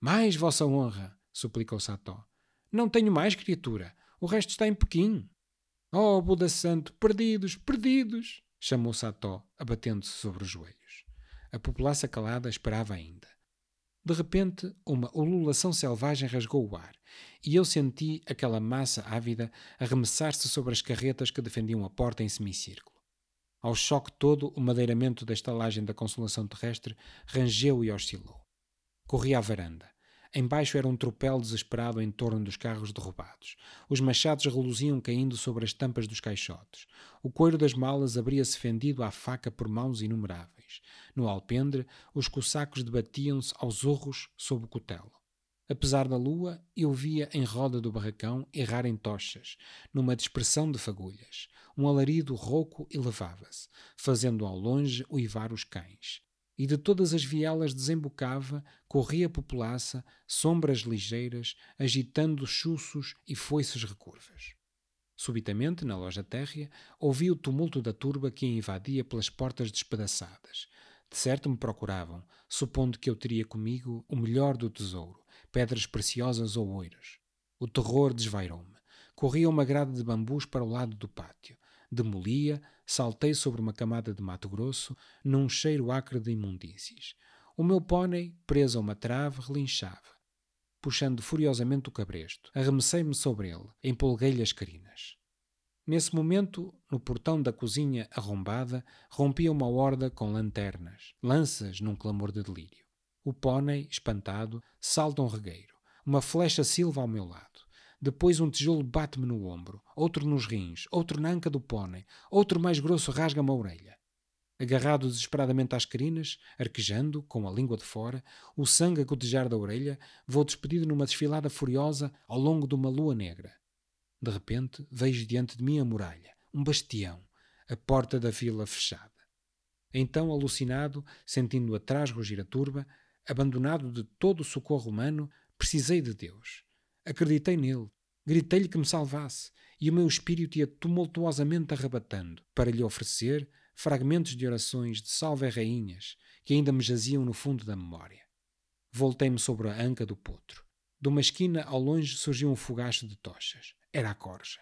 Mais, Vossa Honra! suplicou Sató. Não tenho mais, criatura. O resto está em Pequim. Oh, Buda Santo, perdidos, perdidos! chamou Sató, abatendo-se sobre os joelhos. A população calada esperava ainda. De repente, uma ululação selvagem rasgou o ar, e eu senti aquela massa ávida arremessar-se sobre as carretas que defendiam a porta em semicírculo. Ao choque todo, o madeiramento da estalagem da Consolação Terrestre rangeu e oscilou. Corri à varanda. Embaixo era um tropel desesperado em torno dos carros derrubados. Os machados reluziam caindo sobre as tampas dos caixotes. O couro das malas abria-se fendido à faca por mãos inumeráveis. No alpendre, os cossacos debatiam-se aos urros sob o cutelo. Apesar da lua, eu via em roda do barracão errarem tochas, numa dispersão de fagulhas. Um alarido rouco elevava-se, fazendo ao longe uivar os cães. E de todas as vielas desembocava, corria a populaça, sombras ligeiras, agitando chuços e foices recurvas. Subitamente, na loja térrea, ouvi o tumulto da turba que a invadia pelas portas despedaçadas. De certo me procuravam, supondo que eu teria comigo o melhor do tesouro, pedras preciosas ou oiros. O terror desvairou-me. Corria uma grade de bambus para o lado do pátio. Demolia, saltei sobre uma camada de mato grosso, num cheiro acre de imundícies. O meu pônei, preso a uma trave, relinchava puxando furiosamente o cabresto. Arremessei-me sobre ele, empolguei-lhe as carinas. Nesse momento, no portão da cozinha arrombada, rompia uma horda com lanternas, lanças num clamor de delírio. O pônei, espantado, salta um regueiro. Uma flecha silva ao meu lado. Depois um tijolo bate-me no ombro, outro nos rins, outro na anca do pônei, outro mais grosso rasga-me a orelha agarrado desesperadamente às carinas, arquejando, com a língua de fora, o sangue a gotejar da orelha, vou despedido numa desfilada furiosa ao longo de uma lua negra. De repente, vejo diante de mim a muralha, um bastião, a porta da vila fechada. Então, alucinado, sentindo atrás rugir a turba, abandonado de todo o socorro humano, precisei de Deus. Acreditei nele, gritei-lhe que me salvasse, e o meu espírito ia tumultuosamente arrebatando, para lhe oferecer, fragmentos de orações de salve rainhas que ainda me jaziam no fundo da memória. Voltei-me sobre a anca do potro. De uma esquina ao longe surgiu um fogacho de tochas. Era a corja.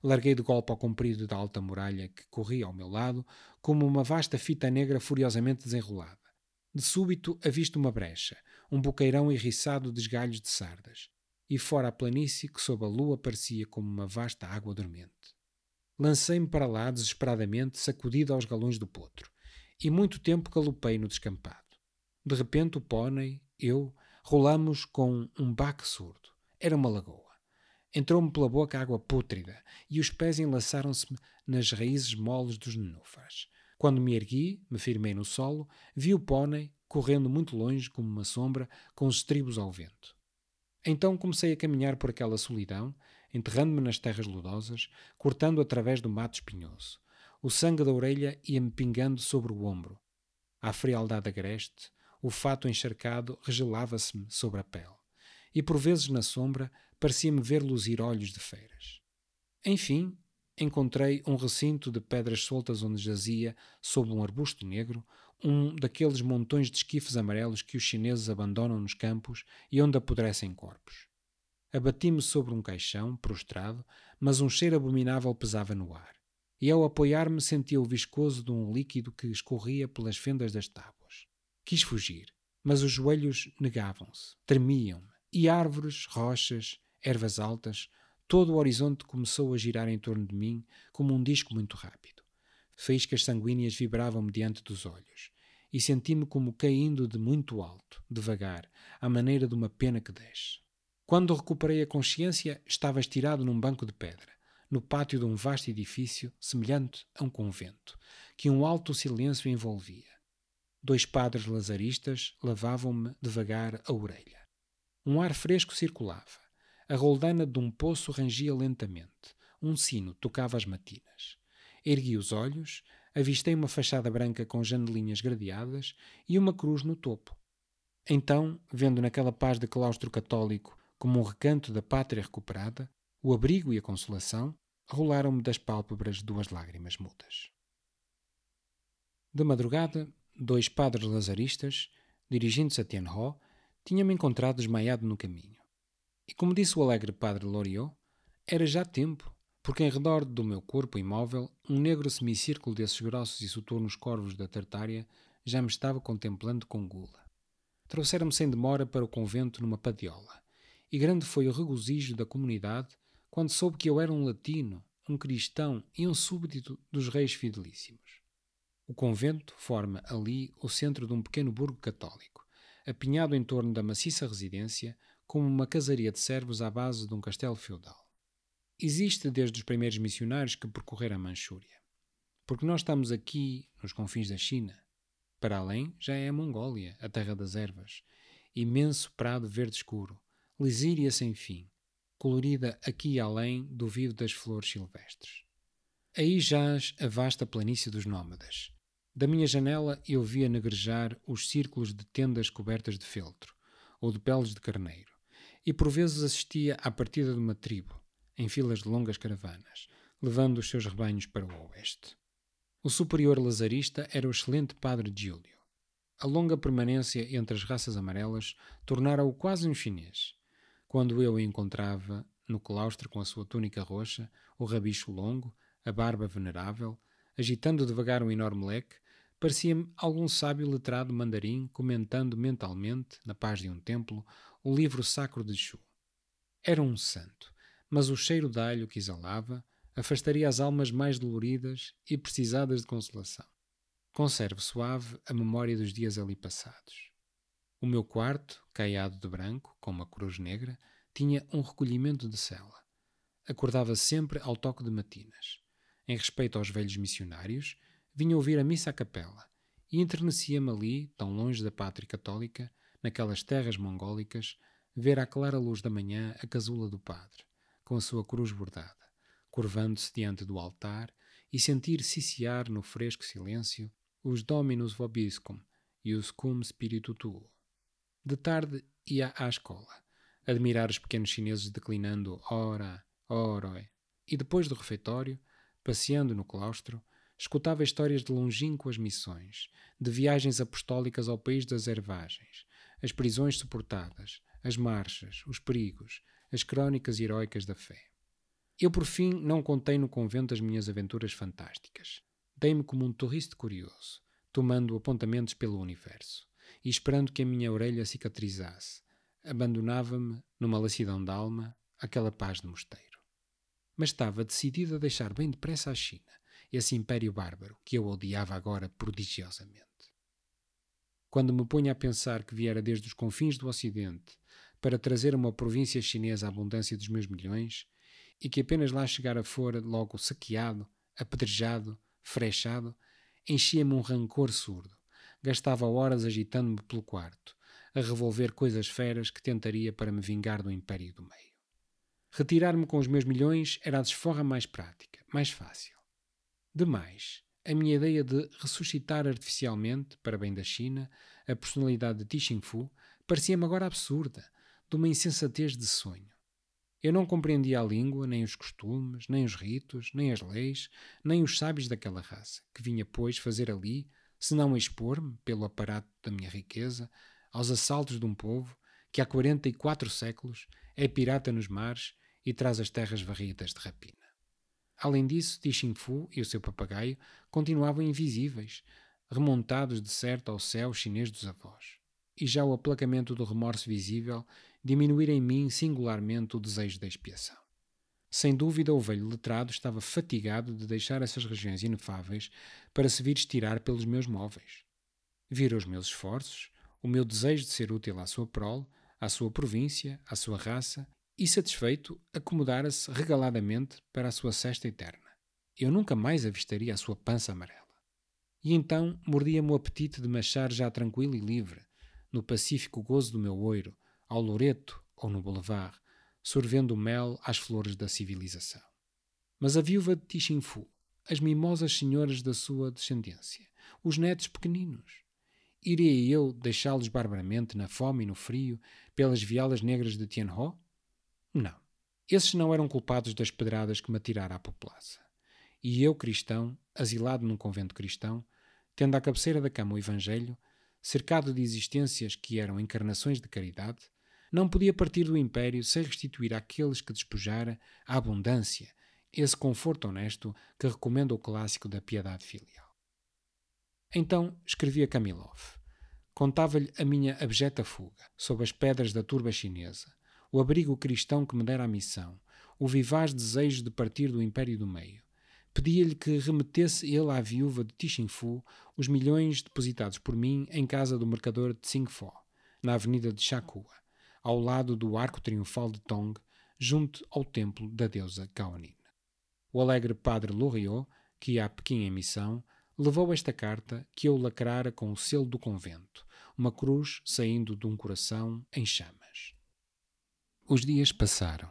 Larguei de golpe ao comprido da alta muralha que corria ao meu lado, como uma vasta fita negra furiosamente desenrolada. De súbito avisto uma brecha, um boqueirão irriçado de esgalhos de sardas, e fora a planície que sob a lua parecia como uma vasta água dormente. Lancei-me para lá desesperadamente, sacudido aos galões do potro, e muito tempo galopei no descampado. De repente o pônei, eu, rolamos com um baque surdo. Era uma lagoa. Entrou-me pela boca água pútrida e os pés enlaçaram-se nas raízes moles dos nenúfares. Quando me ergui, me firmei no solo, vi o pônei correndo muito longe como uma sombra, com os estribos ao vento. Então comecei a caminhar por aquela solidão, enterrando-me nas terras lodosas, cortando através do mato espinhoso. O sangue da orelha ia-me pingando sobre o ombro. À frialdade agreste, o fato encharcado regelava-se-me sobre a pele. E por vezes na sombra parecia-me ver luzir olhos de feiras. Enfim, encontrei um recinto de pedras soltas onde jazia, sob um arbusto negro, um daqueles montões de esquifes amarelos que os chineses abandonam nos campos e onde apodrecem corpos. Abati-me sobre um caixão, prostrado, mas um cheiro abominável pesava no ar. E ao apoiar-me sentia o viscoso de um líquido que escorria pelas fendas das tábuas. Quis fugir, mas os joelhos negavam-se, tremiam-me, e árvores, rochas, ervas altas, todo o horizonte começou a girar em torno de mim como um disco muito rápido. as sanguíneas vibravam-me diante dos olhos, e senti-me como caindo de muito alto, devagar, à maneira de uma pena que desce. Quando recuperei a consciência, estava estirado num banco de pedra, no pátio de um vasto edifício semelhante a um convento, que um alto silêncio envolvia. Dois padres lazaristas lavavam-me devagar a orelha. Um ar fresco circulava. A roldana de um poço rangia lentamente. Um sino tocava as matinas. Ergui os olhos, avistei uma fachada branca com janelinhas gradeadas e uma cruz no topo. Então, vendo naquela paz de claustro católico como um recanto da pátria recuperada, o abrigo e a consolação, rolaram-me das pálpebras duas lágrimas mudas. Da madrugada, dois padres lazaristas, dirigindo-se a Tianhó, tinham-me encontrado desmaiado no caminho. E como disse o alegre padre Loriot, era já tempo, porque em redor do meu corpo imóvel, um negro semicírculo desses grossos e soturnos corvos da Tartária já me estava contemplando com gula. Trouxeram-me sem demora para o convento numa padiola, e grande foi o regozijo da comunidade quando soube que eu era um latino, um cristão e um súbdito dos reis fidelíssimos. O convento forma ali o centro de um pequeno burgo católico, apinhado em torno da maciça residência, como uma casaria de servos à base de um castelo feudal. Existe desde os primeiros missionários que percorreram a Manchúria. Porque nós estamos aqui, nos confins da China. Para além, já é a Mongólia, a terra das ervas. Imenso prado verde escuro, lisíria sem fim, colorida aqui e além do vivo das flores silvestres. Aí jaz a vasta planície dos nómadas. Da minha janela eu via negrejar os círculos de tendas cobertas de feltro, ou de peles de carneiro, e por vezes assistia à partida de uma tribo, em filas de longas caravanas, levando os seus rebanhos para o oeste. O superior lazarista era o excelente padre Giulio. A longa permanência entre as raças amarelas tornara-o quase um chinês, quando eu o encontrava no claustro com a sua túnica roxa, o rabicho longo, a barba venerável, agitando devagar um enorme leque, parecia-me algum sábio letrado mandarim comentando mentalmente, na paz de um templo, o livro sacro de Chu. Era um santo, mas o cheiro de alho que exalava afastaria as almas mais doloridas e precisadas de consolação. Conserve suave a memória dos dias ali passados. O meu quarto, caiado de branco, com uma cruz negra, tinha um recolhimento de cela. Acordava sempre ao toque de matinas. Em respeito aos velhos missionários, vinha ouvir a missa à capela e enternecia-me ali, tão longe da pátria católica, naquelas terras mongólicas, ver à clara luz da manhã a casula do padre, com a sua cruz bordada, curvando-se diante do altar e sentir ciciar no fresco silêncio os Dominus vobiscum e os cum spiritu tuo, de tarde ia à escola, admirar os pequenos chineses declinando ora, ora, e depois do refeitório, passeando no claustro, escutava histórias de longínquas missões, de viagens apostólicas ao país das ervagens, as prisões suportadas, as marchas, os perigos, as crónicas heroicas da fé. Eu, por fim, não contei no convento as minhas aventuras fantásticas. Dei-me como um turriste curioso, tomando apontamentos pelo universo e esperando que a minha orelha cicatrizasse, abandonava-me, numa lassidão da alma, aquela paz de mosteiro. Mas estava decidido a deixar bem depressa a China, esse império bárbaro que eu odiava agora prodigiosamente. Quando me ponho a pensar que viera desde os confins do Ocidente para trazer uma província chinesa à abundância dos meus milhões, e que apenas lá chegara fora logo saqueado, apedrejado, frechado, enchia-me um rancor surdo gastava horas agitando-me pelo quarto, a revolver coisas feras que tentaria para me vingar do império do meio. Retirar-me com os meus milhões era a desforra mais prática, mais fácil. Demais, a minha ideia de ressuscitar artificialmente, para bem da China, a personalidade de Tixin Fu parecia-me agora absurda, de uma insensatez de sonho. Eu não compreendia a língua, nem os costumes, nem os ritos, nem as leis, nem os sábios daquela raça, que vinha, pois, fazer ali se não expor-me, pelo aparato da minha riqueza, aos assaltos de um povo que há 44 séculos é pirata nos mares e traz as terras varridas de rapina. Além disso, Tixin Fu e o seu papagaio continuavam invisíveis, remontados de certo ao céu chinês dos avós. E já o aplacamento do remorso visível diminuíra em mim singularmente o desejo da expiação. Sem dúvida, o velho letrado estava fatigado de deixar essas regiões inefáveis para se vir estirar pelos meus móveis. Vira os meus esforços, o meu desejo de ser útil à sua prole, à sua província, à sua raça, e satisfeito, acomodara-se regaladamente para a sua cesta eterna. Eu nunca mais avistaria a sua pança amarela. E então mordia-me o apetite de machar já tranquilo e livre, no pacífico gozo do meu oiro, ao Loreto ou no Boulevard, sorvendo o mel às flores da civilização. Mas a viúva de Tixinfu, as mimosas senhoras da sua descendência, os netos pequeninos, iria eu deixá-los barbaramente na fome e no frio pelas vielas negras de Tianhó? Não. Esses não eram culpados das pedradas que me atiraram à populaça. E eu, cristão, asilado num convento cristão, tendo à cabeceira da cama o Evangelho, cercado de existências que eram encarnações de caridade, não podia partir do império sem restituir àqueles que despojara a abundância, esse conforto honesto que recomenda o clássico da piedade filial. Então escrevia Kamilov. Contava-lhe a minha abjeta fuga, sob as pedras da turba chinesa, o abrigo cristão que me dera a missão, o vivaz desejo de partir do império do meio. Pedia-lhe que remetesse ele à viúva de Tichinfu os milhões depositados por mim em casa do mercador de Tsingfó, na avenida de Chacua, ao lado do arco triunfal de Tong, junto ao templo da deusa Kaonin. O alegre padre Loriot, que ia a Pequim em missão, levou esta carta que eu lacrara com o selo do convento, uma cruz saindo de um coração em chamas. Os dias passaram.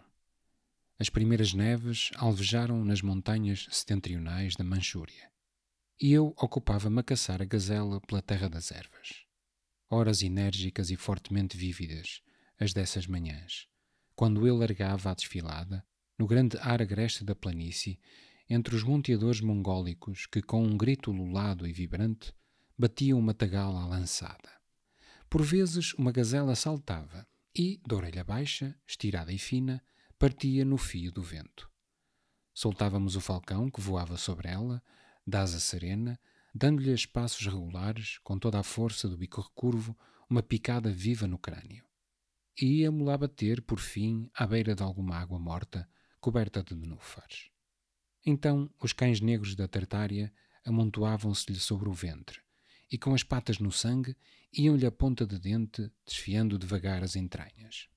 As primeiras neves alvejaram nas montanhas setentrionais da Manchúria, e eu ocupava-me a caçar a gazela pela terra das ervas. Horas enérgicas e fortemente vívidas, as dessas manhãs, quando ele largava a desfilada, no grande ar agreste da planície, entre os monteadores mongólicos que, com um grito lulado e vibrante, batiam uma tagala à lançada. Por vezes uma gazela saltava e, de orelha baixa, estirada e fina, partia no fio do vento. Soltávamos o falcão que voava sobre ela, da asa serena, dando-lhe espaços regulares, com toda a força do bico recurvo, uma picada viva no crânio e ia-me lá bater, por fim, à beira de alguma água morta, coberta de nenúfares. Então os cães negros da Tartária amontoavam-se-lhe sobre o ventre, e com as patas no sangue iam-lhe a ponta de dente, desfiando devagar as entranhas.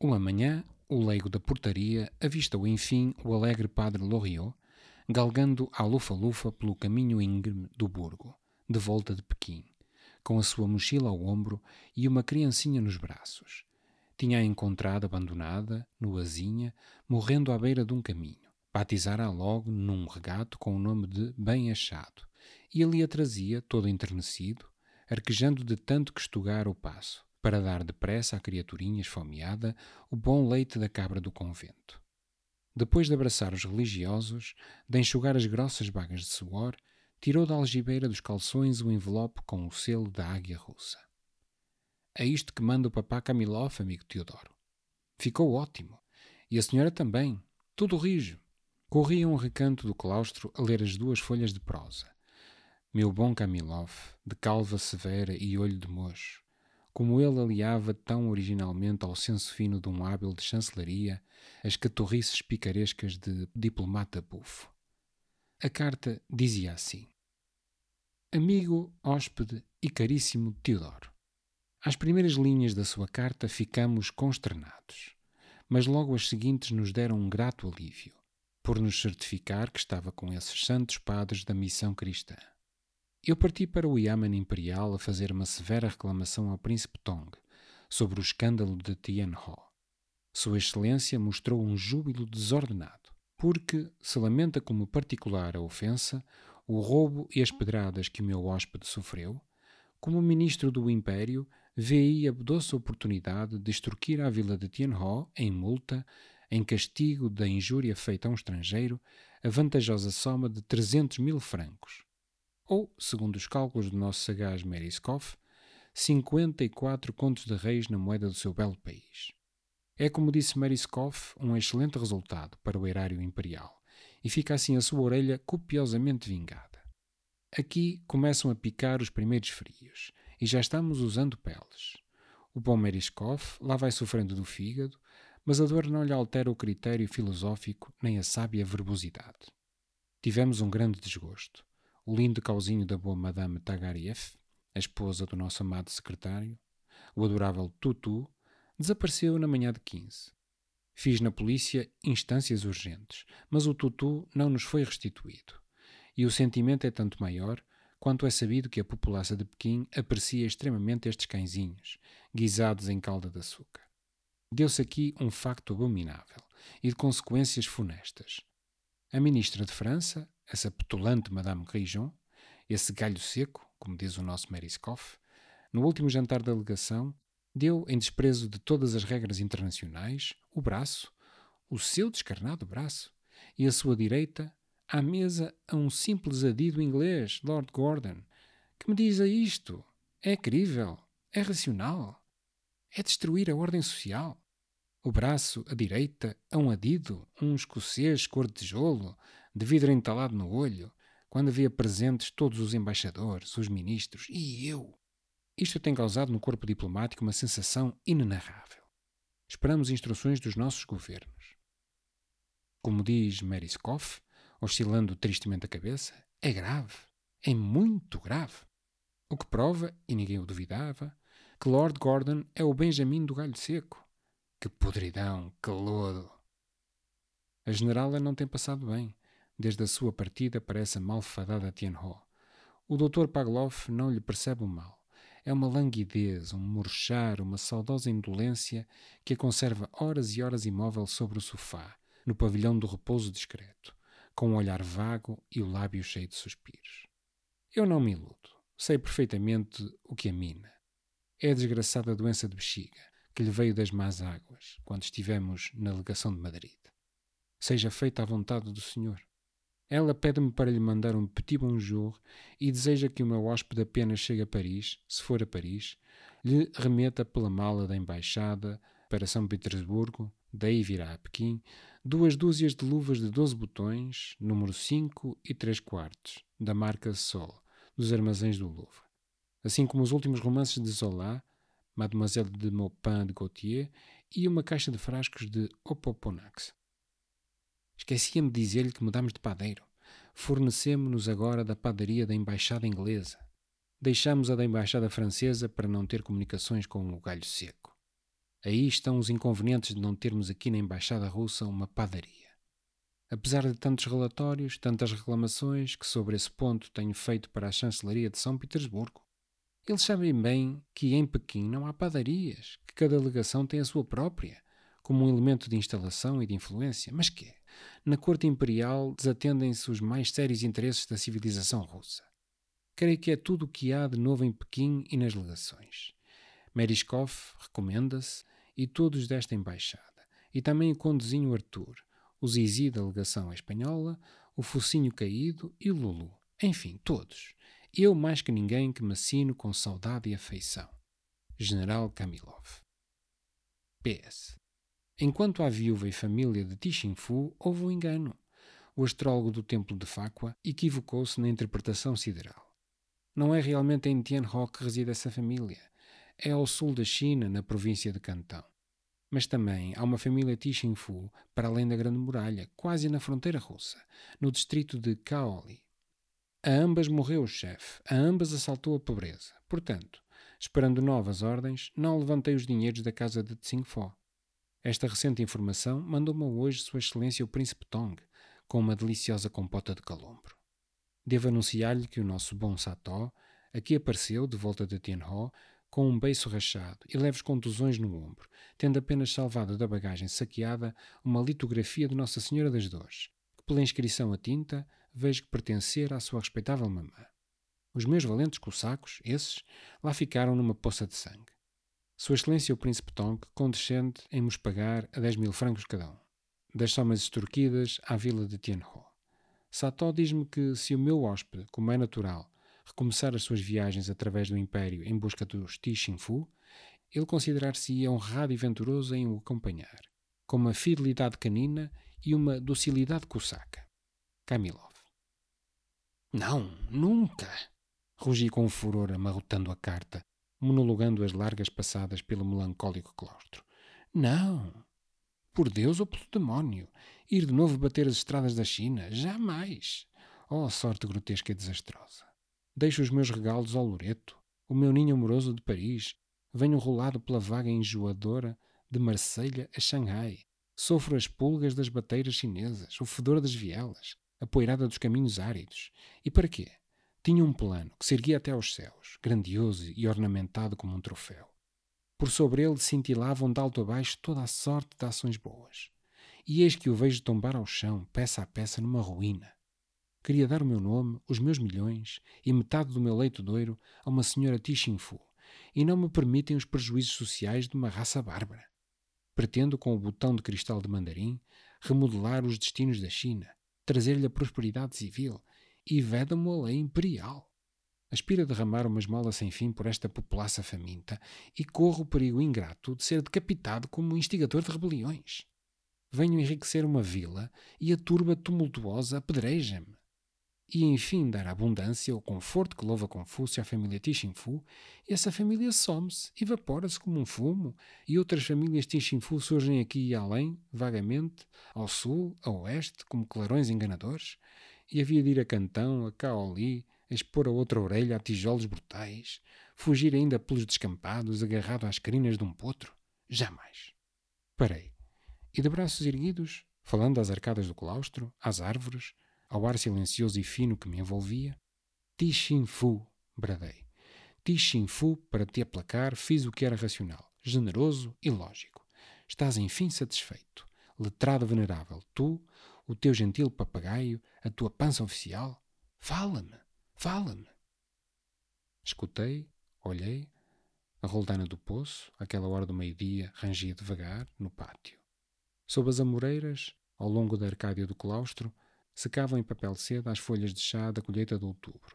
Uma manhã, o leigo da portaria avistou enfim o alegre padre Loriot, galgando à lufa-lufa pelo caminho íngreme do burgo, de volta de Pequim, com a sua mochila ao ombro e uma criancinha nos braços, tinha-a encontrado abandonada, nuazinha, morrendo à beira de um caminho. Batizara-a logo num regato com o nome de Bem Achado, e ali a trazia, todo enternecido, arquejando de tanto que estugar o passo, para dar depressa à criaturinha esfomeada o bom leite da cabra do convento. Depois de abraçar os religiosos, de enxugar as grossas bagas de suor, tirou da algibeira dos calções o um envelope com o selo da águia russa. É isto que manda o papá Kamilov, amigo Teodoro. Ficou ótimo. E a senhora também. Tudo rijo. Corri a um recanto do claustro a ler as duas folhas de prosa. Meu bom Kamilov, de calva severa e olho de mocho, como ele aliava tão originalmente ao senso fino de um hábil de chancelaria as catorrices picarescas de diplomata bufo. A carta dizia assim: Amigo, hóspede e caríssimo Teodoro, às primeiras linhas da sua carta ficamos consternados, mas logo as seguintes nos deram um grato alívio, por nos certificar que estava com esses santos padres da missão cristã. Eu parti para o Iaman Imperial a fazer uma severa reclamação ao príncipe Tong sobre o escândalo de Tianho. Sua Excelência mostrou um júbilo desordenado, porque se lamenta como particular a ofensa, o roubo e as pedradas que o meu hóspede sofreu, como ministro do Império, vê aí a doce oportunidade de extorquir à vila de Tianho, em multa, em castigo da injúria feita a um estrangeiro, a vantajosa soma de 300 mil francos, ou, segundo os cálculos do nosso sagaz Meriskov, 54 contos de reis na moeda do seu belo país. É, como disse Meriskov, um excelente resultado para o erário imperial, e fica assim a sua orelha copiosamente vingada. Aqui começam a picar os primeiros frios, e já estamos usando peles. O bom Meriskov lá vai sofrendo do fígado, mas a dor não lhe altera o critério filosófico nem a sábia verbosidade. Tivemos um grande desgosto. O lindo cauzinho da boa Madame Tagariev, a esposa do nosso amado secretário, o adorável Tutu, desapareceu na manhã de 15. Fiz na polícia instâncias urgentes, mas o Tutu não nos foi restituído. E o sentimento é tanto maior quanto é sabido que a população de Pequim aprecia extremamente estes cãezinhos, guisados em calda de açúcar. Deu-se aqui um facto abominável e de consequências funestas. A ministra de França, essa petulante Madame Grijon, esse galho seco, como diz o nosso Meriskoff, no último jantar da delegação, deu, em desprezo de todas as regras internacionais, o braço, o seu descarnado braço, e a sua direita, à mesa a um simples adido inglês, Lord Gordon, que me diz a isto. É crível? É racional? É destruir a ordem social? O braço à direita a um adido, um escocês cor de tijolo, de vidro entalado no olho, quando havia presentes todos os embaixadores, os ministros e eu. Isto tem causado no corpo diplomático uma sensação inenarrável. Esperamos instruções dos nossos governos. Como diz Meriskoff, oscilando tristemente a cabeça, é grave, é muito grave. O que prova, e ninguém o duvidava, que Lord Gordon é o Benjamin do galho seco. Que podridão, que lodo! A generala não tem passado bem, desde a sua partida para essa malfadada Tianho. O doutor Pagloff não lhe percebe o mal. É uma languidez, um murchar, uma saudosa indolência que a conserva horas e horas imóvel sobre o sofá, no pavilhão do repouso discreto com um olhar vago e o lábio cheio de suspiros. Eu não me iludo. Sei perfeitamente o que a mina. É a desgraçada doença de bexiga que lhe veio das más águas quando estivemos na legação de Madrid. Seja feita a vontade do Senhor. Ela pede-me para lhe mandar um petit bonjour e deseja que o meu hóspede apenas chegue a Paris, se for a Paris, lhe remeta pela mala da embaixada para São Petersburgo daí virá a Pequim, duas dúzias de luvas de 12 botões, número 5 e 3 quartos, da marca Sol, dos armazéns do Louvre. Assim como os últimos romances de Zola, Mademoiselle de Maupin de Gautier e uma caixa de frascos de Opoponax. Esquecia-me de dizer-lhe que mudámos de padeiro. Fornecemos-nos agora da padaria da Embaixada Inglesa. Deixámos a da Embaixada Francesa para não ter comunicações com o galho seco. Aí estão os inconvenientes de não termos aqui na Embaixada Russa uma padaria. Apesar de tantos relatórios, tantas reclamações que sobre esse ponto tenho feito para a Chancelaria de São Petersburgo, eles sabem bem que em Pequim não há padarias, que cada legação tem a sua própria, como um elemento de instalação e de influência, mas que, na corte imperial, desatendem-se os mais sérios interesses da civilização russa. Creio que é tudo o que há de novo em Pequim e nas legações. Meriskov recomenda-se e todos desta embaixada, e também o condezinho Arthur, o Zizi da legação espanhola, o focinho caído e Lulu. Enfim, todos. Eu mais que ninguém que me assino com saudade e afeição. General Kamilov. PS. Enquanto à viúva e família de Tichinfu, houve um engano. O astrólogo do templo de Facua equivocou-se na interpretação sideral. Não é realmente em Tianho que reside essa família, é ao sul da China, na província de Cantão. Mas também há uma família Tixinfu para além da Grande Muralha, quase na fronteira russa, no distrito de Kaoli. A ambas morreu o chefe, a ambas assaltou a pobreza. Portanto, esperando novas ordens, não levantei os dinheiros da casa de Tsingfó. Esta recente informação mandou-me hoje Sua Excelência o Príncipe Tong, com uma deliciosa compota de calombro. Devo anunciar-lhe que o nosso bom Sató aqui apareceu, de volta de Tianhó, com um beiço rachado e leves contusões no ombro, tendo apenas salvado da bagagem saqueada uma litografia de Nossa Senhora das Dores, que pela inscrição a tinta vejo que pertencer à sua respeitável mamã. Os meus valentes cossacos, esses, lá ficaram numa poça de sangue. Sua Excelência o Príncipe Tonk condescende em nos pagar a 10 mil francos cada um. Das somas extorquidas à vila de Tianho. Sató diz-me que, se o meu hóspede, como é natural, recomeçar as suas viagens através do Império em busca dos Ti Fu, ele considerar-se-ia honrado e é venturoso em o acompanhar, com uma fidelidade canina e uma docilidade cossaca. Kamilov. Não, nunca! Rugi com furor, amarrotando a carta, monologando as largas passadas pelo melancólico claustro. Não! Por Deus ou pelo demónio! Ir de novo bater as estradas da China? Jamais! Oh, sorte grotesca e desastrosa! Deixo os meus regalos ao Loreto, o meu ninho amoroso de Paris. Venho rolado pela vaga enjoadora de Marselha a Xangai. Sofro as pulgas das bateiras chinesas, o fedor das vielas, a poeirada dos caminhos áridos. E para quê? Tinha um plano que se erguia até aos céus, grandioso e ornamentado como um troféu. Por sobre ele cintilavam de alto a baixo toda a sorte de ações boas. E eis que o vejo tombar ao chão, peça a peça, numa ruína, queria dar o meu nome, os meus milhões e metade do meu leito de ouro a uma senhora Tichinfu, e não me permitem os prejuízos sociais de uma raça bárbara. Pretendo, com o botão de cristal de mandarim, remodelar os destinos da China, trazer-lhe a prosperidade civil e veda-me a lei imperial. Aspira a derramar uma esmola sem fim por esta populaça faminta e corro o perigo ingrato de ser decapitado como instigador de rebeliões. Venho enriquecer uma vila e a turba tumultuosa apedreja-me e enfim dar a abundância, o conforto que louva Confúcio à família Tixinfu, essa família some-se, evapora-se como um fumo, e outras famílias Tixinfu surgem aqui e além, vagamente, ao sul, a oeste, como clarões enganadores, e havia de ir a Cantão, a Caoli, a expor a outra orelha a tijolos brutais, fugir ainda pelos descampados, agarrado às crinas de um potro? Jamais. Parei. E de braços erguidos, falando às arcadas do claustro, às árvores, ao ar silencioso e fino que me envolvia, Fu, bradei. Fu, para te aplacar, fiz o que era racional, generoso e lógico. Estás enfim satisfeito. Letrado venerável, tu, o teu gentil papagaio, a tua pança oficial, fala-me, fala-me. Escutei, olhei, a roldana do poço, aquela hora do meio-dia, rangia devagar no pátio. Sob as amoreiras, ao longo da arcádia do claustro, secavam em papel seda as folhas de chá da colheita de outubro.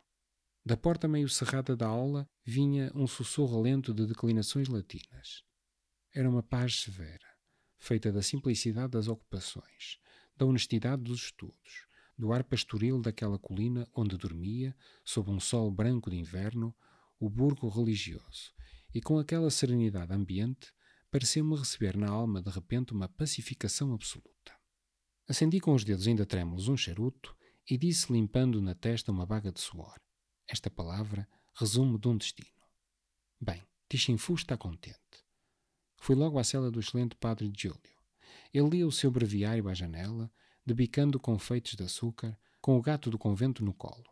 Da porta meio cerrada da aula vinha um sussurro lento de declinações latinas. Era uma paz severa, feita da simplicidade das ocupações, da honestidade dos estudos, do ar pastoril daquela colina onde dormia, sob um sol branco de inverno, o burgo religioso, e com aquela serenidade ambiente, pareceu-me receber na alma de repente uma pacificação absoluta. Acendi com os dedos ainda trêmulos um charuto e disse limpando na testa uma baga de suor. Esta palavra resumo de um destino. Bem, Tichinfu está contente. Fui logo à cela do excelente padre Júlio. Ele lia o seu breviário à janela, debicando confeitos de açúcar, com o gato do convento no colo.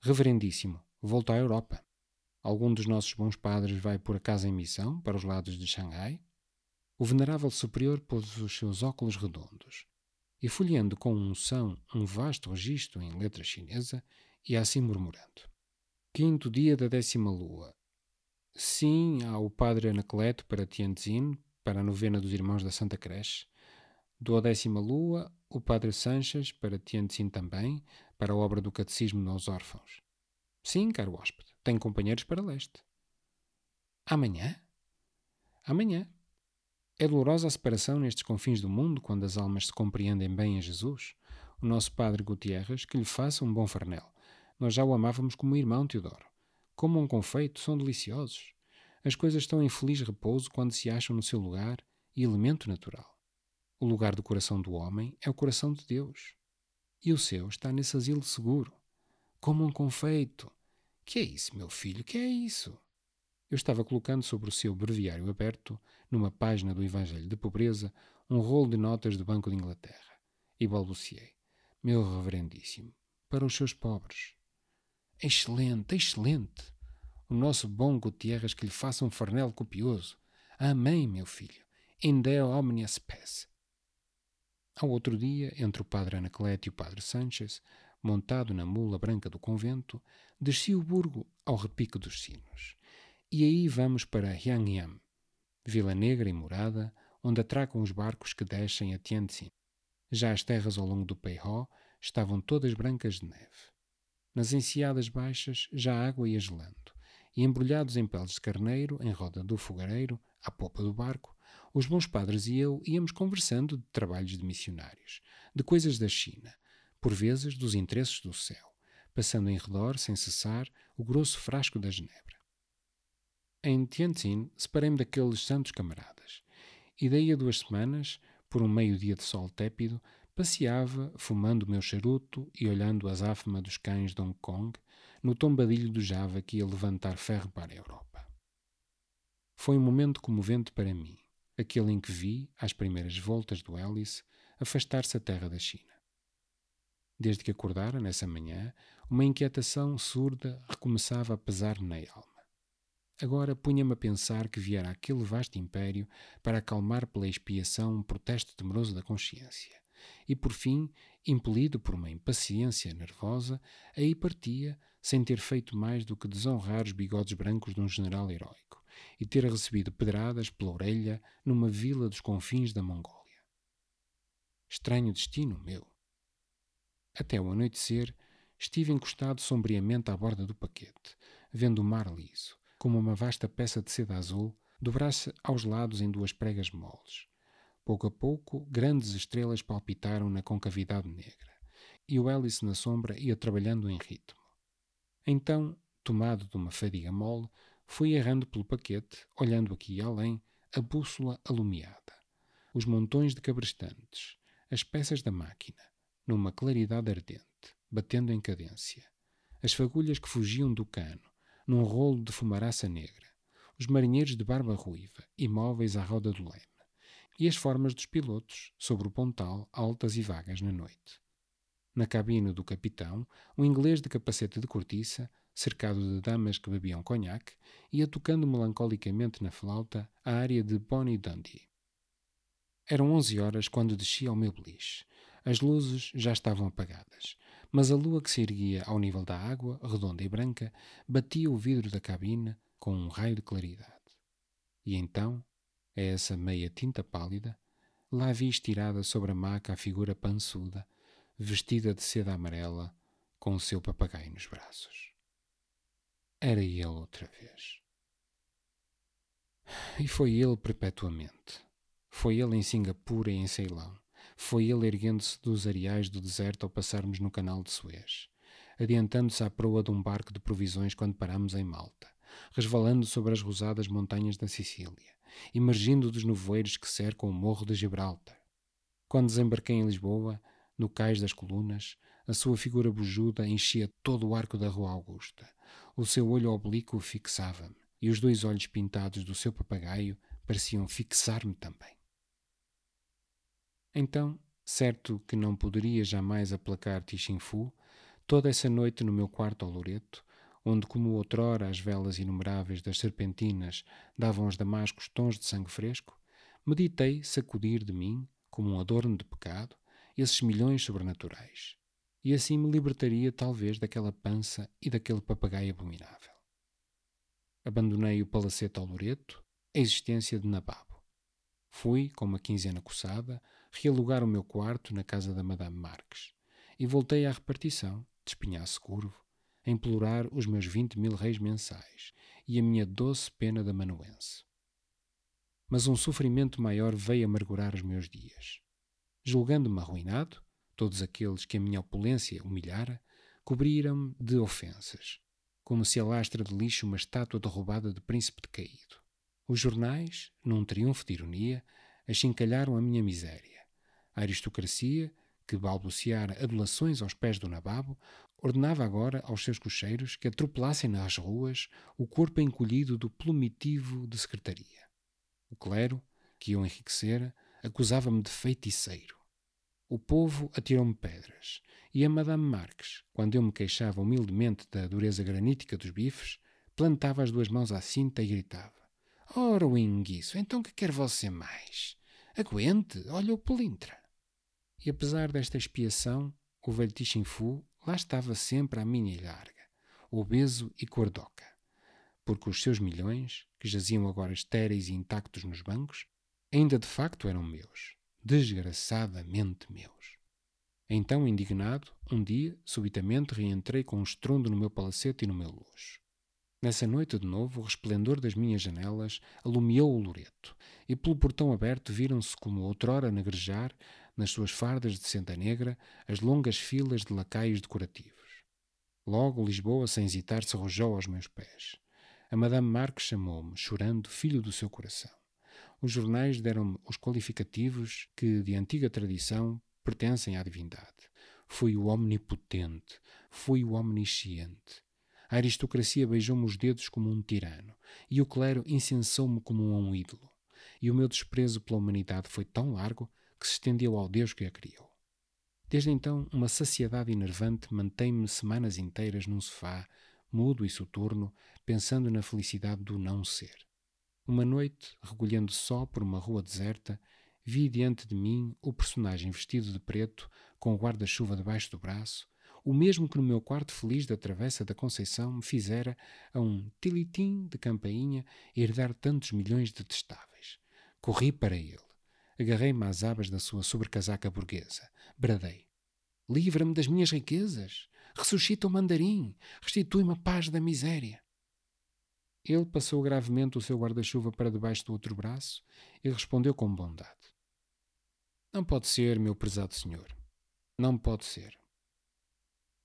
Reverendíssimo, volto à Europa. Algum dos nossos bons padres vai por acaso em missão para os lados de Xangai? O venerável superior pôs os seus óculos redondos, e folheando com unção um vasto registro em letra chinesa e assim murmurando. Quinto dia da décima lua. Sim ao Padre Anacleto para Tianzin, para a novena dos Irmãos da Santa Creche. Do décima lua, o Padre Sanches para Tianzin também, para a obra do Catecismo nos Órfãos. Sim, caro hóspede, tenho companheiros para leste. Amanhã? Amanhã, é dolorosa a separação nestes confins do mundo quando as almas se compreendem bem em Jesus? O nosso Padre Gutierrez que lhe faça um bom farnel. Nós já o amávamos como irmão Teodoro. Como um confeito, são deliciosos. As coisas estão em feliz repouso quando se acham no seu lugar e elemento natural. O lugar do coração do homem é o coração de Deus. E o seu está nesse asilo seguro. Como um confeito. Que é isso, meu filho? Que é isso? eu estava colocando sobre o seu breviário aberto, numa página do Evangelho de Pobreza, um rolo de notas do Banco de Inglaterra. E balbuciei: Meu Reverendíssimo, para os seus pobres. Excelente, excelente! O nosso bom Gutierrez que lhe faça um farnel copioso. Amém, meu filho. In Deo omnia spes. Ao outro dia, entre o padre Anacleto e o padre Sanchez, montado na mula branca do convento, desci o burgo ao repique dos sinos. E aí vamos para Hyang Vila Negra e Morada, onde atracam os barcos que descem a Tianjin. Já as terras ao longo do Peihó estavam todas brancas de neve. Nas enseadas baixas já a água ia gelando, e embrulhados em peles de carneiro, em roda do fogareiro, à popa do barco, os bons padres e eu íamos conversando de trabalhos de missionários, de coisas da China, por vezes dos interesses do céu, passando em redor, sem cessar, o grosso frasco da genebra em Tianjin, separei-me daqueles santos camaradas. E daí a duas semanas, por um meio-dia de sol tépido, passeava, fumando o meu charuto e olhando as azáfama dos cães de Hong Kong, no tombadilho do Java que ia levantar ferro para a Europa. Foi um momento comovente para mim, aquele em que vi, às primeiras voltas do hélice, afastar-se a terra da China. Desde que acordara nessa manhã, uma inquietação surda recomeçava a pesar-me na alma. Agora punha-me a pensar que viera aquele vasto império para acalmar pela expiação um protesto temeroso da consciência. E por fim, impelido por uma impaciência nervosa, aí partia, sem ter feito mais do que desonrar os bigodes brancos de um general heróico e ter recebido pedradas pela orelha numa vila dos confins da Mongólia. Estranho destino meu. Até o anoitecer, estive encostado sombriamente à borda do paquete, vendo o mar liso como uma vasta peça de seda azul, dobrasse se aos lados em duas pregas moles. Pouco a pouco, grandes estrelas palpitaram na concavidade negra, e o hélice na sombra ia trabalhando em ritmo. Então, tomado de uma fadiga mole, fui errando pelo paquete, olhando aqui e além, a bússola alumiada, os montões de cabrestantes, as peças da máquina, numa claridade ardente, batendo em cadência, as fagulhas que fugiam do cano, num rolo de fumaraça negra, os marinheiros de barba ruiva, imóveis à roda do leme, e as formas dos pilotos, sobre o pontal, altas e vagas na noite. Na cabine do capitão, um inglês de capacete de cortiça, cercado de damas que bebiam conhaque, ia tocando melancolicamente na flauta a área de Bonnie Dundee. Eram onze horas quando desci ao meu beliche. As luzes já estavam apagadas mas a lua que se erguia ao nível da água, redonda e branca, batia o vidro da cabina com um raio de claridade. E então, a essa meia tinta pálida, lá vi estirada sobre a maca a figura pançuda, vestida de seda amarela, com o seu papagaio nos braços. Era ele outra vez. E foi ele perpetuamente. Foi ele em Singapura e em Ceilão foi ele erguendo-se dos areais do deserto ao passarmos no canal de Suez, adiantando-se à proa de um barco de provisões quando paramos em Malta, resvalando sobre as rosadas montanhas da Sicília, emergindo dos nevoeiros que cercam o morro de Gibraltar. Quando desembarquei em Lisboa, no cais das colunas, a sua figura bujuda enchia todo o arco da Rua Augusta. O seu olho oblíquo fixava-me, e os dois olhos pintados do seu papagaio pareciam fixar-me também. Então, certo que não poderia jamais aplacar Tichinfu, toda essa noite no meu quarto ao Loreto, onde, como outrora as velas inumeráveis das serpentinas davam aos damascos tons de sangue fresco, meditei sacudir de mim, como um adorno de pecado, esses milhões sobrenaturais. E assim me libertaria, talvez, daquela pança e daquele papagaio abominável. Abandonei o palacete ao Loreto, a existência de Nababo. Fui, com uma quinzena coçada, realugar o meu quarto na casa da Madame Marques e voltei à repartição, de espinhaço curvo, a implorar os meus vinte mil reis mensais e a minha doce pena da manuense. Mas um sofrimento maior veio amargurar os meus dias. Julgando-me arruinado, todos aqueles que a minha opulência humilhara cobriram-me de ofensas, como se alastra de lixo uma estátua derrubada de príncipe decaído. Os jornais, num triunfo de ironia, achincalharam a minha miséria a aristocracia, que balbuciara adulações aos pés do Nababo, ordenava agora aos seus cocheiros que atropelassem nas ruas o corpo encolhido do plumitivo de secretaria. O clero, que eu enriquecera, acusava-me de feiticeiro. O povo atirou-me pedras, e a Madame Marques, quando eu me queixava humildemente da dureza granítica dos bifes, plantava as duas mãos à cinta e gritava: Ora, o inguiço, então que quer você mais? Aguente, olha o pelintra. E apesar desta expiação, o velho Tichinfu lá estava sempre à minha larga, obeso e cordoca, porque os seus milhões, que jaziam agora estéreis e intactos nos bancos, ainda de facto eram meus, desgraçadamente meus. Então, indignado, um dia, subitamente, reentrei com um estrondo no meu palacete e no meu luxo. Nessa noite, de novo, o resplendor das minhas janelas alumiou o loreto, e pelo portão aberto viram-se, como outrora negrejar, nas suas fardas de seda negra, as longas filas de lacaios decorativos. Logo, Lisboa, sem hesitar, se arrojou aos meus pés. A Madame Marques chamou-me, chorando, filho do seu coração. Os jornais deram-me os qualificativos que, de antiga tradição, pertencem à divindade. Fui o omnipotente, fui o omnisciente. A aristocracia beijou-me os dedos como um tirano, e o clero incensou-me como um ídolo. E o meu desprezo pela humanidade foi tão largo que se estendeu ao Deus que a é criou. Desde então, uma saciedade enervante mantém-me semanas inteiras num sofá, mudo e soturno, pensando na felicidade do não ser. Uma noite, recolhendo só por uma rua deserta, vi diante de mim o personagem vestido de preto, com o guarda-chuva debaixo do braço, o mesmo que no meu quarto feliz da Travessa da Conceição me fizera, a um tilitim de campainha, herdar tantos milhões detestáveis. Corri para ele. Agarrei-me às abas da sua sobrecasaca burguesa. Bradei. Livra-me das minhas riquezas. Ressuscita o mandarim. Restitui-me a paz da miséria. Ele passou gravemente o seu guarda-chuva para debaixo do outro braço e respondeu com bondade: Não pode ser, meu prezado senhor. Não pode ser.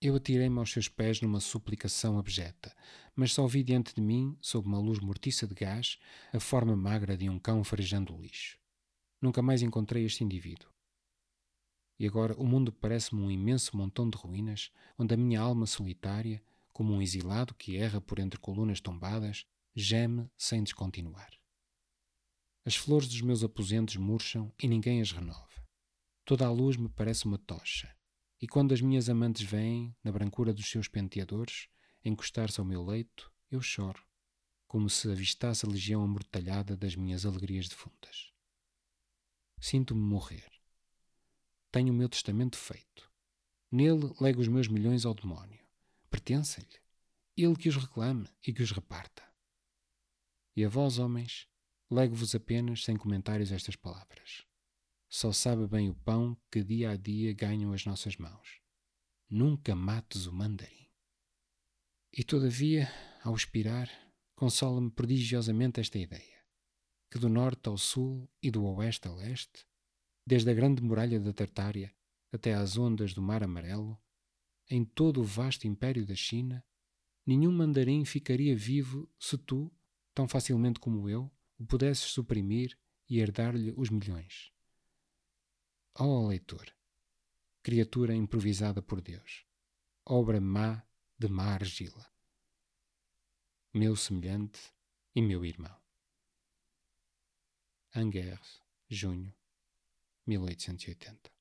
Eu atirei-me aos seus pés numa suplicação abjeta, mas só vi diante de mim, sob uma luz mortiça de gás, a forma magra de um cão farejando o lixo. Nunca mais encontrei este indivíduo. E agora o mundo parece-me um imenso montão de ruínas, onde a minha alma solitária, como um exilado que erra por entre colunas tombadas, geme sem descontinuar. As flores dos meus aposentos murcham e ninguém as renova. Toda a luz me parece uma tocha, e quando as minhas amantes vêm, na brancura dos seus penteadores, encostar-se ao meu leito, eu choro, como se avistasse a legião amortalhada das minhas alegrias defuntas. Sinto-me morrer. Tenho o meu testamento feito. Nele lego os meus milhões ao demónio. pertence lhe Ele que os reclame e que os reparta. E a vós, homens, lego-vos apenas sem comentários estas palavras. Só sabe bem o pão que dia a dia ganham as nossas mãos. Nunca mates o mandarim. E todavia, ao expirar, consola-me prodigiosamente esta ideia que do norte ao sul e do oeste a leste, desde a grande muralha da Tartária até às ondas do Mar Amarelo, em todo o vasto império da China, nenhum mandarim ficaria vivo se tu, tão facilmente como eu, o pudesses suprimir e herdar-lhe os milhões. Ó oh, leitor, criatura improvisada por Deus, obra má de má argila, meu semelhante e meu irmão. Angers, junho 1880.